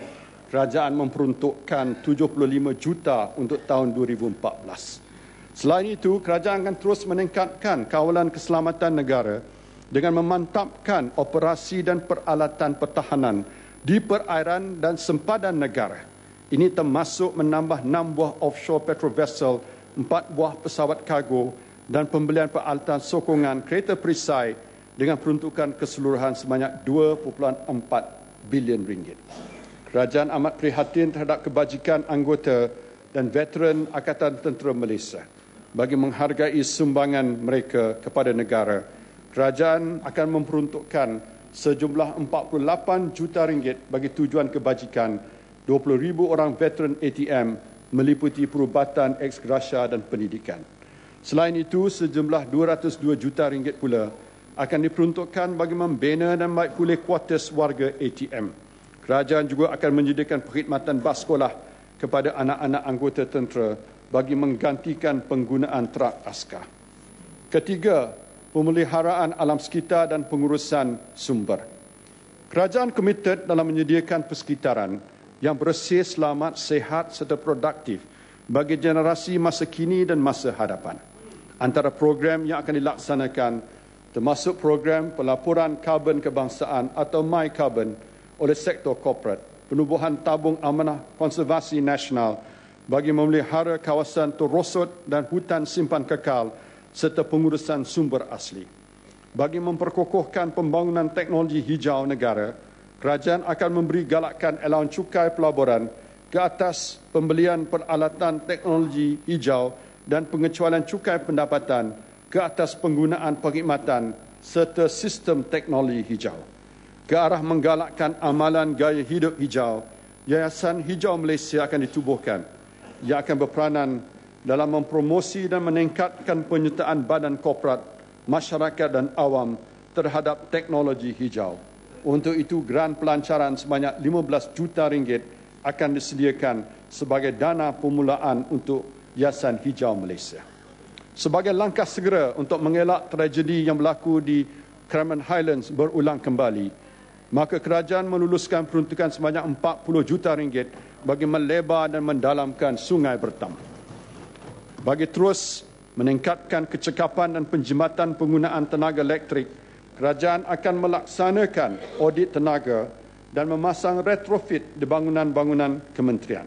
kerajaan memperuntukkan 75 juta untuk tahun 2014. Selain itu, kerajaan akan terus meningkatkan kawalan keselamatan negara dengan memantapkan operasi dan peralatan pertahanan di perairan dan sempadan negara. Ini termasuk menambah 6 buah offshore petrol vessel, 4 buah pesawat kargo dan pembelian peralatan sokongan kereta perisai dengan peruntukan keseluruhan sebanyak 2.4 bilion ringgit kerajaan amat prihatin terhadap kebajikan anggota dan veteran Angkatan Tentera Malaysia bagi menghargai sumbangan mereka kepada negara. Kerajaan akan memperuntukkan sejumlah 48 juta ringgit bagi tujuan kebajikan 20,000 orang veteran ATM meliputi perubatan ex gratia dan pendidikan. Selain itu, sejumlah 202 juta ringgit pula akan diperuntukkan bagi membina dan baik pulih kuartus warga ATM. Kerajaan juga akan menyediakan perkhidmatan baskolah kepada anak-anak anggota tentera bagi menggantikan penggunaan trak askar. Ketiga, pemeliharaan alam sekitar dan pengurusan sumber. Kerajaan komited dalam menyediakan persekitaran yang bersih, selamat, sehat serta produktif bagi generasi masa kini dan masa hadapan. Antara program yang akan dilaksanakan termasuk program pelaporan karbon kebangsaan atau My Carbon oleh sektor korporat, penubuhan tabung amanah konservasi nasional bagi memelihara kawasan terosot dan hutan simpan kekal serta pengurusan sumber asli. Bagi memperkokohkan pembangunan teknologi hijau negara, kerajaan akan memberi galakan elaun cukai pelaburan ke atas pembelian peralatan teknologi hijau dan pengecualian cukai pendapatan ke atas penggunaan perkhidmatan serta sistem teknologi hijau ke arah menggalakkan amalan gaya hidup hijau, Yayasan Hijau Malaysia akan ditubuhkan. Ia akan berperanan dalam mempromosi dan meningkatkan penyertaan badan korporat, masyarakat dan awam terhadap teknologi hijau. Untuk itu, geran pelancaran sebanyak 15 juta ringgit akan disediakan sebagai dana pemulaan untuk Yayasan Hijau Malaysia. Sebagai langkah segera untuk mengelak tragedi yang berlaku di Cremon Highlands berulang kembali, maka kerajaan meluluskan peruntukan sebanyak 40 juta ringgit bagi melebar dan mendalamkan sungai Bertam. Bagi terus meningkatkan kecekapan dan penjimatan penggunaan tenaga elektrik, kerajaan akan melaksanakan audit tenaga dan memasang retrofit di bangunan-bangunan kementerian.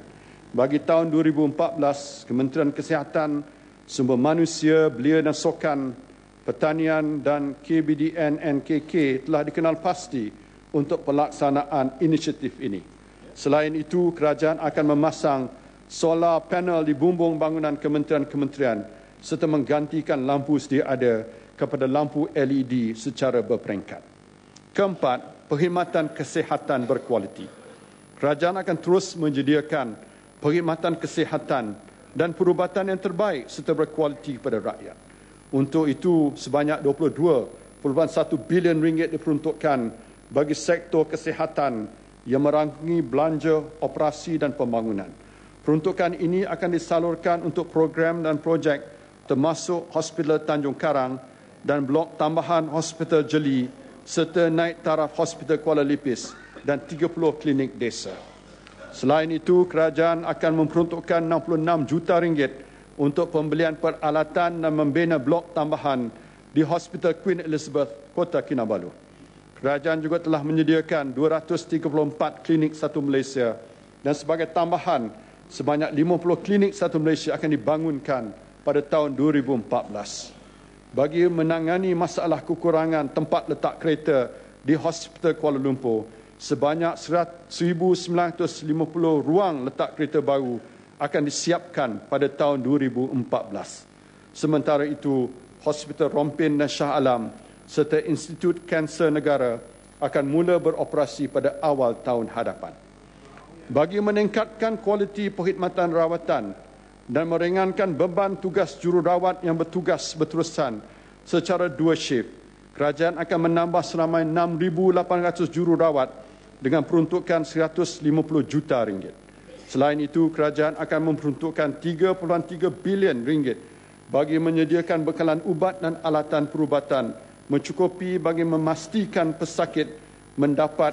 Bagi tahun 2014, Kementerian Kesihatan, Sumber Manusia, Belia dan Sokan, Pertanian dan KBDN NKK telah dikenal pasti untuk pelaksanaan inisiatif ini. Selain itu, kerajaan akan memasang solar panel di bumbung bangunan kementerian-kementerian serta menggantikan lampu sedia ada kepada lampu LED secara berperingkat. Keempat, perkhidmatan kesihatan berkualiti. Kerajaan akan terus menyediakan perkhidmatan kesihatan dan perubatan yang terbaik serta berkualiti kepada rakyat. Untuk itu, sebanyak 22.1 bilion ringgit diperuntukkan bagi sektor kesihatan yang merangkumi belanja, operasi dan pembangunan. Peruntukan ini akan disalurkan untuk program dan projek termasuk Hospital Tanjung Karang dan blok tambahan Hospital Jeli serta naik taraf Hospital Kuala Lipis dan 30 klinik desa. Selain itu, kerajaan akan memperuntukkan 66 juta ringgit untuk pembelian peralatan dan membina blok tambahan di Hospital Queen Elizabeth, Kota Kinabalu. Kerajaan juga telah menyediakan 234 klinik Satu Malaysia dan sebagai tambahan sebanyak 50 klinik Satu Malaysia akan dibangunkan pada tahun 2014. Bagi menangani masalah kekurangan tempat letak kereta di Hospital Kuala Lumpur, sebanyak 1,950 ruang letak kereta baru akan disiapkan pada tahun 2014. Sementara itu, Hospital Rompin dan Shah Alam serta Institut Kanser Negara akan mula beroperasi pada awal tahun hadapan. Bagi meningkatkan kualiti perkhidmatan rawatan dan meringankan beban tugas jururawat yang bertugas berterusan secara dua shift, kerajaan akan menambah seramai 6,800 jururawat dengan peruntukan 150 juta ringgit. Selain itu, kerajaan akan memperuntukkan 3.3 bilion ringgit bagi menyediakan bekalan ubat dan alatan perubatan mencukupi bagi memastikan pesakit mendapat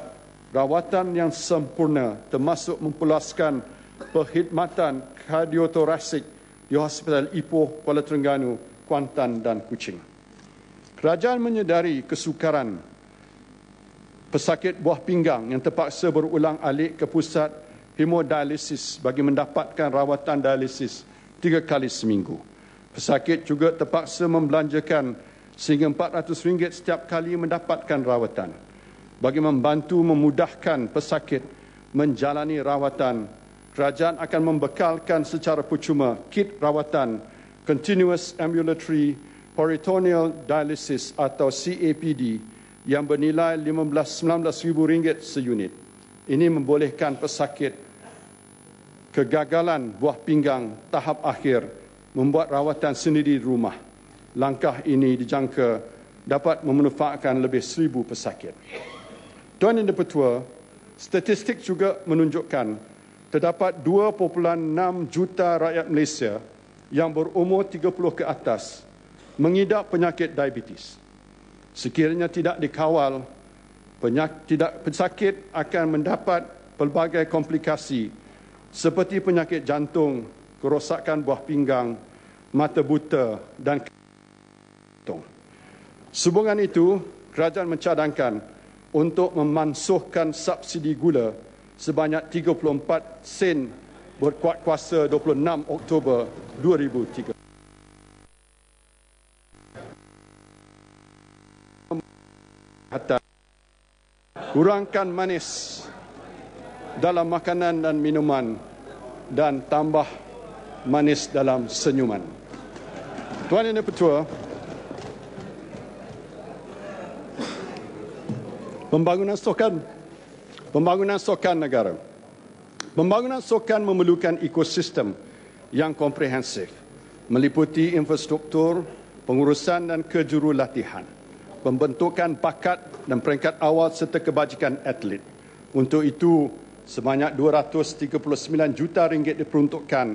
rawatan yang sempurna termasuk mempuluskan perkhidmatan kardiotorasik di Hospital Ipoh, Kuala Terengganu, Kuantan dan Kuching. Kerajaan menyedari kesukaran pesakit buah pinggang yang terpaksa berulang alik ke pusat hemodialisis bagi mendapatkan rawatan dialisis tiga kali seminggu. Pesakit juga terpaksa membelanjakan sehingga RM400 setiap kali mendapatkan rawatan bagi membantu memudahkan pesakit menjalani rawatan kerajaan akan membekalkan secara percuma kit rawatan continuous ambulatory peritoneal dialysis atau CAPD yang bernilai RM15-19,000 seunit. Ini membolehkan pesakit kegagalan buah pinggang tahap akhir membuat rawatan sendiri di rumah langkah ini dijangka dapat memanfaatkan lebih seribu pesakit. Tuan dan Pertua, statistik juga menunjukkan terdapat 2.6 juta rakyat Malaysia yang berumur 30 ke atas mengidap penyakit diabetes. Sekiranya tidak dikawal, penyakit tidak, pesakit akan mendapat pelbagai komplikasi seperti penyakit jantung, kerosakan buah pinggang, mata buta dan kemampuan. Tong. Sehubungan itu, kerajaan mencadangkan untuk memansuhkan subsidi gula sebanyak 34 sen berkuat kuasa 26 Oktober 2003. kurangkan manis dalam makanan dan minuman dan tambah manis dalam senyuman. Tuan dan Pertua, Pembangunan sokan pembangunan sokan negara. Pembangunan sokan memerlukan ekosistem yang komprehensif meliputi infrastruktur, pengurusan dan kejurulatihan, pembentukan bakat dan peringkat awal serta kebajikan atlet. Untuk itu, sebanyak 239 juta ringgit diperuntukkan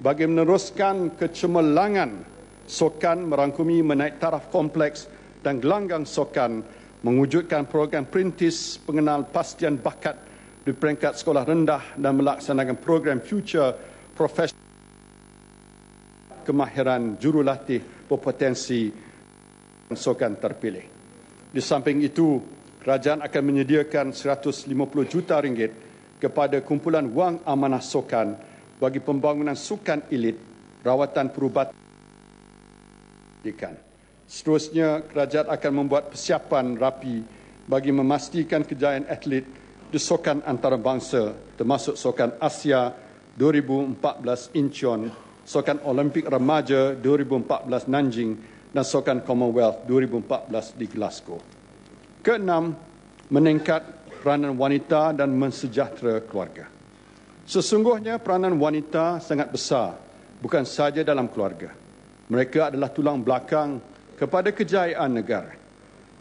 bagi meneruskan kecemerlangan sokan merangkumi menaik taraf kompleks dan gelanggang sokan mewujudkan program perintis pengenal pastian bakat di peringkat sekolah rendah dan melaksanakan program future professional kemahiran jurulatih berpotensi sokan terpilih. Di samping itu, kerajaan akan menyediakan 150 juta ringgit kepada kumpulan wang amanah sokan bagi pembangunan sukan elit rawatan perubatan. Dikan. Seterusnya, kerajaan akan membuat persiapan rapi bagi memastikan kejayaan atlet di sokan antarabangsa termasuk sokan Asia 2014 Incheon, sokan Olimpik Remaja 2014 Nanjing dan sokan Commonwealth 2014 di Glasgow. Keenam, meningkat peranan wanita dan mensejahtera keluarga. Sesungguhnya peranan wanita sangat besar bukan sahaja dalam keluarga. Mereka adalah tulang belakang kepada kejayaan negara.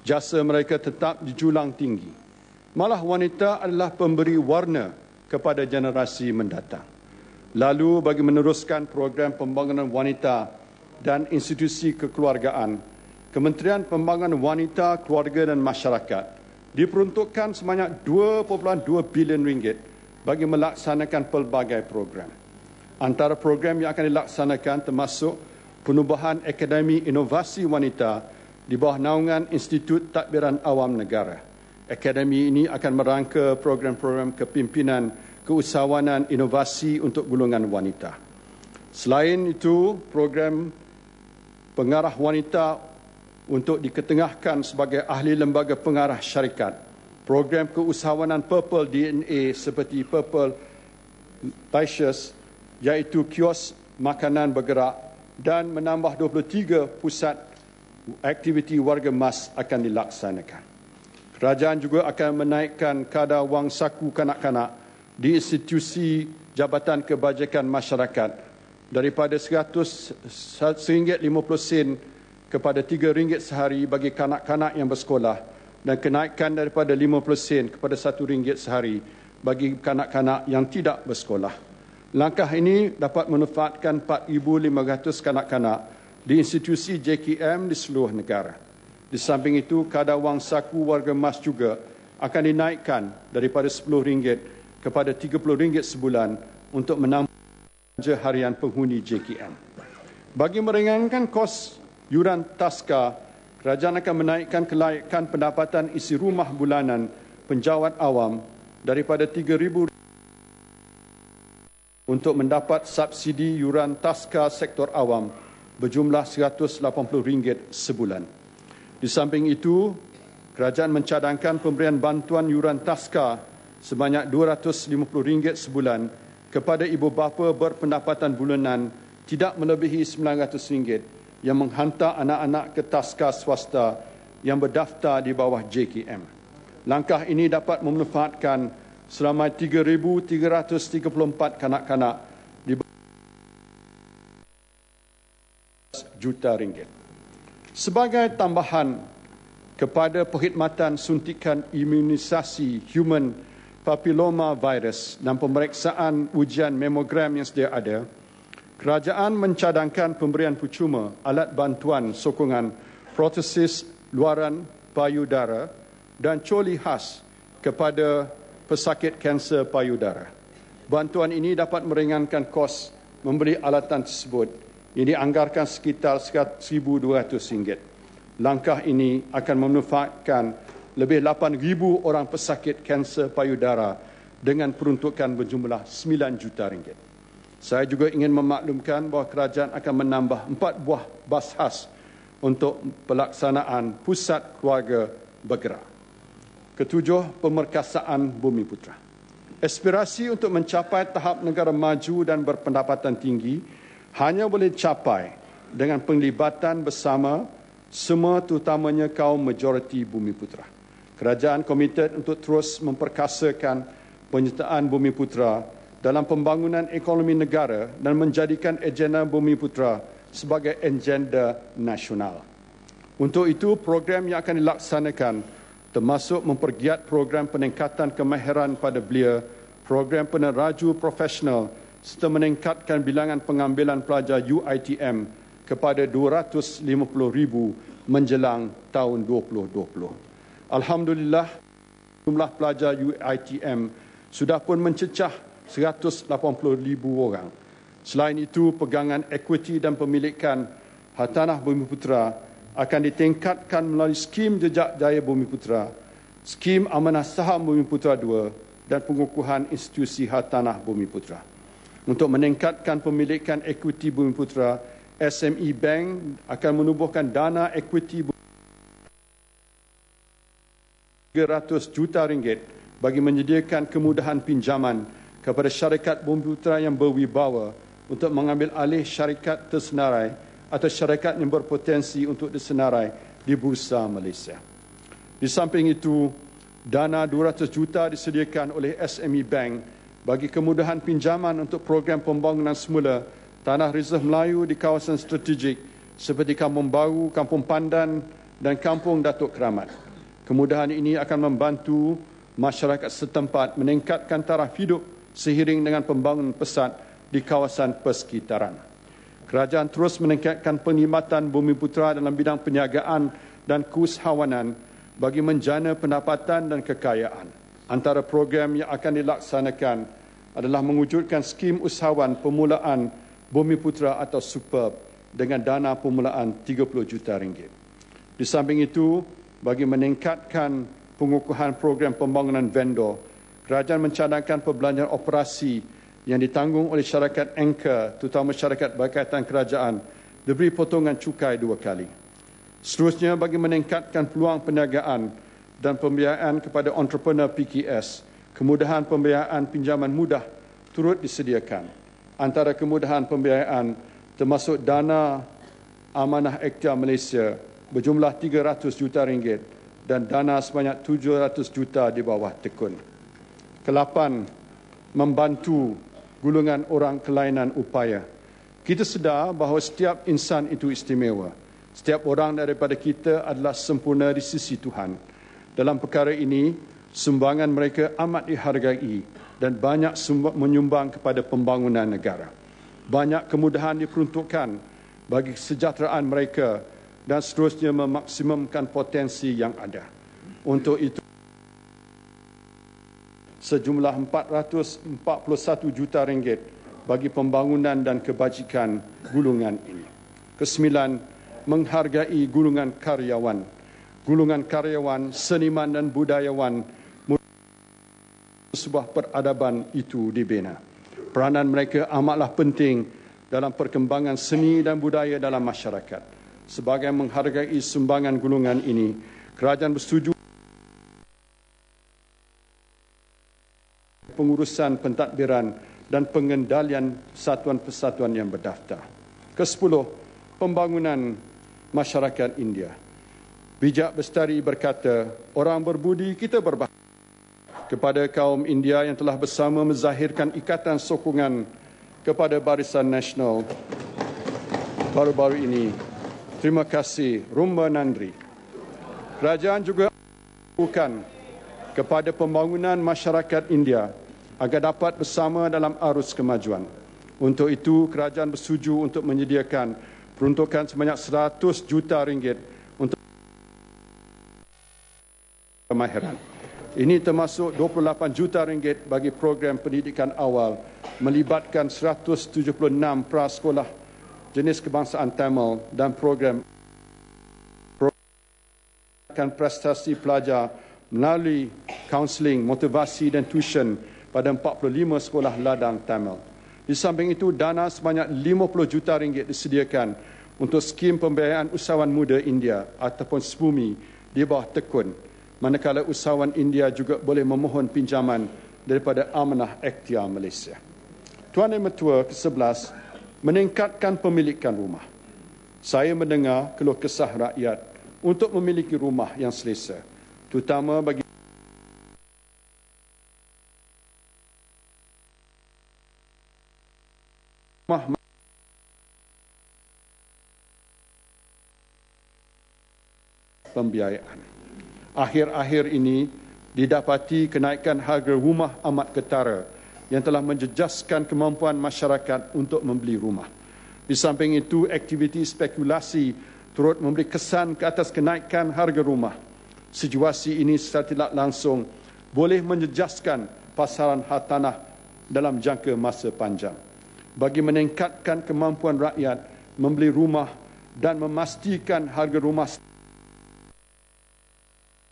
Jasa mereka tetap dijulang tinggi. Malah wanita adalah pemberi warna kepada generasi mendatang. Lalu bagi meneruskan program pembangunan wanita dan institusi kekeluargaan, Kementerian Pembangunan Wanita, Keluarga dan Masyarakat diperuntukkan sebanyak 2.2 bilion ringgit bagi melaksanakan pelbagai program. Antara program yang akan dilaksanakan termasuk penubuhan Akademi Inovasi Wanita di bawah naungan Institut Takbiran Awam Negara. Akademi ini akan merangka program-program kepimpinan keusahawanan inovasi untuk golongan wanita. Selain itu, program pengarah wanita untuk diketengahkan sebagai ahli lembaga pengarah syarikat. Program keusahawanan Purple DNA seperti Purple Tisius iaitu kios makanan bergerak dan menambah 23 pusat aktiviti warga emas akan dilaksanakan. Kerajaan juga akan menaikkan kadar wang saku kanak-kanak di institusi Jabatan Kebajikan Masyarakat daripada RM100 sen kepada RM3 sehari bagi kanak-kanak yang bersekolah dan kenaikan daripada RM50 sen kepada RM1 sehari bagi kanak-kanak yang tidak bersekolah. Langkah ini dapat menefatkan 4,500 kanak-kanak di institusi JKM di seluruh negara. Di samping itu, kadar wang saku warga emas juga akan dinaikkan daripada RM10 kepada RM30 sebulan untuk menambah harian penghuni JKM. Bagi meringankan kos yuran taska, kerajaan akan menaikkan kelayakan pendapatan isi rumah bulanan penjawat awam daripada RM3,000 untuk mendapat subsidi yuran taska sektor awam berjumlah RM180 sebulan. Di samping itu, kerajaan mencadangkan pemberian bantuan yuran taska sebanyak RM250 sebulan kepada ibu bapa berpendapatan bulanan tidak melebihi RM900 yang menghantar anak-anak ke taska swasta yang berdaftar di bawah JKM. Langkah ini dapat memanfaatkan selama 3,334 kanak-kanak di juta ringgit. Sebagai tambahan kepada perkhidmatan suntikan imunisasi human papilloma virus dan pemeriksaan ujian memogram yang sedia ada, kerajaan mencadangkan pemberian percuma alat bantuan sokongan protesis luaran payudara dan coli khas kepada pesakit kanser payudara. Bantuan ini dapat meringankan kos membeli alatan tersebut yang dianggarkan sekitar RM1,200. Langkah ini akan memanfaatkan lebih 8,000 orang pesakit kanser payudara dengan peruntukan berjumlah RM9 juta. Ringgit. Saya juga ingin memaklumkan bahawa kerajaan akan menambah empat buah bas khas untuk pelaksanaan pusat keluarga bergerak. Ketujuh, pemerkasaan bumi putra. Aspirasi untuk mencapai tahap negara maju dan berpendapatan tinggi hanya boleh capai dengan penglibatan bersama semua terutamanya kaum majoriti bumi putra. Kerajaan komited untuk terus memperkasakan penyertaan bumi putra dalam pembangunan ekonomi negara dan menjadikan agenda bumi putra sebagai agenda nasional. Untuk itu, program yang akan dilaksanakan adalah termasuk mempergiat program peningkatan kemahiran pada belia, program peneraju profesional serta meningkatkan bilangan pengambilan pelajar UITM kepada 250,000 menjelang tahun 2020. Alhamdulillah, jumlah pelajar UITM sudah pun mencecah 180,000 orang. Selain itu, pegangan equity dan pemilikan Hartanah bumi Putera akan ditingkatkan melalui skim jejak jaya Bumi Putra, skim amanah saham Bumi Putra II dan pengukuhan institusi hak tanah Bumi Putra. Untuk meningkatkan pemilikan equity Bumi Putra, SME Bank akan menubuhkan dana equity Bumi Putra 300 juta ringgit bagi menyediakan kemudahan pinjaman kepada syarikat Bumi Putra yang berwibawa untuk mengambil alih syarikat tersenarai atau syarikat yang berpotensi untuk disenarai di Bursa Malaysia. Di samping itu, dana 200 juta disediakan oleh SME Bank bagi kemudahan pinjaman untuk program pembangunan semula tanah reserve Melayu di kawasan strategik seperti Kampung Baru, Kampung Pandan dan Kampung Datuk Keramat. Kemudahan ini akan membantu masyarakat setempat meningkatkan taraf hidup seiring dengan pembangunan pesat di kawasan persekitaran. Kerajaan terus meningkatkan penghematan bumi putera dalam bidang perniagaan dan keusahawanan bagi menjana pendapatan dan kekayaan. Antara program yang akan dilaksanakan adalah mewujudkan skim usahawan pemulaan bumi putera atau superb dengan dana pemulaan 30 juta ringgit. Di samping itu, bagi meningkatkan pengukuhan program pembangunan vendor, kerajaan mencadangkan perbelanjaan operasi yang ditanggung oleh syarikat anchor terutama syarikat berkaitan kerajaan diberi potongan cukai dua kali. Seterusnya bagi meningkatkan peluang perniagaan dan pembiayaan kepada entrepreneur PKS, kemudahan pembiayaan pinjaman mudah turut disediakan. Antara kemudahan pembiayaan termasuk dana Amanah Ektia Malaysia berjumlah 300 juta ringgit dan dana sebanyak 700 juta di bawah tekun. Kelapan, membantu gulungan orang kelainan upaya. Kita sedar bahawa setiap insan itu istimewa. Setiap orang daripada kita adalah sempurna di sisi Tuhan. Dalam perkara ini, sumbangan mereka amat dihargai dan banyak menyumbang kepada pembangunan negara. Banyak kemudahan diperuntukkan bagi kesejahteraan mereka dan seterusnya memaksimumkan potensi yang ada. Untuk itu, sejumlah 441 juta ringgit bagi pembangunan dan kebajikan gulungan ini. Kesembilan, menghargai gulungan karyawan. Gulungan karyawan, seniman dan budayawan sebuah peradaban itu dibina. Peranan mereka amatlah penting dalam perkembangan seni dan budaya dalam masyarakat. Sebagai menghargai sumbangan gulungan ini, kerajaan bersetuju pengurusan pentadbiran dan pengendalian satuan-persatuan yang berdaftar. Kesepuluh, pembangunan masyarakat India. Bijak Bestari berkata, orang berbudi kita berbahagia. Kepada kaum India yang telah bersama menzahirkan ikatan sokongan kepada Barisan Nasional baru-baru ini. Terima kasih Rumba Nandri. Kerajaan juga bukan kepada pembangunan masyarakat India agar dapat bersama dalam arus kemajuan. Untuk itu, kerajaan bersetuju untuk menyediakan peruntukan sebanyak 100 juta ringgit untuk kemahiran. Ini termasuk 28 juta ringgit bagi program pendidikan awal melibatkan 176 prasekolah jenis kebangsaan Tamil dan program akan prestasi pelajar melalui kaunseling, motivasi dan tuition pada 45 sekolah ladang Tamil. Di samping itu, dana sebanyak 50 juta ringgit disediakan untuk skim pembiayaan usahawan muda India ataupun SPUMI di bawah tekun. Manakala usahawan India juga boleh memohon pinjaman daripada Amanah Ektia Malaysia. Tuan dan Metua ke-11, meningkatkan pemilikan rumah. Saya mendengar keluh kesah rakyat untuk memiliki rumah yang selesa. Terutama bagi مهما pembiayaan. Akhir-akhir ini didapati kenaikan harga rumah amat ketara yang telah menjejaskan kemampuan masyarakat untuk membeli rumah. Di samping itu, aktiviti spekulasi turut memberi kesan ke atas kenaikan harga rumah. Situasi ini secara tidak langsung boleh menjejaskan pasaran hartanah dalam jangka masa panjang bagi meningkatkan kemampuan rakyat membeli rumah dan memastikan harga rumah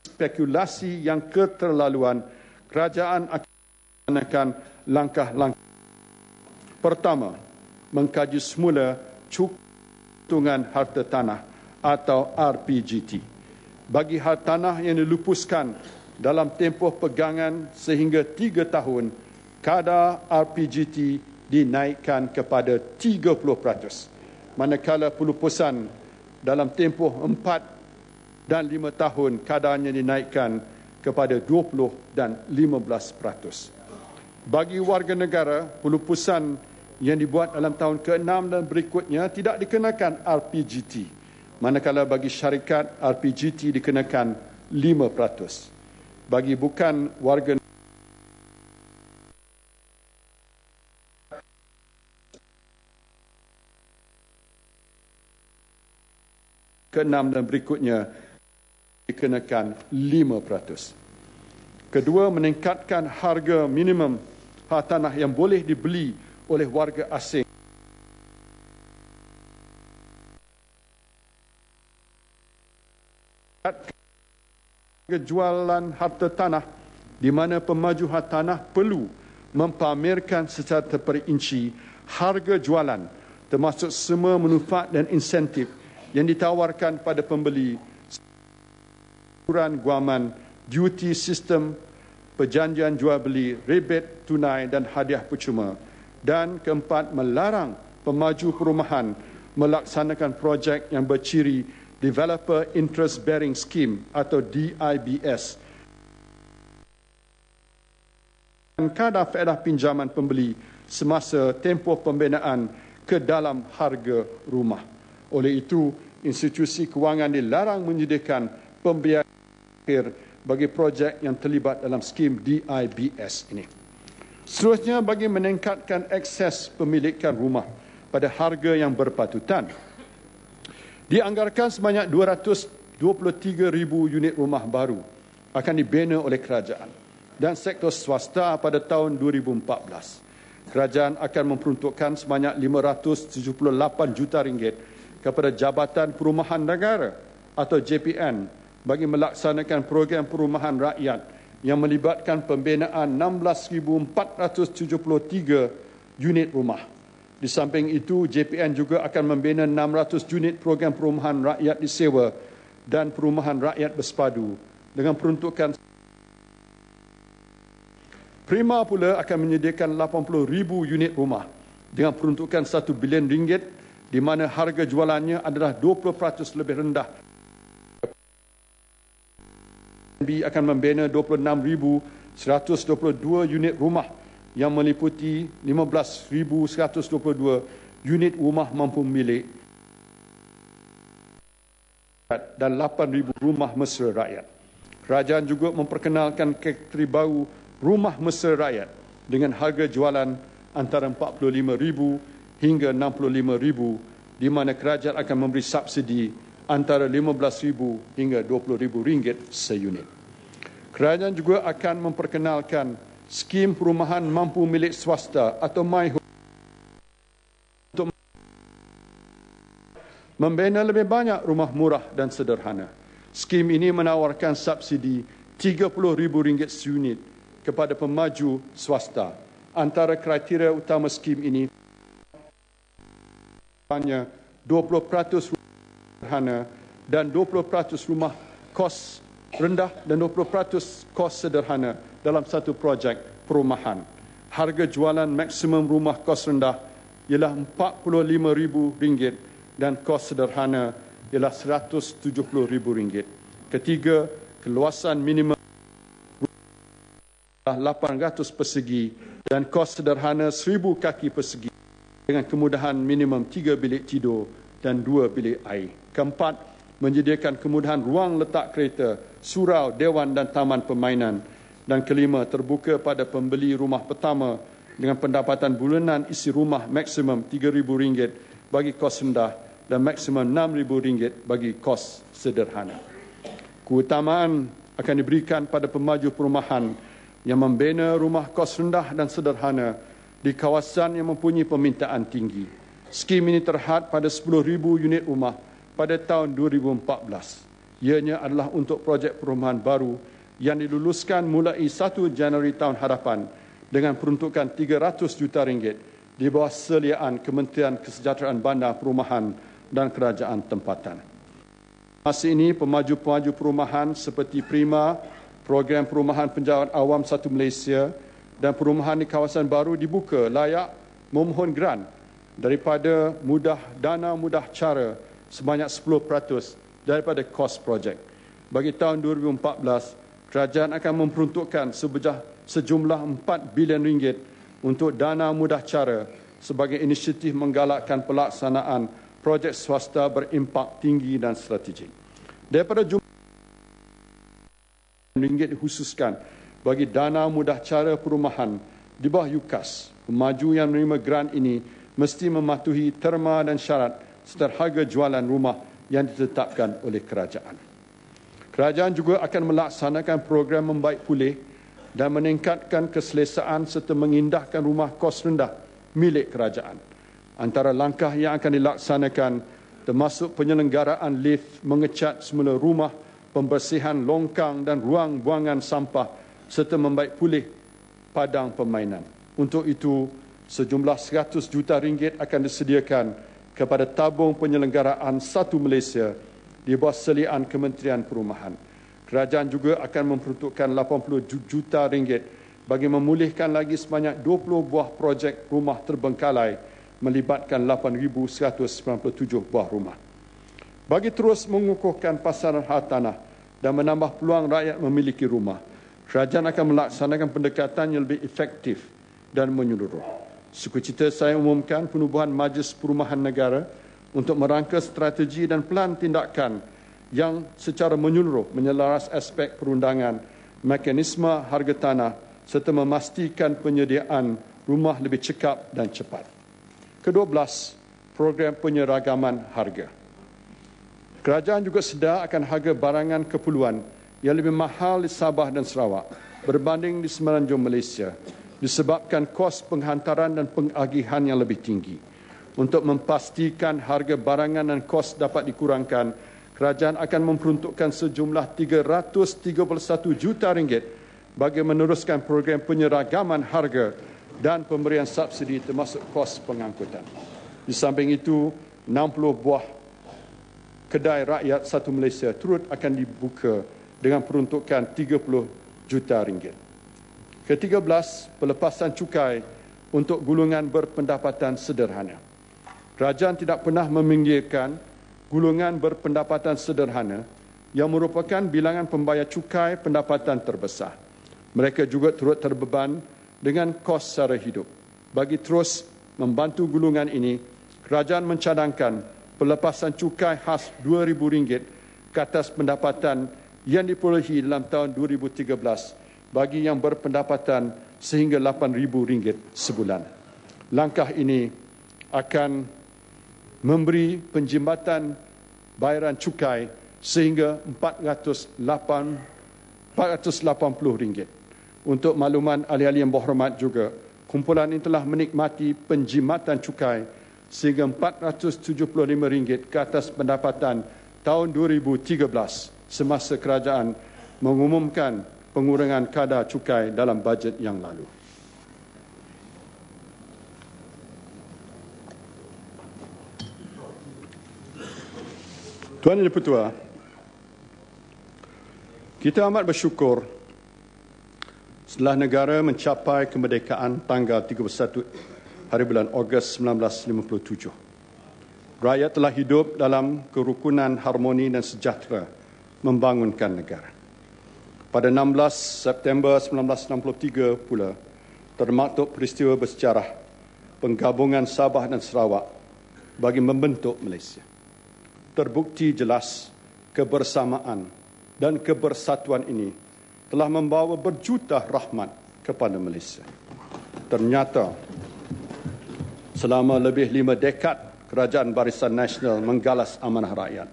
spekulasi yang keterlaluan kerajaan akan menggunakan langkah-langkah pertama mengkaji semula cukupan harta tanah atau RPGT bagi harta tanah yang dilupuskan dalam tempoh pegangan sehingga 3 tahun kadar RPGT dinaikkan kepada 30%. Manakala puluh dalam tempoh 4 dan 5 tahun kadarnya dinaikkan kepada 20 dan 15%. Bagi warga negara, puluh yang dibuat dalam tahun ke-6 dan berikutnya tidak dikenakan RPGT. Manakala bagi syarikat, RPGT dikenakan 5%. Bagi bukan warga keenam dan berikutnya dikenakan 5%. Kedua, meningkatkan harga minimum hartanah yang boleh dibeli oleh warga asing jualan harta tanah di mana pemaju hartanah perlu mempamerkan secara terperinci harga jualan termasuk semua manfaat dan insentif yang ditawarkan pada pembeli aturan guaman duty system perjanjian jual beli rebate tunai dan hadiah percuma dan keempat melarang pemaju perumahan melaksanakan projek yang berciri developer interest bearing scheme atau DIBS dan kadar faedah pinjaman pembeli semasa tempoh pembinaan ke dalam harga rumah. Oleh itu, institusi kewangan dilarang menyediakan pembiayaan bagi projek yang terlibat dalam skim DIBS ini. Seterusnya, bagi meningkatkan akses pemilikan rumah pada harga yang berpatutan, dianggarkan sebanyak ribu unit rumah baru akan dibina oleh kerajaan dan sektor swasta pada tahun 2014. Kerajaan akan memperuntukkan sebanyak 578 juta ringgit kepada Jabatan Perumahan Negara atau JPN bagi melaksanakan program perumahan rakyat yang melibatkan pembinaan 16473 unit rumah. Di samping itu, JPN juga akan membina 600 unit program perumahan rakyat disewa dan perumahan rakyat bersepadu dengan peruntukan Prima pula akan menyediakan 80,000 unit rumah dengan peruntukan 1 bilion ringgit di mana harga jualannya adalah 20% lebih rendah. B akan membina 26,122 unit rumah yang meliputi 15,122 unit rumah mampu milik dan 8,000 rumah mesra rakyat. Kerajaan juga memperkenalkan kategori baru rumah mesra rakyat dengan harga jualan antara 45,000 hingga 65,000 di mana kerajaan akan memberi subsidi antara 15,000 hingga 20,000 ringgit seunit. Kerajaan juga akan memperkenalkan skim perumahan mampu milik swasta atau MyHome untuk membina lebih banyak rumah murah dan sederhana. Skim ini menawarkan subsidi RM30,000 seunit kepada pemaju swasta. Antara kriteria utama skim ini hanya 20% sederhana dan 20% rumah kos rendah dan 20% kos sederhana dalam satu projek perumahan. Harga jualan maksimum rumah kos rendah ialah RM45,000 dan kos sederhana ialah RM170,000. Ketiga, keluasan minimum adalah 800 persegi dan kos sederhana 1000 kaki persegi dengan kemudahan minimum 3 bilik tidur dan 2 bilik air. Keempat, menyediakan kemudahan ruang letak kereta, surau, dewan dan taman permainan. Dan kelima, terbuka pada pembeli rumah pertama dengan pendapatan bulanan isi rumah maksimum RM3,000 bagi kos rendah dan maksimum RM6,000 bagi kos sederhana. Keutamaan akan diberikan pada pemaju perumahan yang membina rumah kos rendah dan sederhana di kawasan yang mempunyai permintaan tinggi. Skim ini terhad pada 10,000 unit rumah pada tahun 2014. Ianya adalah untuk projek perumahan baru yang diluluskan mulai 1 Januari tahun hadapan dengan peruntukan 300 juta ringgit di bawah seliaan Kementerian Kesejahteraan Bandar Perumahan dan Kerajaan Tempatan. Masa ini, pemaju-pemaju perumahan seperti Prima, Program Perumahan Penjawat Awam Satu Malaysia, dan perumahan di kawasan baru dibuka layak memohon grant daripada mudah dana mudah cara sebanyak 10% daripada kos projek. Bagi tahun 2014, kerajaan akan memperuntukkan sebejah sejumlah 4 bilion ringgit untuk dana mudah cara sebagai inisiatif menggalakkan pelaksanaan projek swasta berimpak tinggi dan strategik. Daripada jumlah ringgit khususkan bagi dana mudah cara perumahan di bawah UKAS. Pemaju yang menerima grant ini mesti mematuhi terma dan syarat serta harga jualan rumah yang ditetapkan oleh kerajaan. Kerajaan juga akan melaksanakan program membaik pulih dan meningkatkan keselesaan serta mengindahkan rumah kos rendah milik kerajaan. Antara langkah yang akan dilaksanakan termasuk penyelenggaraan lift mengecat semula rumah, pembersihan longkang dan ruang buangan sampah serta membaik pulih padang permainan. Untuk itu, sejumlah 100 juta ringgit akan disediakan kepada tabung penyelenggaraan Satu Malaysia di bawah selian Kementerian Perumahan. Kerajaan juga akan memperuntukkan 80 juta ringgit bagi memulihkan lagi sebanyak 20 buah projek rumah terbengkalai melibatkan 8,197 buah rumah. Bagi terus mengukuhkan pasaran hartanah dan menambah peluang rakyat memiliki rumah, kerajaan akan melaksanakan pendekatan yang lebih efektif dan menyeluruh. Sukacita saya umumkan penubuhan Majlis Perumahan Negara untuk merangka strategi dan pelan tindakan yang secara menyeluruh menyelaras aspek perundangan, mekanisme harga tanah serta memastikan penyediaan rumah lebih cekap dan cepat. Kedua belas, program penyeragaman harga. Kerajaan juga sedar akan harga barangan keperluan yang lebih mahal di Sabah dan Sarawak berbanding di Semenanjung Malaysia disebabkan kos penghantaran dan pengagihan yang lebih tinggi. Untuk memastikan harga barangan dan kos dapat dikurangkan, kerajaan akan memperuntukkan sejumlah 331 juta ringgit bagi meneruskan program penyeragaman harga dan pemberian subsidi termasuk kos pengangkutan. Di samping itu, 60 buah kedai rakyat satu Malaysia turut akan dibuka dengan peruntukan 30 juta ringgit. Ketiga belas, pelepasan cukai untuk gulungan berpendapatan sederhana. Kerajaan tidak pernah meminggirkan gulungan berpendapatan sederhana yang merupakan bilangan pembayar cukai pendapatan terbesar. Mereka juga turut terbeban dengan kos sara hidup. Bagi terus membantu gulungan ini, kerajaan mencadangkan pelepasan cukai khas RM2,000 ke atas pendapatan yang diperolehi dalam tahun 2013 bagi yang berpendapatan sehingga RM8,000 sebulan. Langkah ini akan memberi penjimatan bayaran cukai sehingga RM480. Untuk makluman ahli-ahli yang berhormat juga, kumpulan ini telah menikmati penjimatan cukai sehingga RM475 ke atas pendapatan tahun 2013 semasa kerajaan mengumumkan pengurangan kadar cukai dalam bajet yang lalu. Tuan dan Pertua, kita amat bersyukur setelah negara mencapai kemerdekaan tanggal 31 hari bulan Ogos 1957. Rakyat telah hidup dalam kerukunan, harmoni dan sejahtera membangunkan negara. Pada 16 September 1963 pula, termaktub peristiwa bersejarah penggabungan Sabah dan Sarawak bagi membentuk Malaysia. Terbukti jelas kebersamaan dan kebersatuan ini telah membawa berjuta rahmat kepada Malaysia. Ternyata selama lebih lima dekad kerajaan barisan nasional menggalas amanah rakyat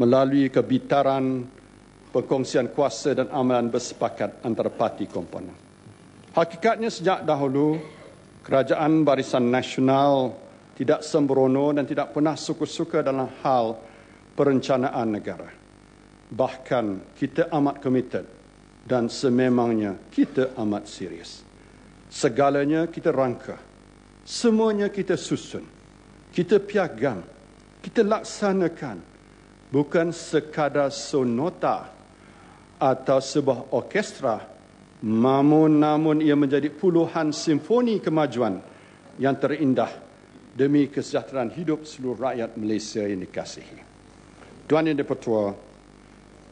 melalui kebitaran perkongsian kuasa dan amalan bersepakat antara parti komponen. Hakikatnya sejak dahulu, kerajaan barisan nasional tidak sembrono dan tidak pernah suka-suka dalam hal perencanaan negara. Bahkan kita amat komited dan sememangnya kita amat serius. Segalanya kita rangka, semuanya kita susun, kita piagam, kita laksanakan – bukan sekadar sonota atau sebuah orkestra namun namun ia menjadi puluhan simfoni kemajuan yang terindah demi kesejahteraan hidup seluruh rakyat Malaysia yang dikasihi. Tuan Yang Dipertua,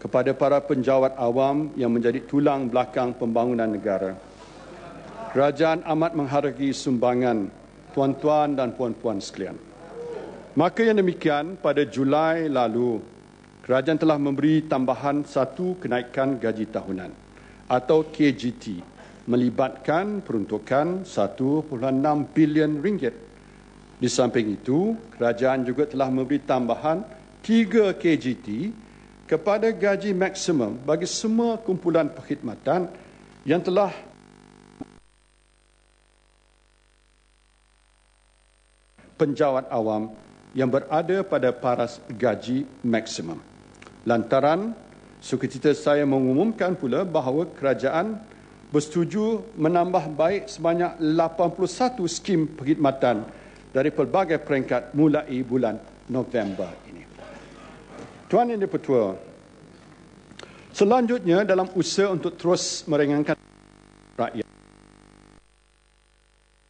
kepada para penjawat awam yang menjadi tulang belakang pembangunan negara, kerajaan amat menghargai sumbangan tuan-tuan dan puan-puan sekalian. Maka yang demikian pada Julai lalu kerajaan telah memberi tambahan satu kenaikan gaji tahunan atau KGT melibatkan peruntukan 1.6 bilion ringgit. Di samping itu, kerajaan juga telah memberi tambahan 3 KGT kepada gaji maksimum bagi semua kumpulan perkhidmatan yang telah penjawat awam yang berada pada paras gaji maksimum. Lantaran sukacita saya mengumumkan pula bahawa kerajaan bersetuju menambah baik sebanyak 81 skim perkhidmatan dari pelbagai peringkat mulai bulan November ini. Tuan dan Pertua, selanjutnya dalam usaha untuk terus meringankan rakyat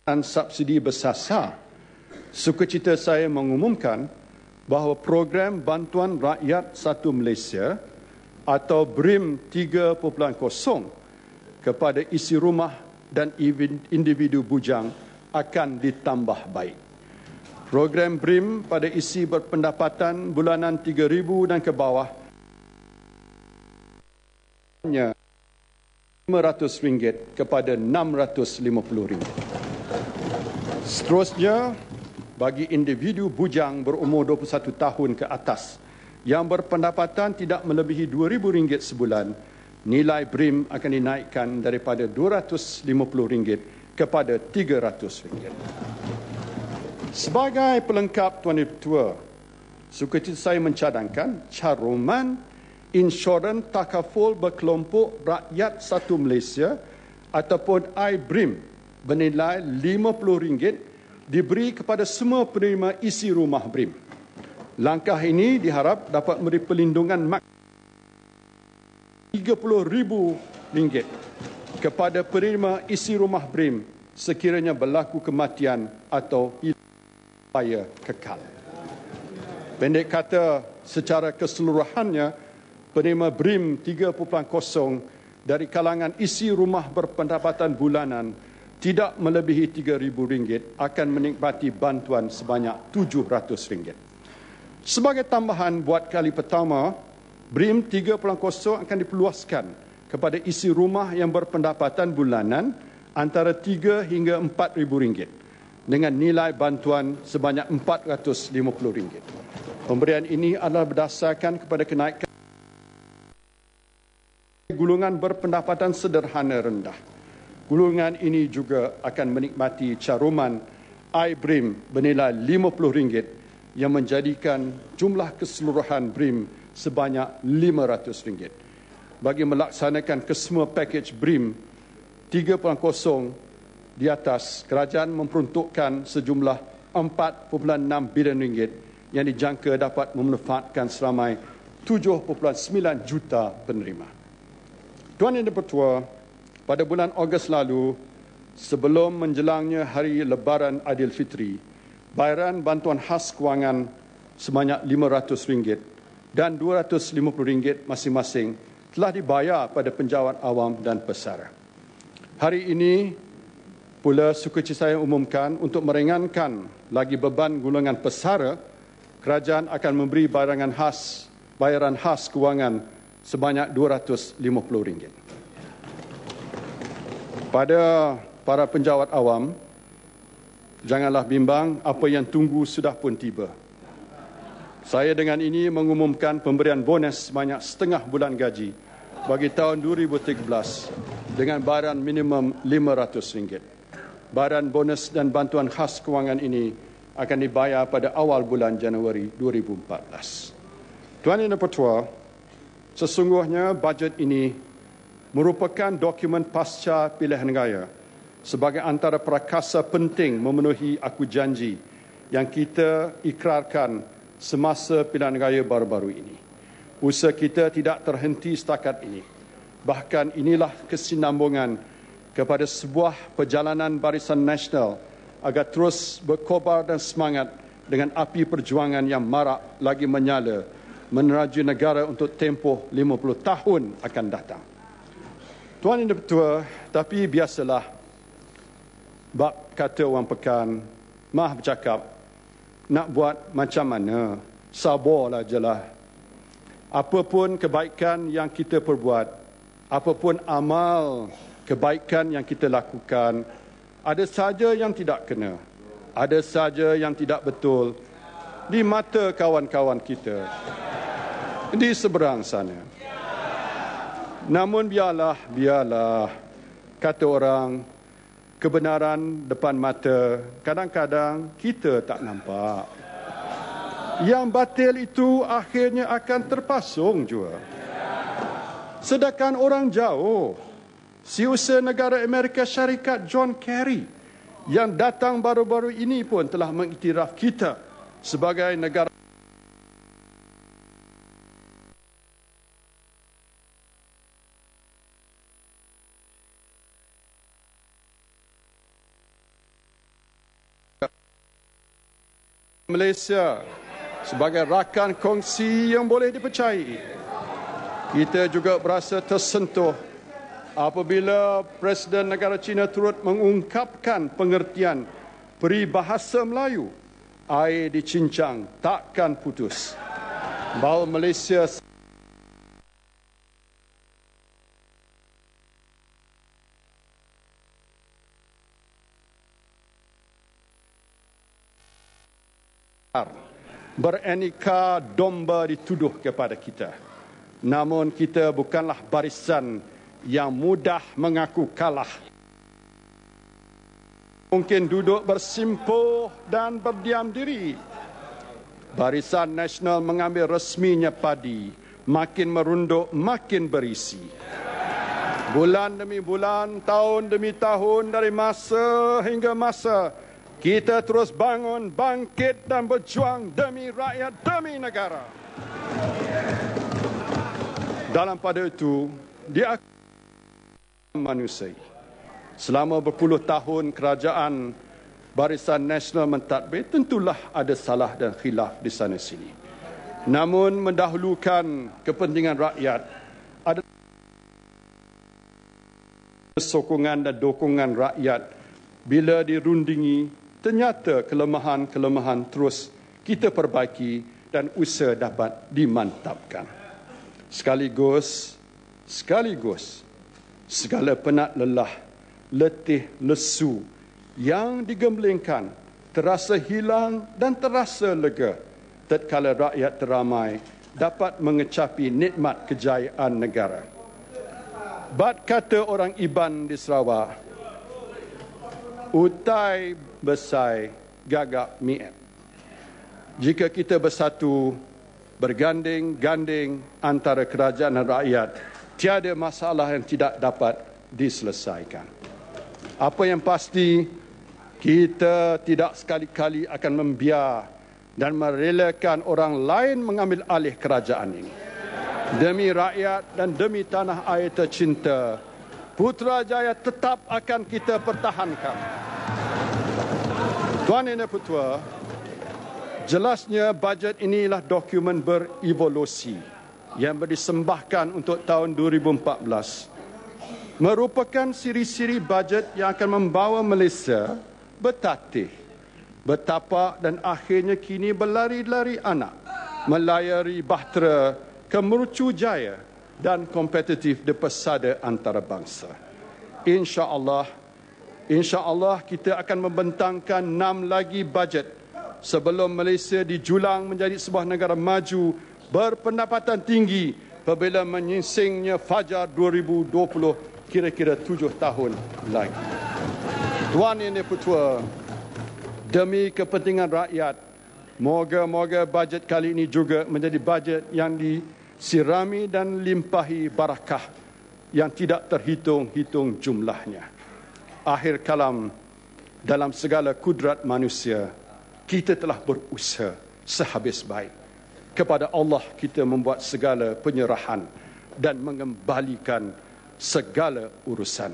dan subsidi bersasar sukacita saya mengumumkan bahawa program bantuan rakyat satu Malaysia atau BRIM 3.0 kepada isi rumah dan individu bujang akan ditambah baik. Program BRIM pada isi berpendapatan bulanan 3000 dan ke bawah hanya RM500 kepada RM650. Seterusnya, bagi individu bujang berumur 21 tahun ke atas yang berpendapatan tidak melebihi RM2,000 sebulan, nilai BRIM akan dinaikkan daripada RM250 kepada RM300. Sebagai pelengkap Tuan Ibu Tua, suka saya mencadangkan caruman insuran takaful berkelompok rakyat satu Malaysia ataupun iBRIM bernilai RM50 diberi kepada semua penerima isi rumah BRIM. Langkah ini diharap dapat memberi perlindungan maksimum RM30,000 kepada penerima isi rumah BRIM sekiranya berlaku kematian atau upaya kekal. Pendek kata secara keseluruhannya, penerima BRIM 3.0 dari kalangan isi rumah berpendapatan bulanan tidak melebihi RM3,000 akan menikmati bantuan sebanyak RM700. Sebagai tambahan buat kali pertama, BRIM 3.0 akan diperluaskan kepada isi rumah yang berpendapatan bulanan antara RM3 hingga RM4,000 dengan nilai bantuan sebanyak RM450. Pemberian ini adalah berdasarkan kepada kenaikan gulungan berpendapatan sederhana rendah. Gulungan ini juga akan menikmati caruman brim bernilai RM50 yang menjadikan jumlah keseluruhan BRIM sebanyak RM500. Bagi melaksanakan kesemua pakej BRIM 3.0 di atas, kerajaan memperuntukkan sejumlah RM4.6 bilion yang dijangka dapat memanfaatkan seramai 7.9 juta penerima. Tuan Yang Pertua, pada bulan Ogos lalu, sebelum menjelangnya hari Lebaran Adil Fitri, bayaran bantuan khas kewangan sebanyak RM500 dan RM250 masing-masing telah dibayar pada penjawat awam dan pesara. Hari ini pula suku saya umumkan untuk meringankan lagi beban gulungan pesara, kerajaan akan memberi bayaran khas, bayaran khas kewangan sebanyak RM250. Pada para penjawat awam, janganlah bimbang apa yang tunggu sudah pun tiba. Saya dengan ini mengumumkan pemberian bonus banyak setengah bulan gaji bagi tahun 2013 dengan baran minimum RM500. Baran bonus dan bantuan khas kewangan ini akan dibayar pada awal bulan Januari 2014. Tuan dan Pertua, sesungguhnya bajet ini merupakan dokumen pasca pilihan raya sebagai antara prakasa penting memenuhi aku janji yang kita ikrarkan semasa pilihan raya baru-baru ini. Usaha kita tidak terhenti setakat ini. Bahkan inilah kesinambungan kepada sebuah perjalanan barisan nasional agar terus berkobar dan semangat dengan api perjuangan yang marak lagi menyala meneraju negara untuk tempoh 50 tahun akan datang. Tuan yang tua, tapi biasalah. Bak kata orang pekan, mah bercakap, nak buat macam mana, sabarlah je lah. Apapun kebaikan yang kita perbuat, apapun amal kebaikan yang kita lakukan, ada saja yang tidak kena, ada saja yang tidak betul di mata kawan-kawan kita di seberang sana. Namun biarlah, biarlah kata orang kebenaran depan mata kadang-kadang kita tak nampak. Yang batil itu akhirnya akan terpasung juga. Sedangkan orang jauh, si usaha negara Amerika Syarikat John Kerry yang datang baru-baru ini pun telah mengiktiraf kita sebagai negara Malaysia sebagai rakan kongsi yang boleh dipercayai. Kita juga berasa tersentuh apabila Presiden Negara China turut mengungkapkan pengertian peribahasa Melayu air dicincang takkan putus. Bahawa Malaysia besar beraneka domba dituduh kepada kita. Namun kita bukanlah barisan yang mudah mengaku kalah. Mungkin duduk bersimpuh dan berdiam diri. Barisan Nasional mengambil resminya padi, makin merunduk, makin berisi. Bulan demi bulan, tahun demi tahun dari masa hingga masa kita terus bangun, bangkit dan berjuang demi rakyat, demi negara. Dalam pada itu, dia manusia. Selama berpuluh tahun kerajaan Barisan Nasional mentadbir, tentulah ada salah dan khilaf di sana sini. Namun mendahulukan kepentingan rakyat adalah sokongan dan dukungan rakyat bila dirundingi ternyata kelemahan-kelemahan terus kita perbaiki dan usaha dapat dimantapkan. Sekaligus, sekaligus, segala penat lelah, letih, lesu yang digemblengkan terasa hilang dan terasa lega tatkala rakyat teramai dapat mengecapi nikmat kejayaan negara. Bat kata orang Iban di Sarawak, Utai besai gagak miem. Jika kita bersatu, berganding-ganding antara kerajaan dan rakyat, tiada masalah yang tidak dapat diselesaikan. Apa yang pasti, kita tidak sekali-kali akan membiar dan merelakan orang lain mengambil alih kerajaan ini. Demi rakyat dan demi tanah air tercinta, Putrajaya tetap akan kita pertahankan. Tuan dan Pertua, jelasnya bajet inilah dokumen berevolusi yang disembahkan untuk tahun 2014. Merupakan siri-siri bajet yang akan membawa Malaysia bertatih, bertapak dan akhirnya kini berlari-lari anak melayari bahtera kemerucu jaya dan kompetitif di pesada antarabangsa. InsyaAllah, Insyaallah kita akan membentangkan enam lagi bajet sebelum Malaysia dijulang menjadi sebuah negara maju berpendapatan tinggi apabila menyingsingnya fajar 2020 kira-kira tujuh tahun lagi. Tuan dan Ketua, demi kepentingan rakyat, moga-moga bajet kali ini juga menjadi bajet yang disirami dan limpahi barakah yang tidak terhitung-hitung jumlahnya akhir kalam dalam segala kudrat manusia kita telah berusaha sehabis baik kepada Allah kita membuat segala penyerahan dan mengembalikan segala urusan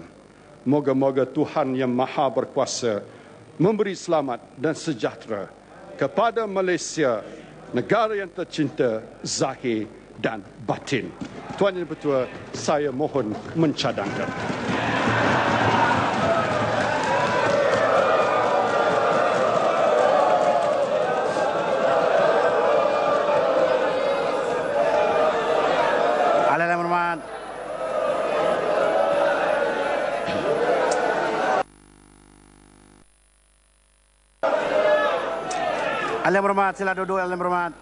moga-moga Tuhan yang maha berkuasa memberi selamat dan sejahtera kepada Malaysia negara yang tercinta zahir dan batin Tuan dan Pertua saya mohon mencadangkan yang berhormat, sila duduk yang berhormat.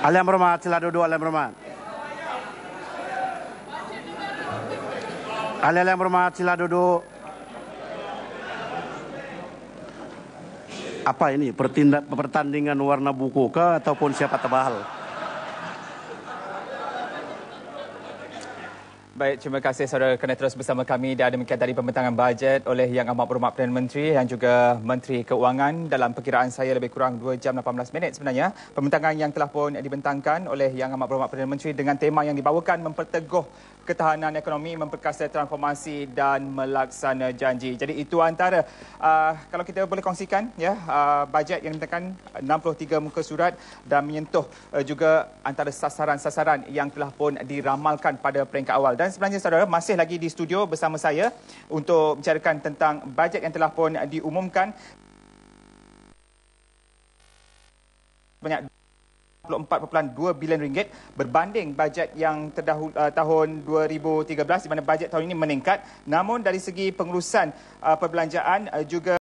Al yang berhormat, sila duduk al yang berhormat. Al yang berhormat, sila duduk. Apa ini pertindak pertandingan warna buku kah ataupun siapa tebal? Baik, terima kasih saudara kerana terus bersama kami dan demikian tadi pembentangan bajet oleh Yang Amat Berhormat Perdana Menteri dan juga Menteri Keuangan dalam perkiraan saya lebih kurang 2 jam 18 minit sebenarnya. Pembentangan yang telah pun dibentangkan oleh Yang Amat Berhormat Perdana Menteri dengan tema yang dibawakan memperteguh ketahanan ekonomi, memperkasa transformasi dan melaksana janji. Jadi itu antara uh, kalau kita boleh kongsikan ya uh, bajet yang ditekan 63 uh, muka surat dan menyentuh uh, juga antara sasaran-sasaran yang telah pun diramalkan pada peringkat awal. Dan sebenarnya saudara masih lagi di studio bersama saya untuk bicarakan tentang bajet yang telah pun diumumkan banyak 44.2 bilion ringgit berbanding bajet yang terdahulu uh, tahun 2013 di mana bajet tahun ini meningkat namun dari segi pengurusan uh, perbelanjaan uh, juga